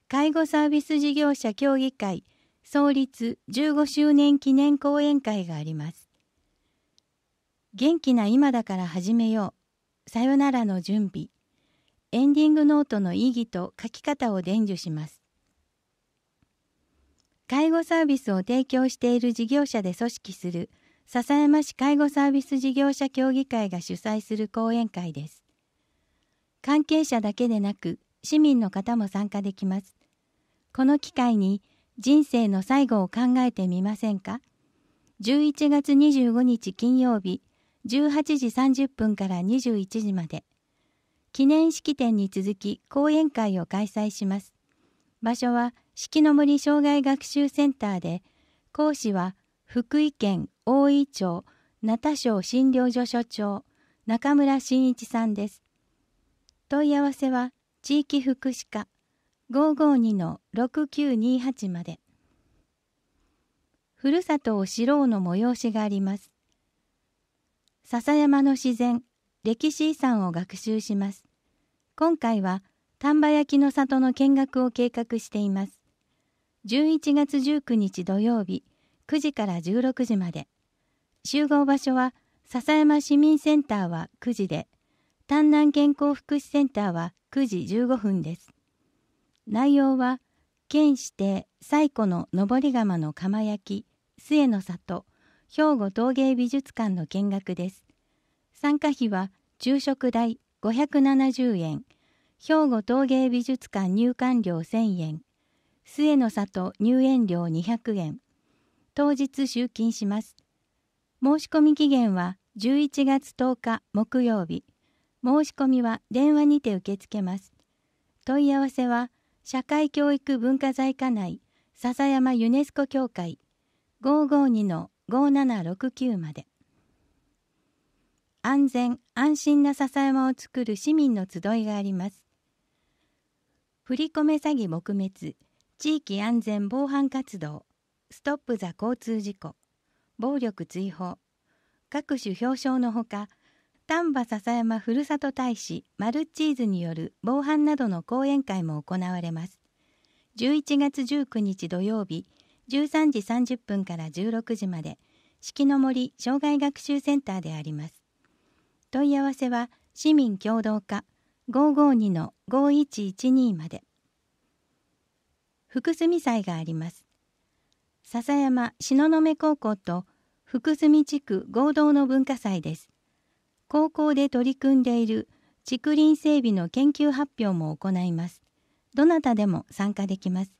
介護サービス事業者協議会創立15周年記念講演会があります。元気な今だから始めよう。さよならの準備。エンディングノートの意義と書き方を伝授します。介護サービスを提供している事業者で組織する笹山市介護サービス事業者協議会が主催する講演会です。関係者だけでなく市民の方も参加できます。この機会に人生の最後を考えてみませんか ?11 月25日金曜日18時30分から21時まで記念式典に続き講演会を開催します場所は四季の森障害学習センターで講師は福井県大井町名田省診療所所長中村真一さんです問い合わせは地域福祉課552-6928までふるさとを知ろうの催しがあります笹山の自然歴史遺産を学習します今回は丹波焼の里の見学を計画しています11月19日土曜日9時から16時まで集合場所は笹山市民センターは9時で丹南健康福祉センターは9時15分です内容は県指定最古の登り窯の窯焼き末の里兵庫陶芸美術館の見学です参加費は昼食代570円兵庫陶芸美術館入館料1000円末の里入園料200円当日集金します申し込み期限は11月10日木曜日申し込みは電話にて受け付けます問い合わせは社会教育文化財課内笹山ユネスコ協会552の5769まで安全安心な笹山を作る市民の集いがあります振り込め詐欺撲滅地域安全防犯活動ストップ・ザ・交通事故暴力追放各種表彰のほか丹波篠山ふるさと大使マルチーズによる防犯などの講演会も行われます11月19日土曜日13時30分から16時まで四季の森障害学習センターであります問い合わせは市民協働課552-5112まで福住祭があります笹山東雲高校と福住地区合同の文化祭です高校で取り組んでいる竹林整備の研究発表も行いますどなたでも参加できます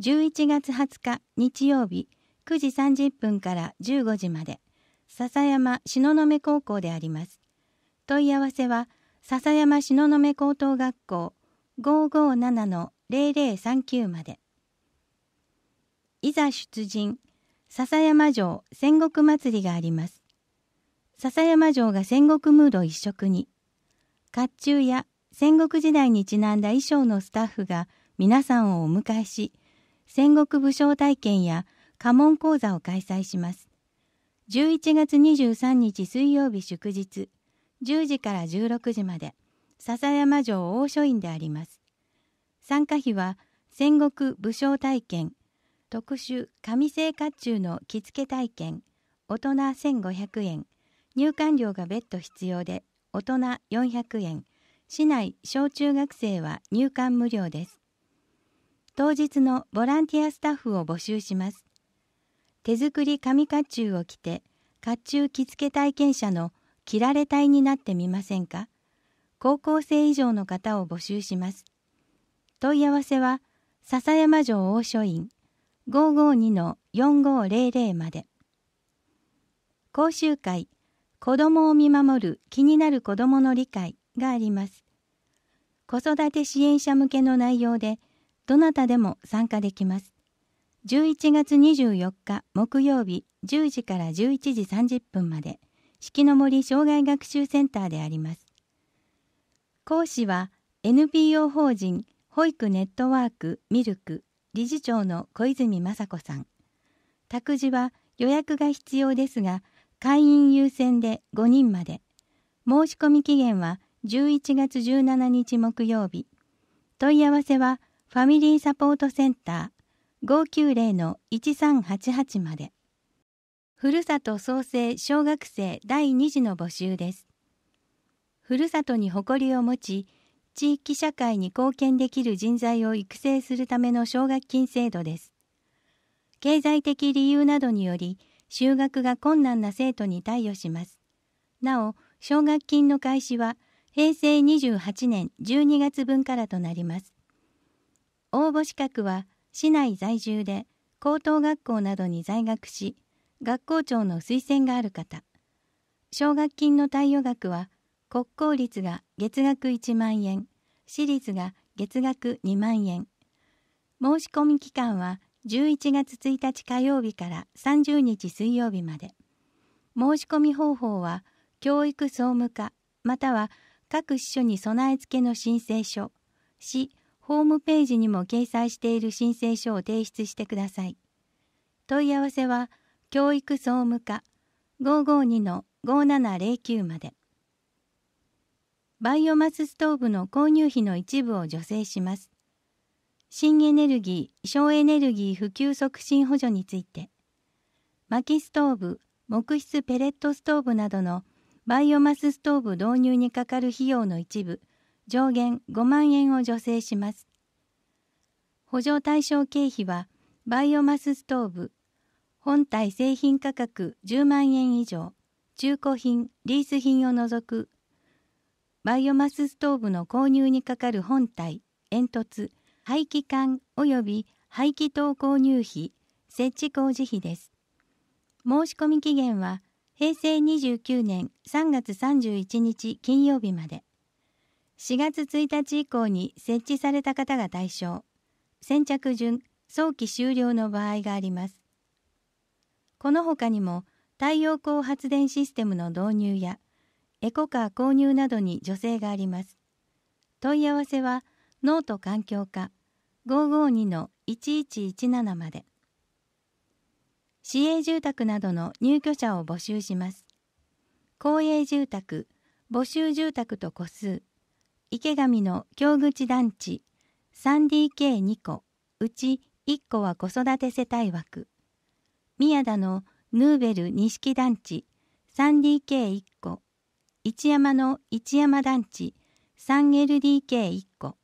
11月20日日曜日9時30分から15時まで笹山東雲高校であります問い合わせは笹山東雲高等学校557-0039までいざ出陣笹山城戦国祭りがあります笹山城が戦国ムード一色に甲冑や戦国時代にちなんだ衣装のスタッフが皆さんをお迎えし戦国武将体験や家紋講座を開催します。11月23日水曜日祝日、10時から16時まで、笹山城大書院であります。参加費は、戦国武将体験、特殊紙製甲冑の着付け体験、大人1500円、入館料が別途必要で、大人400円、市内小中学生は入館無料です。当日のボランティアスタッフを募集します。手作り紙甲冑を着て、甲冑着付け体験者の着られ隊になってみませんか高校生以上の方を募集します。問い合わせは、笹山城大書院552-4500まで。講習会、子供を見守る気になる子供の理解があります。子育て支援者向けの内容で、どなたでも参加できます。11月24日木曜日10時から11時30分まで、四季の森障害学習センターであります。講師は NPO 法人保育ネットワークミルク理事長の小泉雅子さん。託児は予約が必要ですが、会員優先で5人まで。申し込み期限は11月17日木曜日。問い合わせはファミリーサポートセンター590-1388まで。ふるさと創生小学生第2次の募集です。ふるさとに誇りを持ち、地域社会に貢献できる人材を育成するための奨学金制度です。経済的理由などにより、就学が困難な生徒に貸与します。なお、奨学金の開始は平成28年12月分からとなります。応募資格は市内在住で高等学校などに在学し学校長の推薦がある方奨学金の貸与額は国公立が月額1万円私立が月額2万円申し込み期間は11月1日火曜日から30日水曜日まで申し込み方法は教育総務課または各支所に備え付けの申請書市ホームページにも掲載している申請書を提出してください。問い合わせは、教育総務課552-5709まで。バイオマスストーブの購入費の一部を助成します。新エネルギー・省エネルギー普及促進補助について、薪ストーブ、木質ペレットストーブなどのバイオマスストーブ導入にかかる費用の一部、上限5万円を助成します。補助対象経費は、バイオマスストーブ、本体製品価格10万円以上、中古品、リース品を除く、バイオマスストーブの購入にかかる本体、煙突、排気管及び排気筒購入費、設置工事費です。申し込み期限は平成29年3月31日金曜日まで。4月1日以降に設置された方が対象先着順早期終了の場合がありますこのほかにも太陽光発電システムの導入やエコカー購入などに助成があります問い合わせはノート環境課552-1117まで市営住宅などの入居者を募集します公営住宅募集住宅と個数池上の京口団地 3DK2 個うち1個は子育て世帯枠宮田のヌーベル錦団地 3DK1 個一山の一山団地 3LDK1 個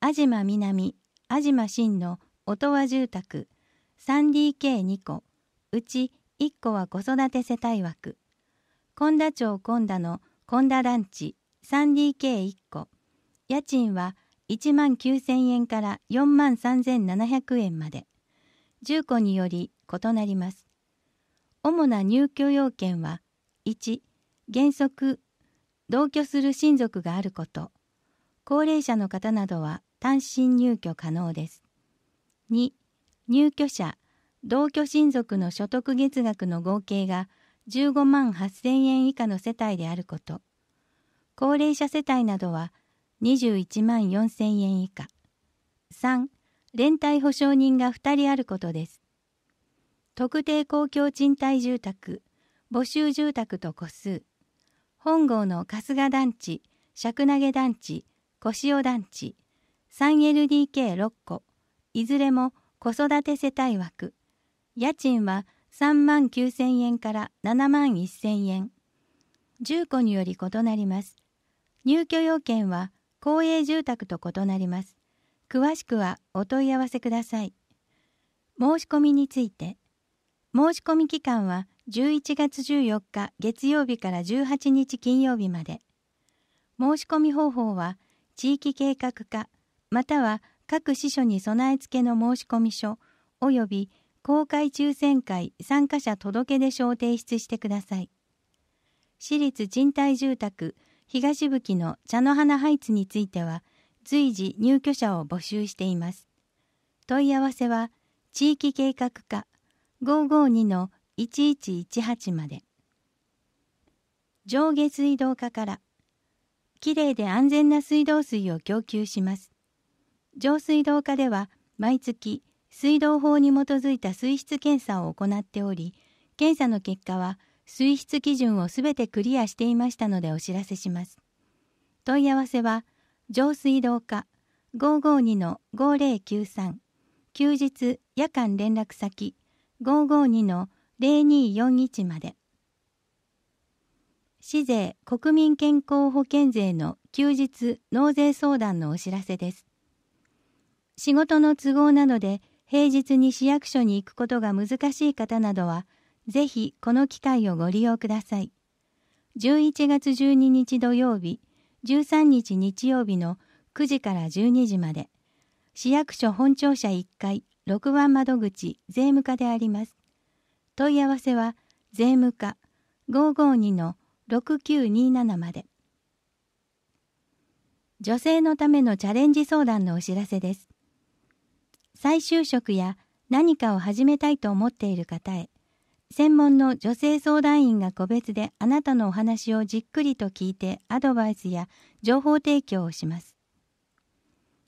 安島南安島新の音羽住宅 3DK2 個うち1個は子育て世帯枠。近田町近田の近田団地 3DK1 個家賃は1万9000円から4万3700円まで、住戸により異なります。主な入居要件は、1、原則、同居する親族があること、高齢者の方などは単身入居可能です。2、入居者、同居親族の所得月額の合計が15万8000円以下の世帯であること、高齢者世帯などは21万4千円以下。3、連帯保証人が2人あることです。特定公共賃貸住宅、募集住宅と個数。本郷の春日団地、尺投げ団地、小塩団地、3LDK6 個、いずれも子育て世帯枠。家賃は3万9000円から7万1000円。住戸により異なります。入居要件は公営住宅と異なります。詳しくはお問い合わせください。申し込みについて申し込み期間は11月14日月曜日から18日金曜日まで申し込み方法は地域計画課または各支所に備え付けの申込書及び公開抽選会参加者届出書を提出してください私立賃貸住宅東吹の茶の花ハイツについては、随時入居者を募集しています。問い合わせは、地域計画課552-1118まで。上下水道課から、きれいで安全な水道水を供給します。上水道課では、毎月、水道法に基づいた水質検査を行っており、検査の結果は水質基準をすべてクリアしていましたのでお知らせします。問い合わせは、上水道課552-5093休日夜間連絡先552-0241まで。市税国民健康保険税の休日納税相談のお知らせです。仕事の都合などで平日に市役所に行くことが難しい方などはぜひこの機会をご利用ください。11月12日土曜日、13日日曜日の9時から12時まで、市役所本庁舎1階6番窓口税務課であります。問い合わせは税務課552-6927まで。女性のためのチャレンジ相談のお知らせです。再就職や何かを始めたいと思っている方へ、専門の女性相談員が個別であなたのお話をじっくりと聞いてアドバイスや情報提供をします。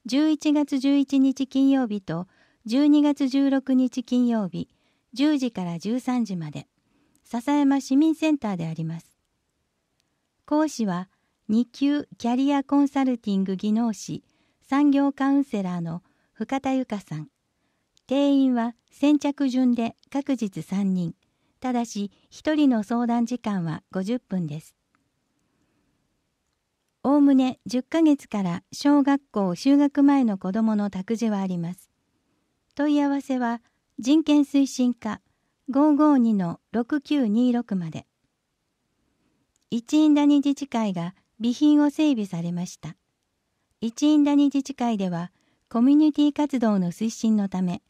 11月11日金曜日と12月16日金曜日10時から13時まで笹山市民センターであります。講師は2級キャリアコンサルティング技能士産業カウンセラーの深田由香さん定員は先着順で各日3人ただし1人の相談時間は50分です。おおむね10ヶ月から小学校就学前の子どもの託児はあります。問い合わせは人権推進課552-6926まで。一員谷自治会が備品を整備されました。一員谷自治会ではコミュニティ活動の推進のため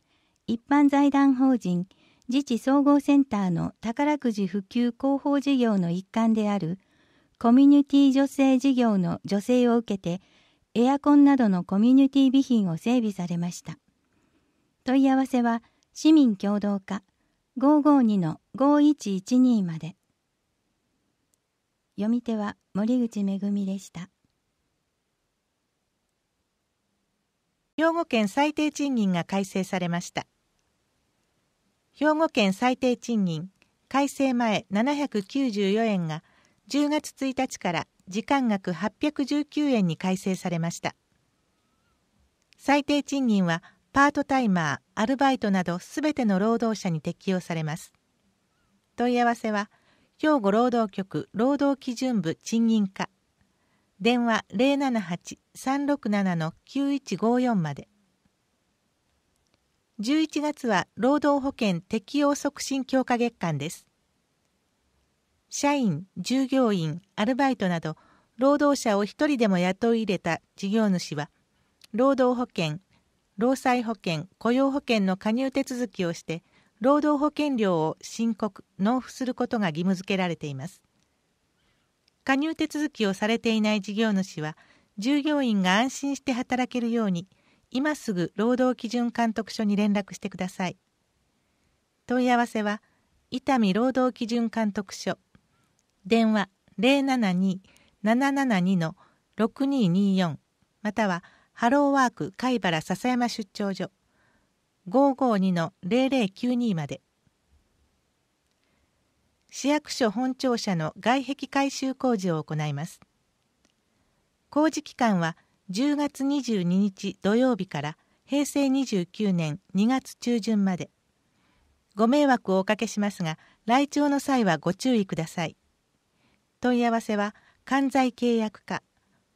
一般財団法人自治総合センターの宝くじ普及広報事業の一環であるコミュニティ助成事業の助成を受けてエアコンなどのコミュニティ備品を整備されました問い合わせは市民共同課552-5112まで読み手は森口恵でした兵庫県最低賃金が改正されました兵庫県最低賃金改正前794円が10月1日から時間額819円に改正されました最低賃金はパートタイマーアルバイトなどすべての労働者に適用されます問い合わせは兵庫労働局労働基準部賃金課電話078-367-9154まで。11月は労働保険適用促進強化月間です。社員、従業員、アルバイトなど、労働者を一人でも雇い入れた事業主は、労働保険、労災保険、雇用保険の加入手続きをして、労働保険料を申告・納付することが義務付けられています。加入手続きをされていない事業主は、従業員が安心して働けるように、今すぐ労働基準監督署に連絡してください問い合わせは伊丹労働基準監督署電話072-772-6224またはハローワーク貝原笹山出張所552-0092まで市役所本庁舎の外壁改修工事を行います工事期間は10月22日土曜日から平成29年2月中旬までご迷惑をおかけしますが来庁の際はご注意ください問い合わせは関西契約課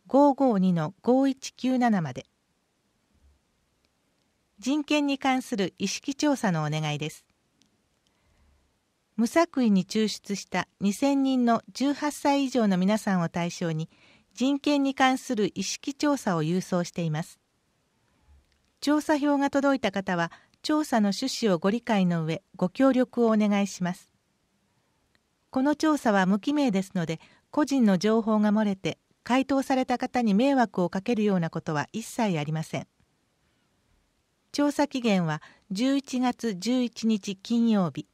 552-5197まで人権に関する意識調査のお願いです無作為に抽出した2000人の18歳以上の皆さんを対象に人権に関する意識調査を郵送しています調査票が届いた方は調査の趣旨をご理解の上ご協力をお願いしますこの調査は無記名ですので個人の情報が漏れて回答された方に迷惑をかけるようなことは一切ありません調査期限は11月11日金曜日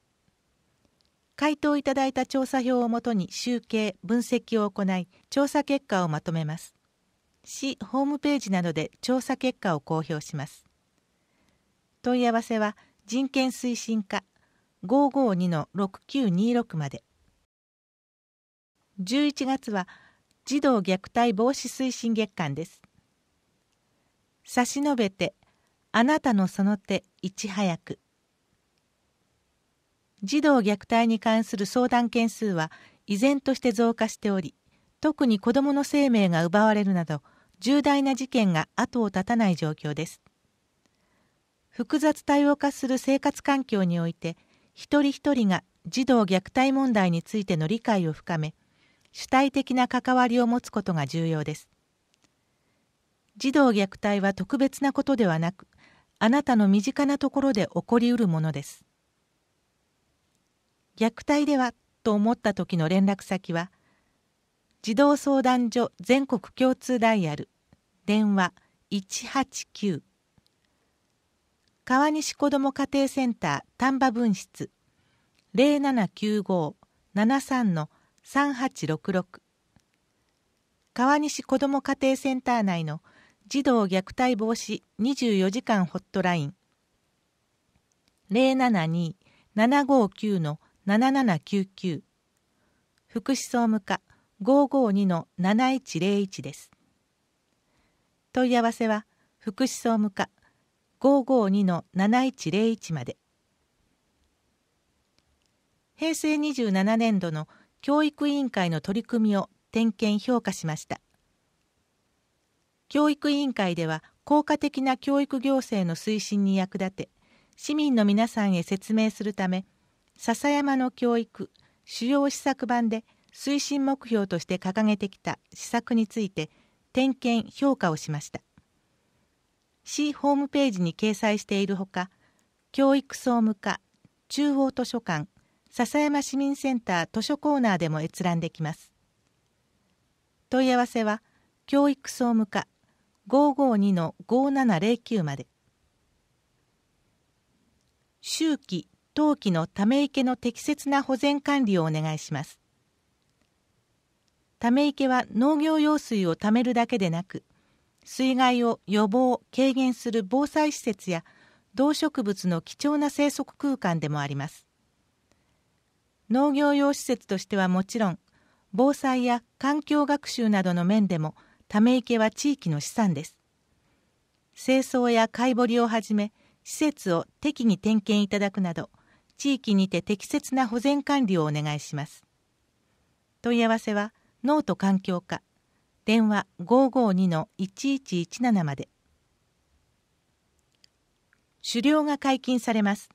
回答いただいた調査票をもとに集計分析を行い調査結果をまとめます市ホームページなどで調査結果を公表します問い合わせは人権推進課552-6926まで11月は児童虐待防止推進月間です差し伸べてあなたのその手いち早く児童虐待に関する相談件数は依然として増加しており特に子どもの生命が奪われるなど重大な事件が後を絶たない状況です複雑多様化する生活環境において一人一人が児童虐待問題についての理解を深め主体的な関わりを持つことが重要です児童虐待は特別なことではなくあなたの身近なところで起こりうるものです虐待ではと思った時の連絡先は児童相談所全国共通ダイヤル電話189川西子ども家庭センター丹波分室0795-73 3866川西子ども家庭センター内の児童虐待防止24時間ホットライン072-759の7799福祉総務課552-7101です。問い合わせは福祉総務課552-7101まで。平成27年度の教育委員会の取り組みを点検評価しました。教育委員会では効果的な教育行政の推進に役立て、市民の皆さんへ説明するため、笹山の教育主要施策版で推進目標として掲げてきた施策について点検・評価をしました市ホームページに掲載しているほか教育総務課中央図書館笹山市民センター図書コーナーでも閲覧できます問い合わせは教育総務課552-5709まで周期陶器のため池の適切な保全管理をお願いします。ため池は農業用水をためるだけでなく、水害を予防・軽減する防災施設や動植物の貴重な生息空間でもあります。農業用施設としてはもちろん、防災や環境学習などの面でも、ため池は地域の資産です。清掃や貝掘りをはじめ、施設を適宜点検いただくなど、地域にて適切な保全管理をお願いします。問い合わせはノート環境課電話552-1117まで狩猟が解禁されます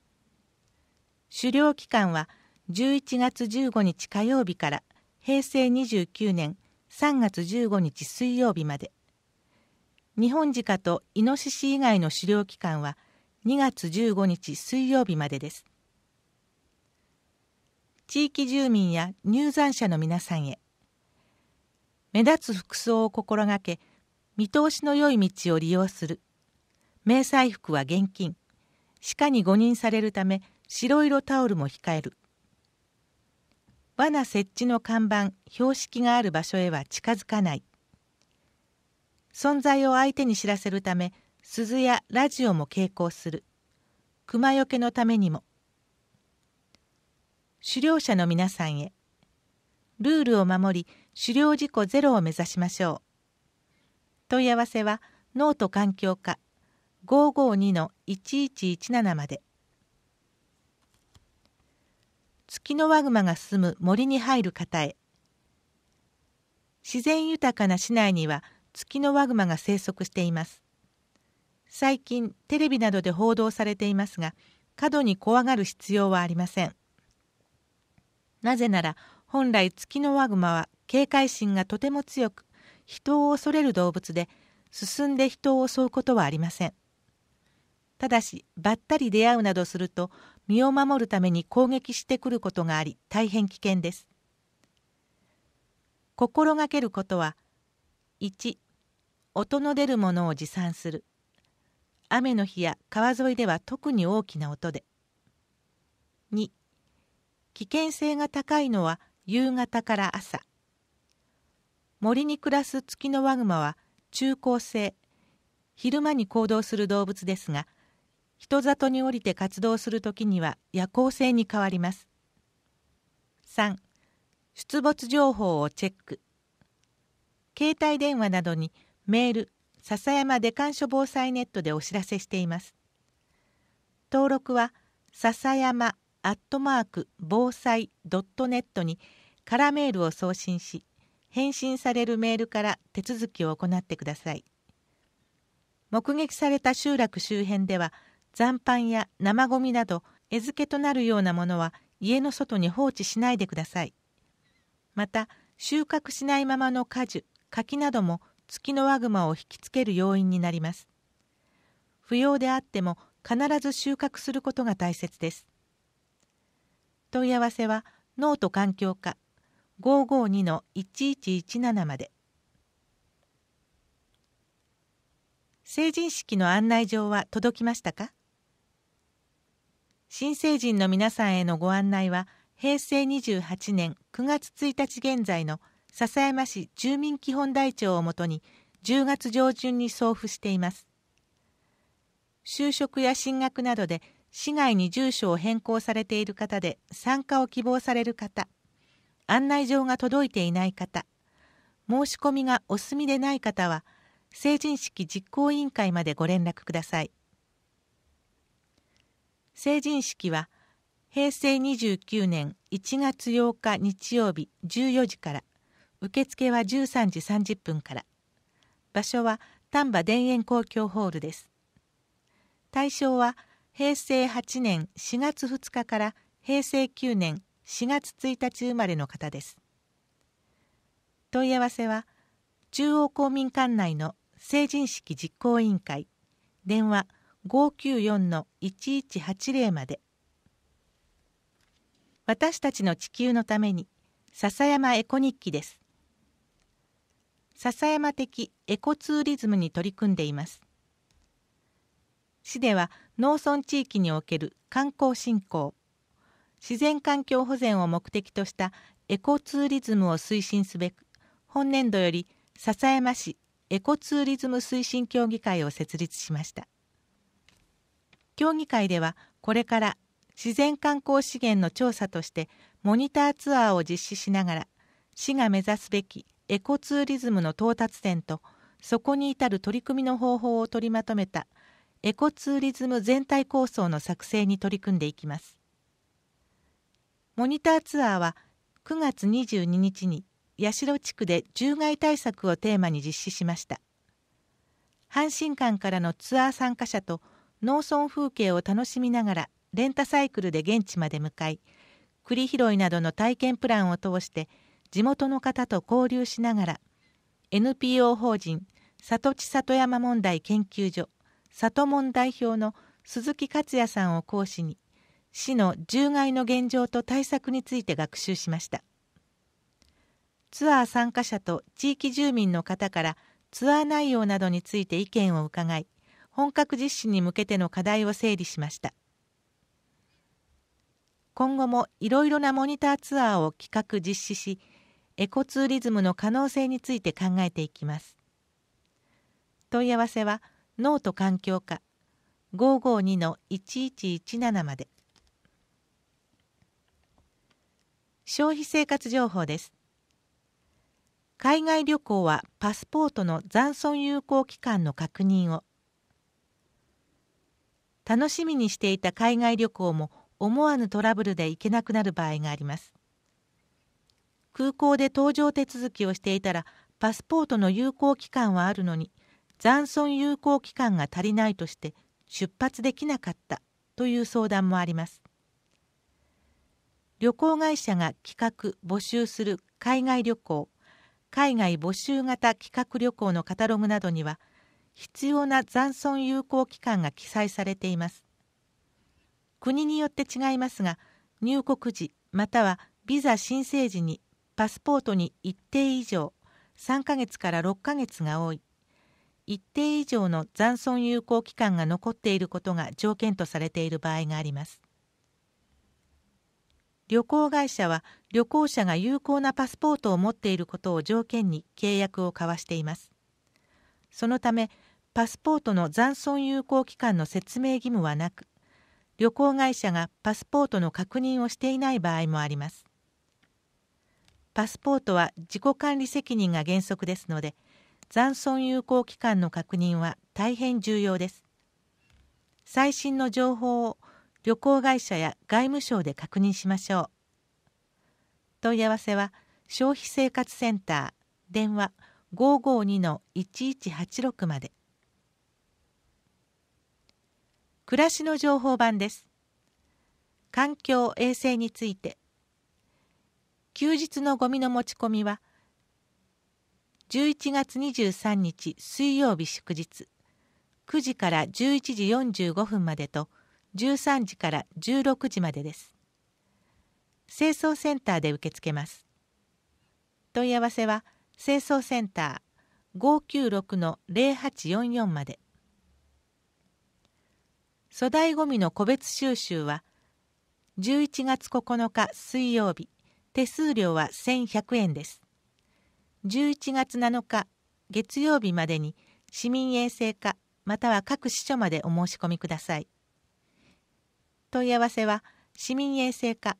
狩猟期間は11月15日火曜日から平成29年3月15日水曜日まで日本鹿とイノシシ以外の狩猟期間は2月15日水曜日までです地域住民や入山者の皆さんへ目立つ服装を心がけ見通しの良い道を利用する迷彩服は現金鹿に誤認されるため白色タオルも控える罠設置の看板標識がある場所へは近づかない存在を相手に知らせるため鈴やラジオも携行する熊よけのためにも狩猟者の皆さんへルールを守り狩猟事故ゼロを目指しましょう問い合わせはノート環境課552-1117まで月のワグマが住む森に入る方へ自然豊かな市内には月のワグマが生息しています最近テレビなどで報道されていますが過度に怖がる必要はありませんなぜなら本来ツキノワグマは警戒心がとても強く人を恐れる動物で進んで人を襲うことはありませんただしばったり出会うなどすると身を守るために攻撃してくることがあり大変危険です心がけることは1音の出るものを持参する雨の日や川沿いでは特に大きな音で2危険性が高いのは夕方から朝森に暮らすツキノワグマは中高生昼間に行動する動物ですが人里に降りて活動する時には夜行性に変わります3出没情報をチェック携帯電話などにメール笹山出鑑所防災ネットでお知らせしています登録は笹山アットマーク防災ドットネットにカラーメールを送信し返信されるメールから手続きを行ってください目撃された集落周辺では残飯や生ごみなど餌付けとなるようなものは家の外に放置しないでくださいまた収穫しないままの果樹柿なども月のノワグマを引きつける要因になります不要であっても必ず収穫することが大切です問い合わせはノート環境課552-1117まで成人式の案内状は届きましたか新成人の皆さんへのご案内は平成28年9月1日現在の笹山市住民基本台帳をもとに10月上旬に送付しています就職や進学などで市外に住所を変更されている方で参加を希望される方、案内状が届いていない方、申し込みがお済みでない方は、成人式実行委員会までご連絡ください。成人式は、平成29年1月8日日曜日14時から、受付は13時30分から。場所は丹波田園公共ホールです。対象は、平成8年4月2日から平成9年4月1日生まれの方です。問い合わせは中央公民館内の成人式実行委員会電話594-1180まで私たちの地球のために笹山エコ日記です笹山的エコツーリズムに取り組んでいます市では農村地域における観光振興自然環境保全を目的としたエコツーリズムを推進すべく本年度より篠山市エコツーリズム推進協議会を設立しました協議会ではこれから自然観光資源の調査としてモニターツアーを実施しながら市が目指すべきエコツーリズムの到達点とそこに至る取り組みの方法を取りまとめたエコツーリズム全体構想の作成に取り組んでいきます。モニターツアーは9月22日に八代地区で獣害対策をテーマに実施しました。阪神間からのツアー参加者と農村風景を楽しみながらレンタサイクルで現地まで向かい栗拾いなどの体験プランを通して地元の方と交流しながら NPO 法人里地里山問題研究所里門代表の鈴木克也さんを講師に市の獣害の現状と対策について学習しましたツアー参加者と地域住民の方からツアー内容などについて意見を伺い本格実施に向けての課題を整理しました今後もいろいろなモニターツアーを企画実施しエコツーリズムの可能性について考えていきます問い合わせは「ノート環境課552-1117まで消費生活情報です海外旅行はパスポートの残存有効期間の確認を楽しみにしていた海外旅行も思わぬトラブルで行けなくなる場合があります空港で搭乗手続きをしていたらパスポートの有効期間はあるのに残存有効期間が足りないとして出発できなかったという相談もあります旅行会社が企画募集する海外旅行海外募集型企画旅行のカタログなどには必要な残存有効期間が記載されています国によって違いますが入国時またはビザ申請時にパスポートに一定以上3ヶ月から6ヶ月が多い一定以上の残存有効期間が残っていることが条件とされている場合があります。旅行会社は旅行者が有効なパスポートを持っていることを条件に契約を交わしています。そのため、パスポートの残存有効期間の説明義務はなく、旅行会社がパスポートの確認をしていない場合もあります。パスポートは自己管理責任が原則ですので、残存有効期間の確認は大変重要です。最新の情報を旅行会社や外務省で確認しましょう。問い合わせは消費生活センター電話552-1186まで。暮らしの情報版です。環境衛生について休日のゴミの持ち込みは11月23日水曜日祝日9時から11時45分までと13時から16時までです清掃センターで受け付けます問い合わせは清掃センター596-0844まで粗大ごみの個別収集は11月9日水曜日手数料は1100円です11月7日月曜日までに市民衛生課または各支所までお申し込みください。問い合わせは市民衛生課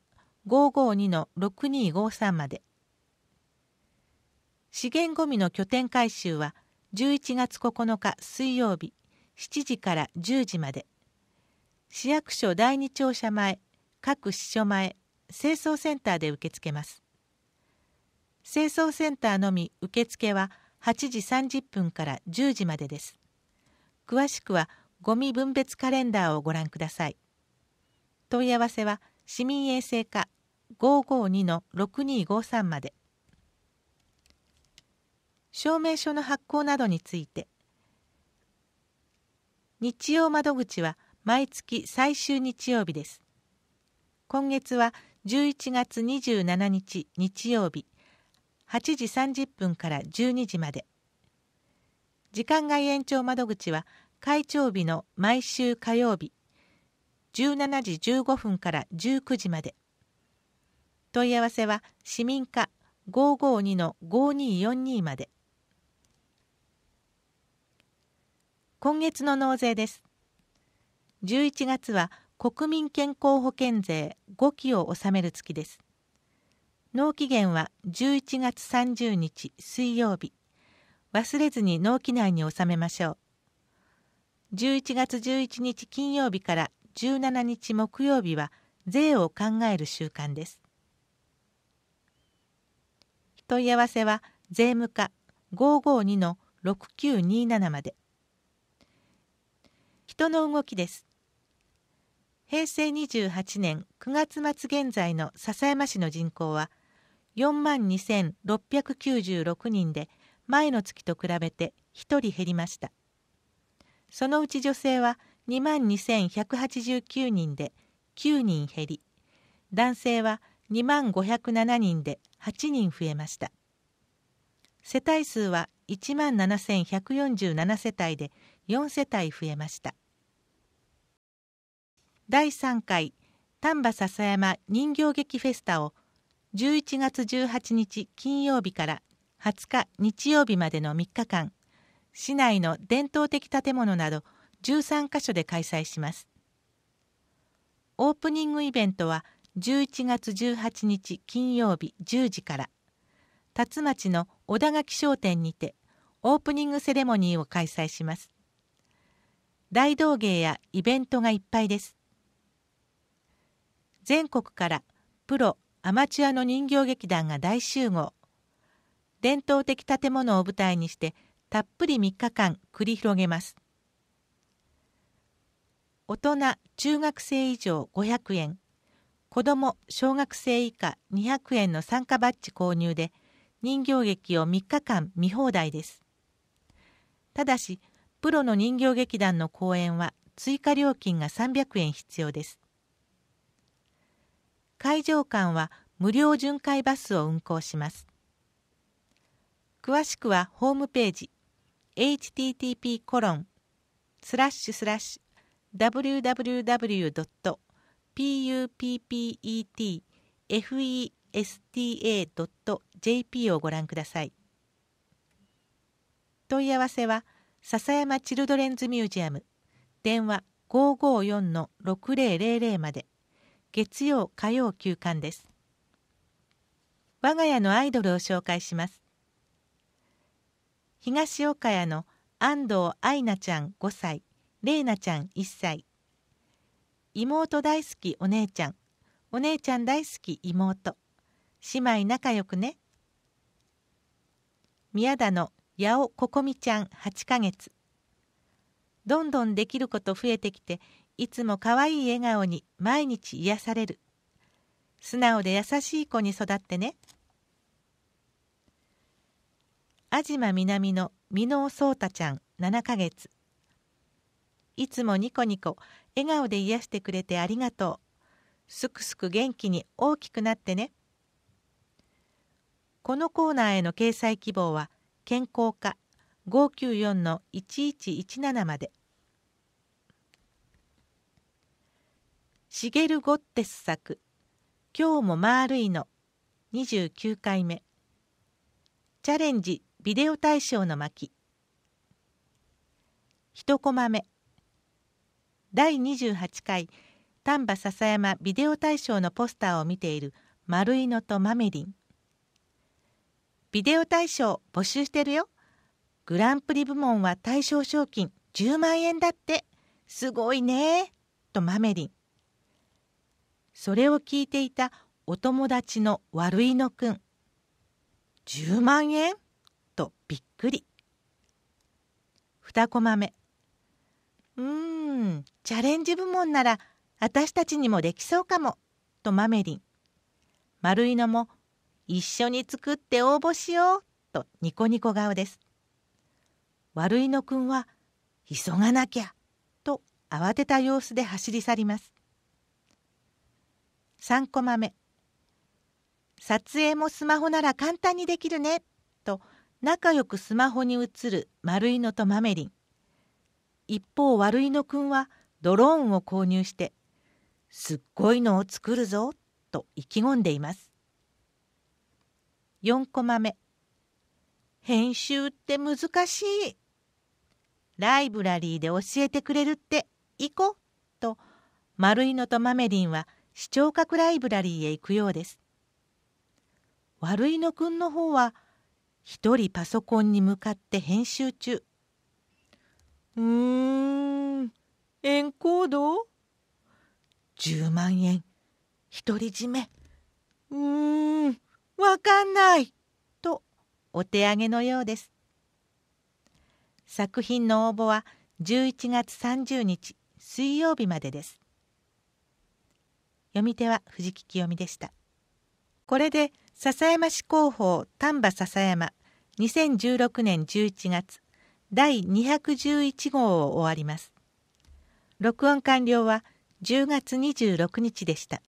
552-6253まで。資源ごみの拠点回収は11月9日水曜日7時から10時まで。市役所第二庁舎前、各支所前、清掃センターで受け付けます。清掃センターのみ受付は8時30分から10時までです。詳しくはゴミ分別カレンダーをご覧ください。問い合わせは市民衛生課552-6253まで。証明書の発行などについて日曜窓口は毎月最終日曜日です。今月は11月27日日曜日8時30分から12時まで時間外延長窓口は会長日の毎週火曜日17時15分から19時まで問い合わせは市民課552の5242まで今月の納税です11月は国民健康保険税5期を納める月です納期限は11月30日水曜日忘れずに納期内に収めましょう11月11日金曜日から17日木曜日は税を考える習慣です問い合わせは税務課552の6927まで人の動きです平成28年9月末現在の篠山市の人口は1 42,696人で前の月と比べて1人減りましたそのうち女性は22,189人で9人減り男性は2507人で8人増えました世帯数は1万7147世帯で4世帯増えました第3回丹波篠山人形劇フェスタを11月18日金曜日から20日日曜日までの3日間市内の伝統的建物など13カ所で開催しますオープニングイベントは11月18日金曜日10時から辰町の小田垣商店にてオープニングセレモニーを開催します大道芸やイベントがいっぱいです全国からプロアマチュアの人形劇団が大集合伝統的建物を舞台にしてたっぷり3日間繰り広げます大人中学生以上500円子ども小学生以下200円の参加バッジ購入で人形劇を3日間見放題ですただしプロの人形劇団の公演は追加料金が300円必要です会場間は無料巡回バスを運行します詳しくはホームページ http コロンスラッシュスラッシュ www.puppetfesta.jp をご覧ください問い合わせは笹山チルドレンズミュージアム電話554-6000まで月曜火曜休館です我が家のアイドルを紹介します東岡谷の安藤愛菜ちゃん5歳玲奈ちゃん1歳妹大好きお姉ちゃんお姉ちゃん大好き妹姉妹仲良くね宮田の八尾ここみちゃん8ヶ月どんどんできること増えてきていつも可愛い笑顔に毎日癒される素直で優しい子に育ってね安島南の箕面颯太ちゃん7ヶ月いつもニコニコ笑顔で癒してくれてありがとうすくすく元気に大きくなってねこのコーナーへの掲載希望は健康課594-1117まで。シゲル・ゴッテス作「今日もまるいの」29回目チャレンジビデオ大賞の巻1コマ目第28回丹波篠山ビデオ大賞のポスターを見ている丸いのとマメリンビデオ大賞募集してるよグランプリ部門は対象賞金10万円だってすごいねとマメリンそれを聞いていたお友達の悪いのくん10万円とびっくり2コマ目うーんチャレンジ部門なら私たちにもできそうかもとマメリン丸いのも一緒に作って応募しようとニコニコ顔です悪いのくんは急がなきゃと慌てた様子で走り去ります3コマ目撮影もスマホなら簡単にできるねと仲良くスマホに映る丸いのとマメリン一方悪いのくんはドローンを購入して「すっごいのを作るぞ」と意気込んでいます4コマ目編集って難しいライブラリーで教えてくれるって行こうと丸いのとマメリンは「視聴覚ライブラリーへ行くようです。悪いのくんの方は一人パソコンに向かって編集中。うーん、エンコード ?10 万円、独り占め。うーん、わかんない。と、お手上げのようです。作品の応募は11月30日水曜日までです。読み手は藤木清美でしたこれで笹山市広報丹波笹山2016年11月第211号を終わります録音完了は10月26日でした